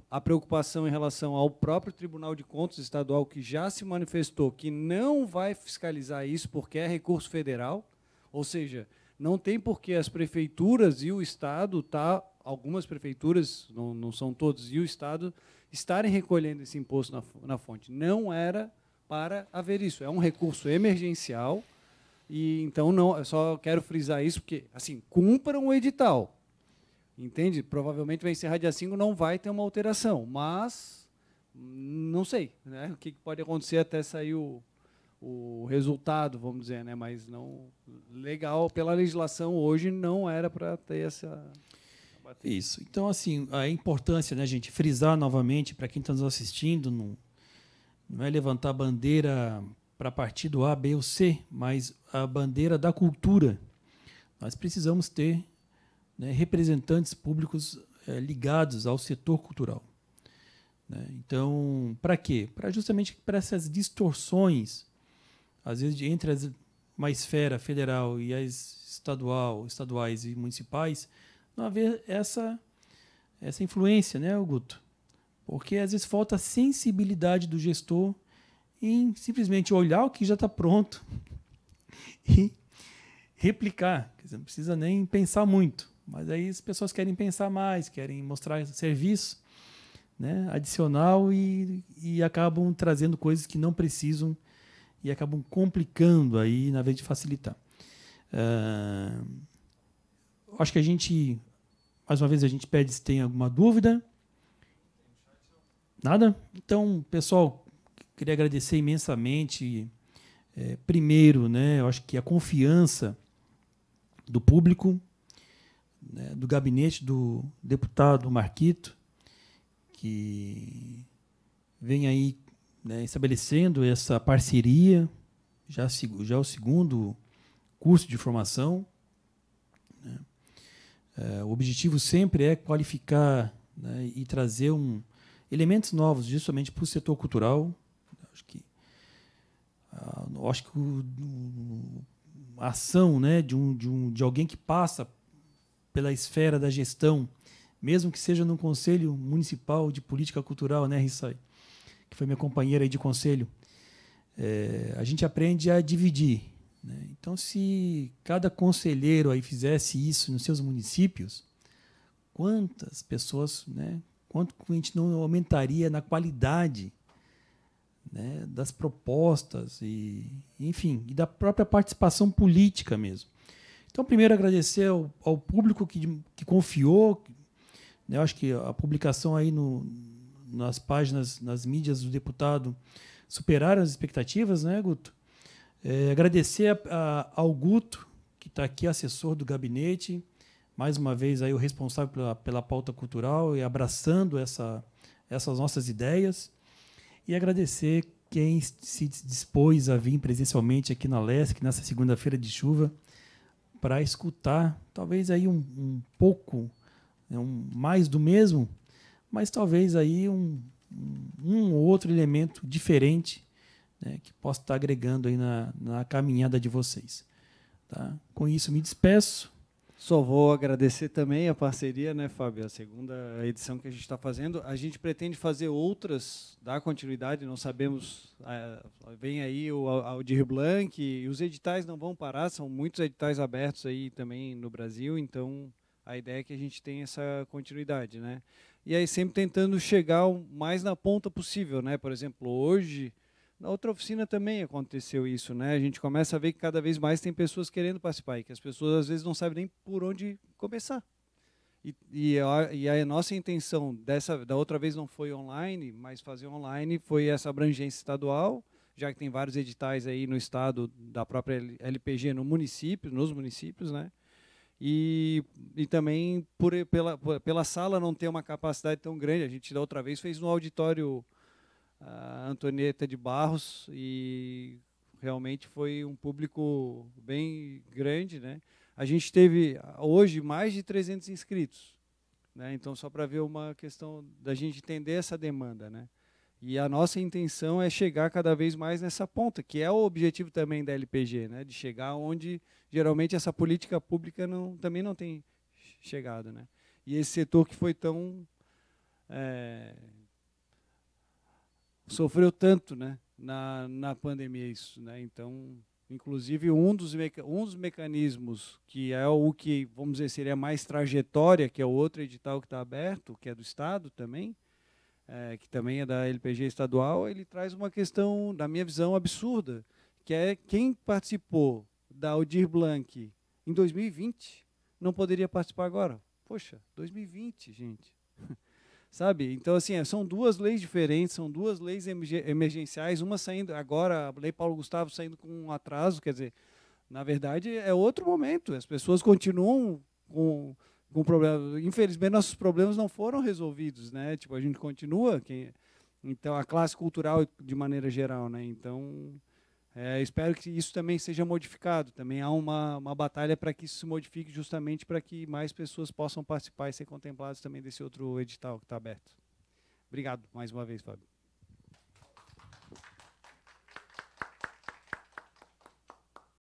A preocupação em relação ao próprio Tribunal de Contas Estadual, que já se manifestou que não vai fiscalizar isso porque é recurso federal, ou seja, não tem por que as prefeituras e o Estado, tá, algumas prefeituras, não, não são todas, e o Estado, estarem recolhendo esse imposto na, na fonte. Não era para haver isso. É um recurso emergencial e então não, eu só quero frisar isso porque assim, cumpram o edital. Entende? Provavelmente vai encerrar dia 5, não vai ter uma alteração, mas não sei, né? O que pode acontecer até sair o, o resultado, vamos dizer, né? Mas não legal pela legislação hoje não era para ter essa isso. Então, assim, a importância, né, gente, frisar novamente para quem está nos assistindo, não, não é levantar bandeira para partido A, B ou C, mas a bandeira da cultura. Nós precisamos ter né, representantes públicos é, ligados ao setor cultural. Né? Então, para quê? Para justamente para essas distorções, às vezes entre as, uma esfera federal e as estadual, estaduais e municipais, não haver essa essa influência, né, Guto? Porque às vezes falta a sensibilidade do gestor em simplesmente olhar o que já está pronto e replicar. Quer dizer, não precisa nem pensar muito. Mas aí as pessoas querem pensar mais, querem mostrar serviço né, adicional e, e acabam trazendo coisas que não precisam e acabam complicando aí na vez de facilitar. Uh, acho que a gente, mais uma vez, a gente pede se tem alguma dúvida. Nada? Então, pessoal, Queria agradecer imensamente, é, primeiro, né, eu acho que a confiança do público, né, do gabinete do deputado Marquito, que vem aí né, estabelecendo essa parceria, já, já é o segundo curso de formação. Né. É, o objetivo sempre é qualificar né, e trazer um, elementos novos, justamente para o setor cultural, Acho que uh, acho que o, o, a ação, né, de um, de um de alguém que passa pela esfera da gestão, mesmo que seja num Conselho Municipal de Política Cultural, né, Rissai, que foi minha companheira aí de conselho, é, a gente aprende a dividir. Né? Então, se cada conselheiro aí fizesse isso nos seus municípios, quantas pessoas, né, quanto a gente não aumentaria na qualidade né, das propostas e, enfim, e da própria participação política mesmo. Então, primeiro agradecer ao, ao público que, que confiou, né, eu acho que a publicação aí no, nas páginas, nas mídias do deputado superaram as expectativas, né, Guto? É, agradecer a, a, ao Guto, que está aqui, assessor do gabinete, mais uma vez aí o responsável pela, pela pauta cultural e abraçando essa, essas nossas ideias e agradecer quem se dispôs a vir presencialmente aqui na LESC nessa segunda-feira de chuva para escutar talvez aí um, um pouco né, um, mais do mesmo, mas talvez aí um, um outro elemento diferente né, que possa estar agregando aí na, na caminhada de vocês. Tá? Com isso, me despeço. Só vou agradecer também a parceria, né, Fábio? A segunda edição que a gente está fazendo. A gente pretende fazer outras, dar continuidade, não sabemos. É, vem aí o Aldir Blanc, e os editais não vão parar, são muitos editais abertos aí também no Brasil, então a ideia é que a gente tenha essa continuidade, né? E aí sempre tentando chegar o mais na ponta possível, né? Por exemplo, hoje na outra oficina também aconteceu isso, né? A gente começa a ver que cada vez mais tem pessoas querendo participar e que as pessoas às vezes não sabem nem por onde começar. E, e, é a, e a, nossa intenção dessa da outra vez não foi online, mas fazer online foi essa abrangência estadual, já que tem vários editais aí no estado da própria LPG no município, nos municípios, né? E, e também por, pela, pela sala não ter uma capacidade tão grande. A gente da outra vez fez no auditório a Antonieta de Barros e realmente foi um público bem grande, né? A gente teve hoje mais de 300 inscritos, né? Então só para ver uma questão da gente entender essa demanda, né? E a nossa intenção é chegar cada vez mais nessa ponta, que é o objetivo também da LPG, né? De chegar onde geralmente essa política pública não, também não tem chegado, né? E esse setor que foi tão é, sofreu tanto né, na, na pandemia isso. Né? Então, inclusive, um dos, meca um dos mecanismos que é o que, vamos dizer, seria mais trajetória, que é o outro edital que está aberto, que é do Estado também, é, que também é da LPG estadual, ele traz uma questão, na minha visão, absurda, que é quem participou da Audir Blanc em 2020 não poderia participar agora. Poxa, 2020, gente sabe? Então, assim, é, são duas leis diferentes, são duas leis emergenciais, uma saindo agora, a lei Paulo Gustavo saindo com um atraso, quer dizer, na verdade é outro momento, as pessoas continuam com, com problemas. Infelizmente, nossos problemas não foram resolvidos, né? Tipo, a gente continua, quem, então, a classe cultural de maneira geral, né? Então, é, espero que isso também seja modificado. Também há uma, uma batalha para que isso se modifique, justamente para que mais pessoas possam participar e ser contempladas também desse outro edital que está aberto. Obrigado mais uma vez, Fábio.